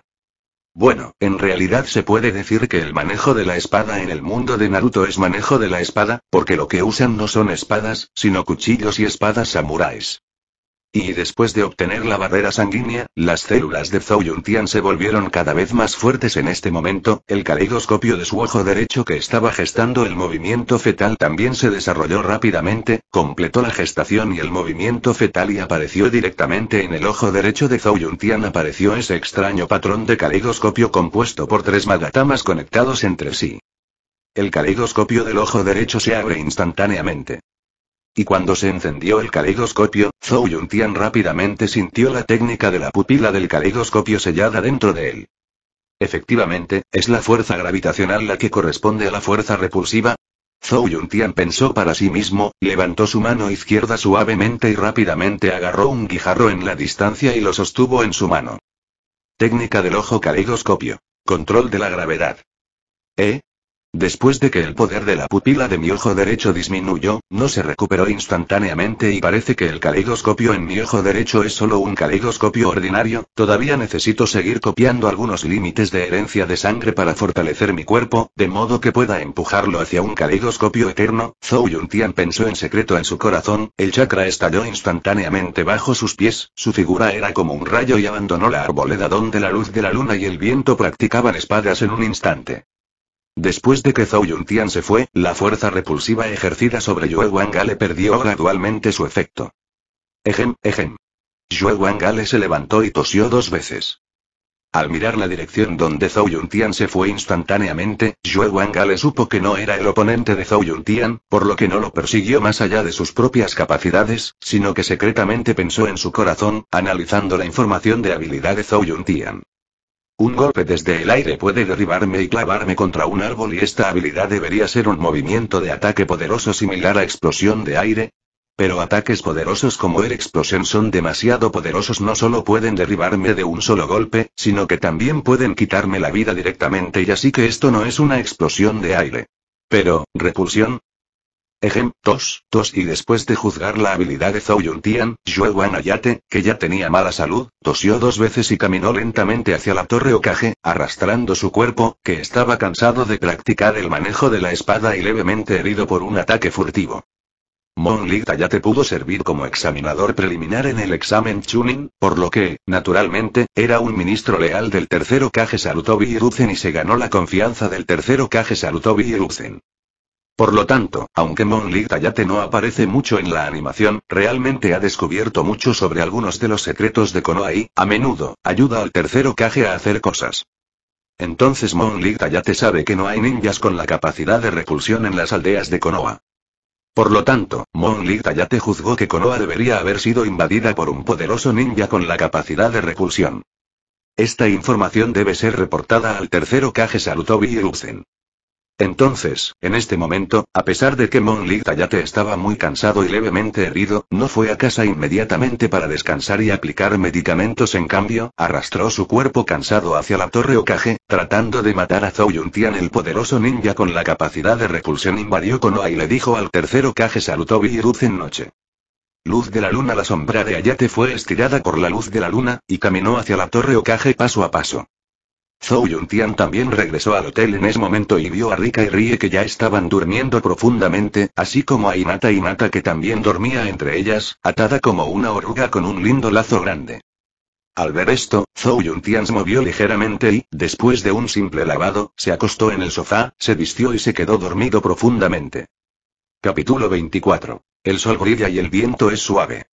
Bueno, en realidad se puede decir que el manejo de la espada en el mundo de Naruto es manejo de la espada, porque lo que usan no son espadas, sino cuchillos y espadas samuráis. Y después de obtener la barrera sanguínea, las células de Zhou Yuntian se volvieron cada vez más fuertes en este momento, el caleidoscopio de su ojo derecho que estaba gestando el movimiento fetal también se desarrolló rápidamente, completó la gestación y el movimiento fetal y apareció directamente en el ojo derecho de Zhou Yuntian apareció ese extraño patrón de caleidoscopio compuesto por tres magatamas conectados entre sí. El caleidoscopio del ojo derecho se abre instantáneamente. Y cuando se encendió el caleidoscopio, Zhou Yuntian rápidamente sintió la técnica de la pupila del caleidoscopio sellada dentro de él. Efectivamente, es la fuerza gravitacional la que corresponde a la fuerza repulsiva. Zhou Yuntian pensó para sí mismo, levantó su mano izquierda suavemente y rápidamente agarró un guijarro en la distancia y lo sostuvo en su mano. Técnica del ojo caleidoscopio. Control de la gravedad. ¿Eh? Después de que el poder de la pupila de mi ojo derecho disminuyó, no se recuperó instantáneamente y parece que el caleidoscopio en mi ojo derecho es solo un caleidoscopio ordinario, todavía necesito seguir copiando algunos límites de herencia de sangre para fortalecer mi cuerpo, de modo que pueda empujarlo hacia un caleidoscopio eterno, Zhou Yuntian pensó en secreto en su corazón, el chakra estalló instantáneamente bajo sus pies, su figura era como un rayo y abandonó la arboleda donde la luz de la luna y el viento practicaban espadas en un instante. Después de que Zhou Yuntian se fue, la fuerza repulsiva ejercida sobre Yue Wangale perdió gradualmente su efecto. Ejem, ejem. Yue Wangale se levantó y tosió dos veces. Al mirar la dirección donde Zhou Yuntian se fue instantáneamente, Yue Wangale supo que no era el oponente de Zhou Yuntian, por lo que no lo persiguió más allá de sus propias capacidades, sino que secretamente pensó en su corazón, analizando la información de habilidad de Zhou Yuntian. Un golpe desde el aire puede derribarme y clavarme contra un árbol y esta habilidad debería ser un movimiento de ataque poderoso similar a explosión de aire. Pero ataques poderosos como el Explosion son demasiado poderosos, no solo pueden derribarme de un solo golpe, sino que también pueden quitarme la vida directamente y así que esto no es una explosión de aire. Pero, repulsión, Ejemplos, tos y después de juzgar la habilidad de Zhou Yuntian, Ayate, que ya tenía mala salud, tosió dos veces y caminó lentamente hacia la torre Okage, arrastrando su cuerpo, que estaba cansado de practicar el manejo de la espada y levemente herido por un ataque furtivo. Mon Lig Tayate pudo servir como examinador preliminar en el examen Chunin, por lo que, naturalmente, era un ministro leal del tercero Kage Sarutobi Iruzen y se ganó la confianza del tercero Kage Sarutobi Iruzen. Por lo tanto, aunque Monli Tayate no aparece mucho en la animación, realmente ha descubierto mucho sobre algunos de los secretos de Konoha y, a menudo, ayuda al tercero Kage a hacer cosas. Entonces Lig Tayate sabe que no hay ninjas con la capacidad de repulsión en las aldeas de Konoha. Por lo tanto, Lig Tayate juzgó que Konoha debería haber sido invadida por un poderoso ninja con la capacidad de repulsión. Esta información debe ser reportada al tercero Kage Sarutobi y entonces, en este momento, a pesar de que Monli Tayate estaba muy cansado y levemente herido, no fue a casa inmediatamente para descansar y aplicar medicamentos. En cambio, arrastró su cuerpo cansado hacia la torre Okage, tratando de matar a Zhou Yuntian. El poderoso ninja con la capacidad de repulsión invadió Konoha y le dijo al tercer Okage y Viruz en noche. Luz de la luna La sombra de Ayate fue estirada por la luz de la luna, y caminó hacia la torre Okage paso a paso. Zhou Yuntian también regresó al hotel en ese momento y vio a Rika y Rie que ya estaban durmiendo profundamente, así como a Inata y Inata que también dormía entre ellas, atada como una oruga con un lindo lazo grande. Al ver esto, Zhou Yuntian se movió ligeramente y, después de un simple lavado, se acostó en el sofá, se vistió y se quedó dormido profundamente. Capítulo 24. El sol brilla y el viento es suave.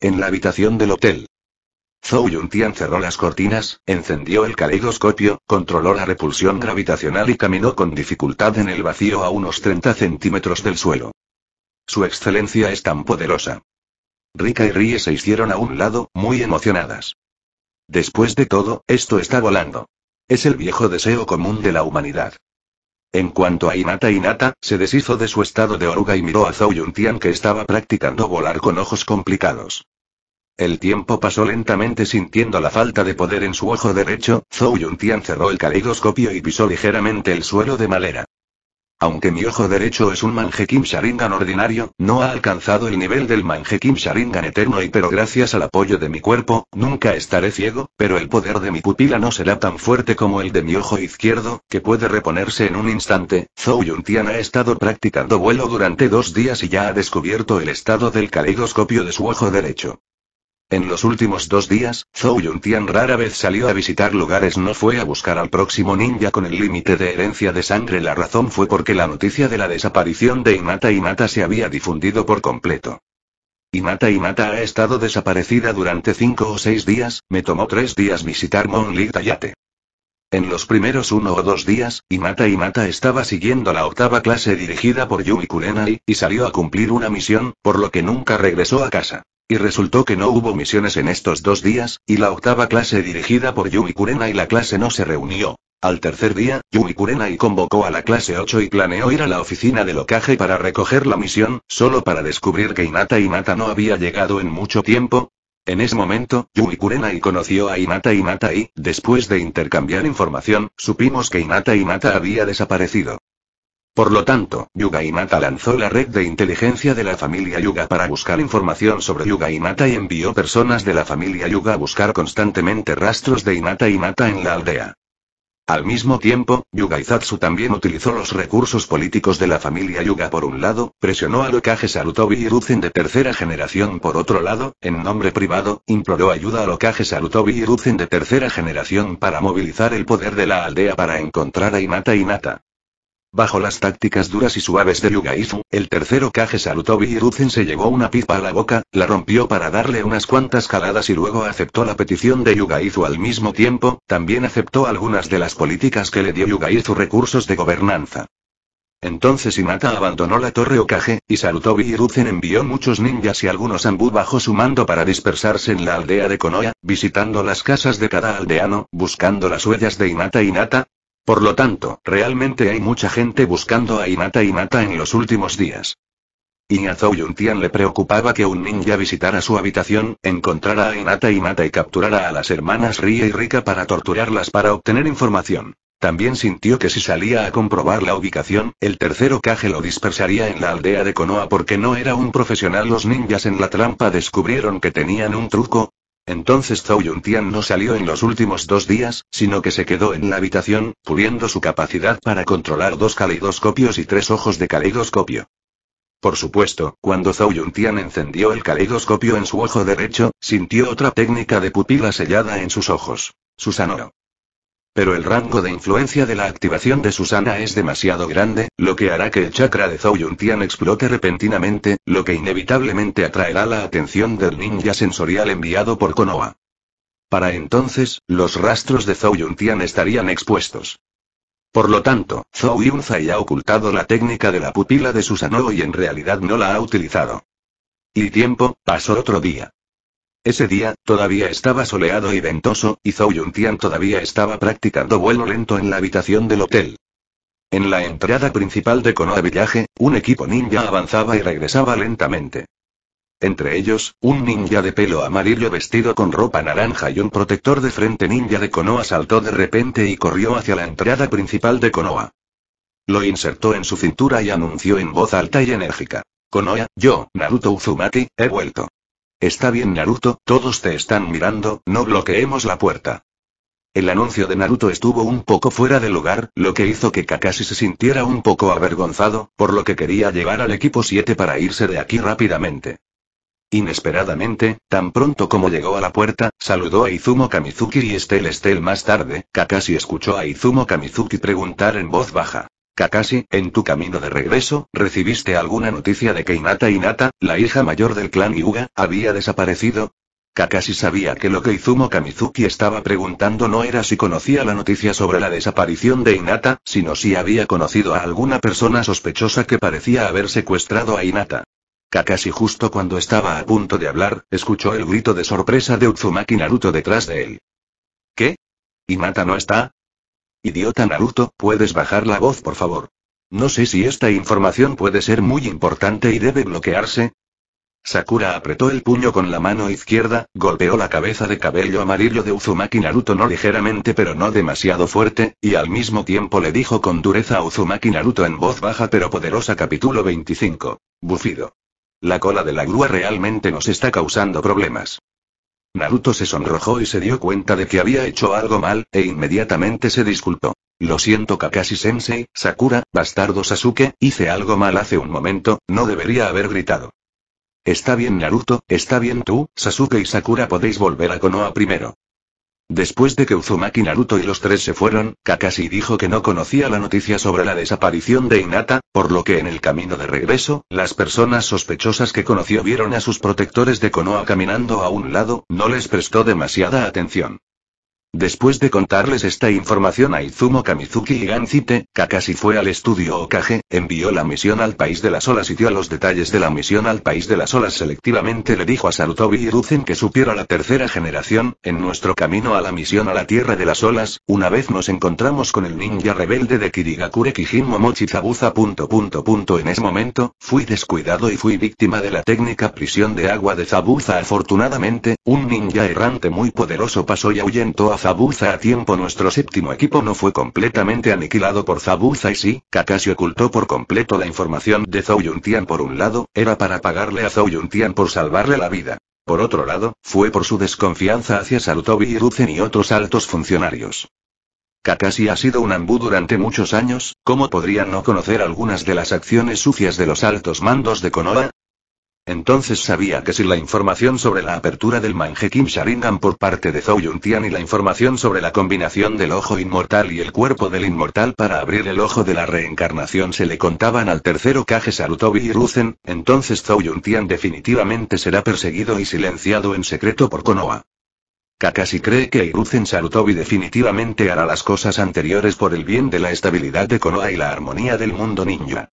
En la habitación del hotel, Zhou Yuntian cerró las cortinas, encendió el caleidoscopio, controló la repulsión gravitacional y caminó con dificultad en el vacío a unos 30 centímetros del suelo. Su excelencia es tan poderosa. Rika y Rie se hicieron a un lado, muy emocionadas. Después de todo, esto está volando. Es el viejo deseo común de la humanidad. En cuanto a Inata Inata, se deshizo de su estado de oruga y miró a Zhou Yuntian que estaba practicando volar con ojos complicados. El tiempo pasó lentamente sintiendo la falta de poder en su ojo derecho, Zhou Yuntian cerró el caleidoscopio y pisó ligeramente el suelo de madera. Aunque mi ojo derecho es un Manjekim Sharingan ordinario, no ha alcanzado el nivel del Manjekim Sharingan eterno y pero gracias al apoyo de mi cuerpo, nunca estaré ciego, pero el poder de mi pupila no será tan fuerte como el de mi ojo izquierdo, que puede reponerse en un instante. Zhou Yuntian ha estado practicando vuelo durante dos días y ya ha descubierto el estado del caleidoscopio de su ojo derecho. En los últimos dos días, Zhou Yuntian rara vez salió a visitar lugares, no fue a buscar al próximo ninja con el límite de herencia de sangre. La razón fue porque la noticia de la desaparición de Imata Imata se había difundido por completo. Imata Imata ha estado desaparecida durante cinco o seis días, me tomó tres días visitar Mon Tayate. En los primeros uno o dos días, y Mata estaba siguiendo la octava clase dirigida por Yumi Kurenai, y salió a cumplir una misión, por lo que nunca regresó a casa. Y resultó que no hubo misiones en estos dos días, y la octava clase dirigida por Yumi Kurenai la clase no se reunió. Al tercer día, Yumi Kurenai convocó a la clase 8 y planeó ir a la oficina de locaje para recoger la misión, solo para descubrir que Inata Mata no había llegado en mucho tiempo, en ese momento, Yui Kurenai conoció a Inata Inata y, después de intercambiar información, supimos que Inata Inata había desaparecido. Por lo tanto, Yuga Inata lanzó la red de inteligencia de la familia Yuga para buscar información sobre Yuga Inata y envió personas de la familia Yuga a buscar constantemente rastros de Inata Inata en la aldea. Al mismo tiempo, Yugaizatsu también utilizó los recursos políticos de la familia Yuga por un lado, presionó a Lokage Sarutobi y de tercera generación por otro lado, en nombre privado, imploró ayuda a Lokage Sarutobi y de tercera generación para movilizar el poder de la aldea para encontrar a Inata Inata. Bajo las tácticas duras y suaves de Yugaizu, el tercero Kage Salutobi Hiruzen se llevó una pipa a la boca, la rompió para darle unas cuantas caladas y luego aceptó la petición de Yugaizu al mismo tiempo, también aceptó algunas de las políticas que le dio Yugaizu recursos de gobernanza. Entonces Inata abandonó la torre Okage, y Sarutobi Hiruzen envió muchos ninjas y algunos ambu bajo su mando para dispersarse en la aldea de Konoha, visitando las casas de cada aldeano, buscando las huellas de Hinata Inata, por lo tanto, realmente hay mucha gente buscando a y Mata en los últimos días. Y a Zhou Yuntian le preocupaba que un ninja visitara su habitación, encontrara a y Mata y capturara a las hermanas Ria y Rika para torturarlas para obtener información. También sintió que si salía a comprobar la ubicación, el tercero caje lo dispersaría en la aldea de Konoha porque no era un profesional. Los ninjas en la trampa descubrieron que tenían un truco, entonces Zhou Yuntian no salió en los últimos dos días, sino que se quedó en la habitación, puliendo su capacidad para controlar dos caleidoscopios y tres ojos de caleidoscopio. Por supuesto, cuando Zhou Yuntian encendió el caleidoscopio en su ojo derecho, sintió otra técnica de pupila sellada en sus ojos. susanoro pero el rango de influencia de la activación de Susana es demasiado grande, lo que hará que el chakra de Zhou Tian explote repentinamente, lo que inevitablemente atraerá la atención del ninja sensorial enviado por Konoha. Para entonces, los rastros de Yun Tian estarían expuestos. Por lo tanto, Yun Yunzai ha ocultado la técnica de la pupila de Susanoo y en realidad no la ha utilizado. Y tiempo, pasó otro día. Ese día, todavía estaba soleado y ventoso, y Zhou Yuntian todavía estaba practicando vuelo lento en la habitación del hotel. En la entrada principal de Konoha Village, un equipo ninja avanzaba y regresaba lentamente. Entre ellos, un ninja de pelo amarillo vestido con ropa naranja y un protector de frente ninja de Konoha saltó de repente y corrió hacia la entrada principal de Konoha. Lo insertó en su cintura y anunció en voz alta y enérgica. Konoha, yo, Naruto Uzumaki, he vuelto. Está bien Naruto, todos te están mirando, no bloqueemos la puerta. El anuncio de Naruto estuvo un poco fuera de lugar, lo que hizo que Kakashi se sintiera un poco avergonzado, por lo que quería llevar al equipo 7 para irse de aquí rápidamente. Inesperadamente, tan pronto como llegó a la puerta, saludó a Izumo Kamizuki y Estel Estel más tarde, Kakashi escuchó a Izumo Kamizuki preguntar en voz baja. Kakashi, en tu camino de regreso, ¿recibiste alguna noticia de que Inata Inata, la hija mayor del clan Yuga, había desaparecido? Kakashi sabía que lo que Izumo Kamizuki estaba preguntando no era si conocía la noticia sobre la desaparición de Inata, sino si había conocido a alguna persona sospechosa que parecía haber secuestrado a Inata. Kakashi justo cuando estaba a punto de hablar, escuchó el grito de sorpresa de Uzumaki Naruto detrás de él. ¿Qué? Inata no está? Idiota Naruto, ¿puedes bajar la voz por favor? No sé si esta información puede ser muy importante y debe bloquearse. Sakura apretó el puño con la mano izquierda, golpeó la cabeza de cabello amarillo de Uzumaki Naruto no ligeramente pero no demasiado fuerte, y al mismo tiempo le dijo con dureza a Uzumaki Naruto en voz baja pero poderosa capítulo 25. Bufido. La cola de la grúa realmente nos está causando problemas. Naruto se sonrojó y se dio cuenta de que había hecho algo mal, e inmediatamente se disculpó. Lo siento Kakashi-sensei, Sakura, bastardo Sasuke, hice algo mal hace un momento, no debería haber gritado. Está bien Naruto, está bien tú, Sasuke y Sakura podéis volver a Konoha primero. Después de que Uzumaki Naruto y los tres se fueron, Kakashi dijo que no conocía la noticia sobre la desaparición de Hinata, por lo que en el camino de regreso, las personas sospechosas que conoció vieron a sus protectores de Konoha caminando a un lado, no les prestó demasiada atención. Después de contarles esta información a Izumo Kamizuki y Ganzite, Kakashi fue al estudio Okage, envió la misión al país de las olas y dio los detalles de la misión al país de las olas selectivamente le dijo a Sarutobi y Ruzen que supiera la tercera generación, en nuestro camino a la misión a la tierra de las olas, una vez nos encontramos con el ninja rebelde de Kirigakure Kijin Momochi Zabuza. En ese momento, fui descuidado y fui víctima de la técnica prisión de agua de Zabuza afortunadamente, un ninja errante muy poderoso pasó y ahuyentó a Zabuza a tiempo nuestro séptimo equipo no fue completamente aniquilado por Zabuza y sí, Kakashi ocultó por completo la información de Zhou Tian por un lado, era para pagarle a Zhou Tian por salvarle la vida. Por otro lado, fue por su desconfianza hacia Sarutobi y y otros altos funcionarios. Kakashi ha sido un ambú durante muchos años, ¿cómo podría no conocer algunas de las acciones sucias de los altos mandos de Konoha? Entonces sabía que si la información sobre la apertura del Manjekim Sharingan por parte de Zhou Yuntian y la información sobre la combinación del ojo inmortal y el cuerpo del inmortal para abrir el ojo de la reencarnación se le contaban al tercero Kage Sarutobi y Ruzen, entonces Zhou Yuntian definitivamente será perseguido y silenciado en secreto por Konoha. Kakashi cree que Iruzen Sarutobi definitivamente hará las cosas anteriores por el bien de la estabilidad de Konoha y la armonía del mundo ninja.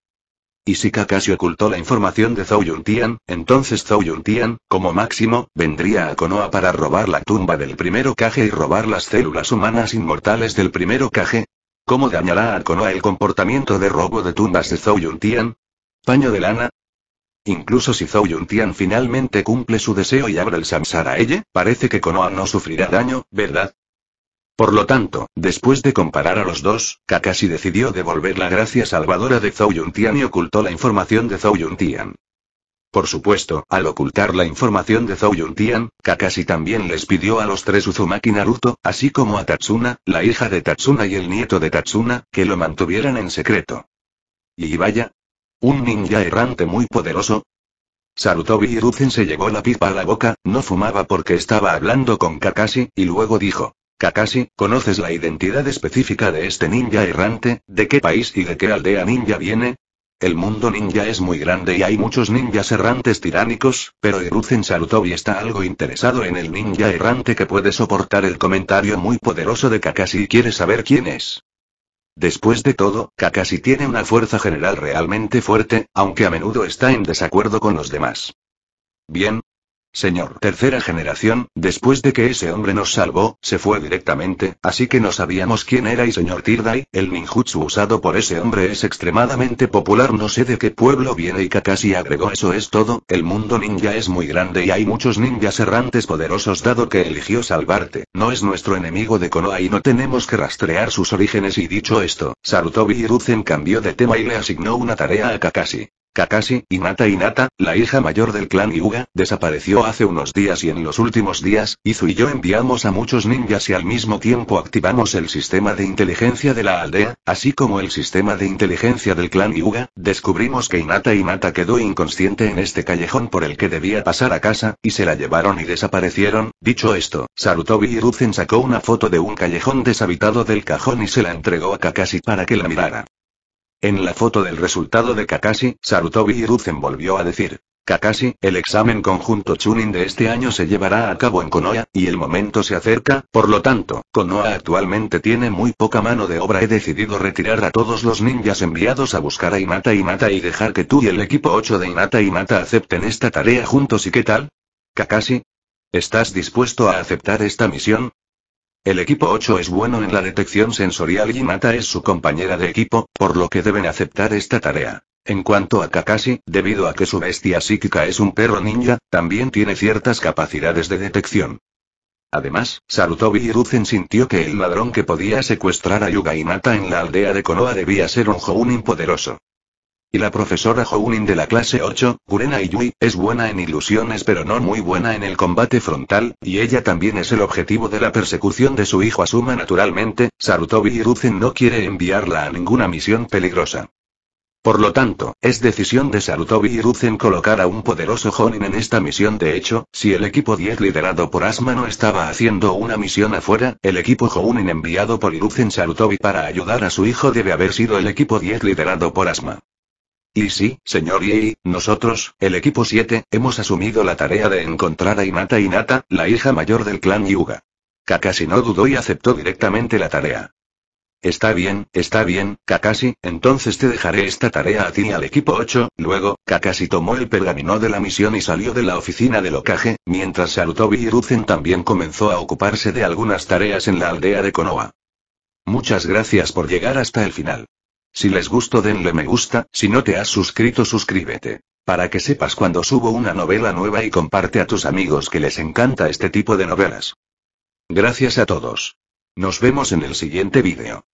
Y si Kakashi ocultó la información de Zhou Tian, entonces Zhou Tian, como máximo, vendría a Konoha para robar la tumba del primero Kage y robar las células humanas inmortales del primero Kage. ¿Cómo dañará a Konoha el comportamiento de robo de tumbas de Zhou Tian? ¿Paño de lana? Incluso si Zhou Tian finalmente cumple su deseo y abre el samsara a ella, parece que Konoha no sufrirá daño, ¿verdad? Por lo tanto, después de comparar a los dos, Kakashi decidió devolver la gracia salvadora de Zhou Yuntian y ocultó la información de Zhou Yuntian. Por supuesto, al ocultar la información de Zhou Yuntian, Kakashi también les pidió a los tres Uzumaki Naruto, así como a Tatsuna, la hija de Tatsuna y el nieto de Tatsuna, que lo mantuvieran en secreto. Y vaya. Un ninja errante muy poderoso. Sarutobi Hiruzen se llevó la pipa a la boca, no fumaba porque estaba hablando con Kakashi, y luego dijo. Kakashi, ¿conoces la identidad específica de este ninja errante, de qué país y de qué aldea ninja viene? El mundo ninja es muy grande y hay muchos ninjas errantes tiránicos, pero Hiruzen Sarutobi está algo interesado en el ninja errante que puede soportar el comentario muy poderoso de Kakashi y quiere saber quién es. Después de todo, Kakashi tiene una fuerza general realmente fuerte, aunque a menudo está en desacuerdo con los demás. Bien, Señor, tercera generación, después de que ese hombre nos salvó, se fue directamente, así que no sabíamos quién era y señor Tirdai, el ninjutsu usado por ese hombre es extremadamente popular no sé de qué pueblo viene y Kakashi agregó eso es todo, el mundo ninja es muy grande y hay muchos ninjas errantes poderosos dado que eligió salvarte, no es nuestro enemigo de Konoha y no tenemos que rastrear sus orígenes y dicho esto, Sarutobi Hiruzen cambió de tema y le asignó una tarea a Kakashi. Kakashi, Inata Inata, la hija mayor del clan Yuga, desapareció hace unos días y en los últimos días, Izu y yo enviamos a muchos ninjas y al mismo tiempo activamos el sistema de inteligencia de la aldea, así como el sistema de inteligencia del clan Yuga, descubrimos que Inata Inata quedó inconsciente en este callejón por el que debía pasar a casa, y se la llevaron y desaparecieron, dicho esto, Sarutobi Hiruzen sacó una foto de un callejón deshabitado del cajón y se la entregó a Kakashi para que la mirara. En la foto del resultado de Kakashi, Sarutobi Hiruzen volvió a decir. Kakashi, el examen conjunto Chunin de este año se llevará a cabo en Konoha, y el momento se acerca, por lo tanto, Konoha actualmente tiene muy poca mano de obra. He decidido retirar a todos los ninjas enviados a buscar a y Mata y dejar que tú y el equipo 8 de y Mata acepten esta tarea juntos y qué tal? Kakashi, ¿Estás dispuesto a aceptar esta misión? El equipo 8 es bueno en la detección sensorial y Nata es su compañera de equipo, por lo que deben aceptar esta tarea. En cuanto a Kakashi, debido a que su bestia psíquica es un perro ninja, también tiene ciertas capacidades de detección. Además, Sarutobi Hiruzen sintió que el ladrón que podía secuestrar a Yuga Inata en la aldea de Konoha debía ser un Jounin poderoso. Y la profesora Hounin de la clase 8, Kurena Yui, es buena en ilusiones pero no muy buena en el combate frontal, y ella también es el objetivo de la persecución de su hijo Asuma naturalmente, Sarutobi y no quiere enviarla a ninguna misión peligrosa. Por lo tanto, es decisión de Sarutobi y colocar a un poderoso Honin en esta misión. De hecho, si el equipo 10 liderado por Asma no estaba haciendo una misión afuera, el equipo Honin enviado por Hiruzen Sarutobi para ayudar a su hijo debe haber sido el equipo 10 liderado por Asma. Y sí, señor Yei, nosotros, el equipo 7, hemos asumido la tarea de encontrar a Inata Inata, la hija mayor del clan Yuga. Kakashi no dudó y aceptó directamente la tarea. Está bien, está bien, Kakashi, entonces te dejaré esta tarea a ti y al equipo 8. Luego, Kakashi tomó el pergamino de la misión y salió de la oficina de locaje, mientras Sarutobi y Ruzen también comenzó a ocuparse de algunas tareas en la aldea de Konoha. Muchas gracias por llegar hasta el final. Si les gusto denle me gusta, si no te has suscrito suscríbete. Para que sepas cuando subo una novela nueva y comparte a tus amigos que les encanta este tipo de novelas. Gracias a todos. Nos vemos en el siguiente vídeo.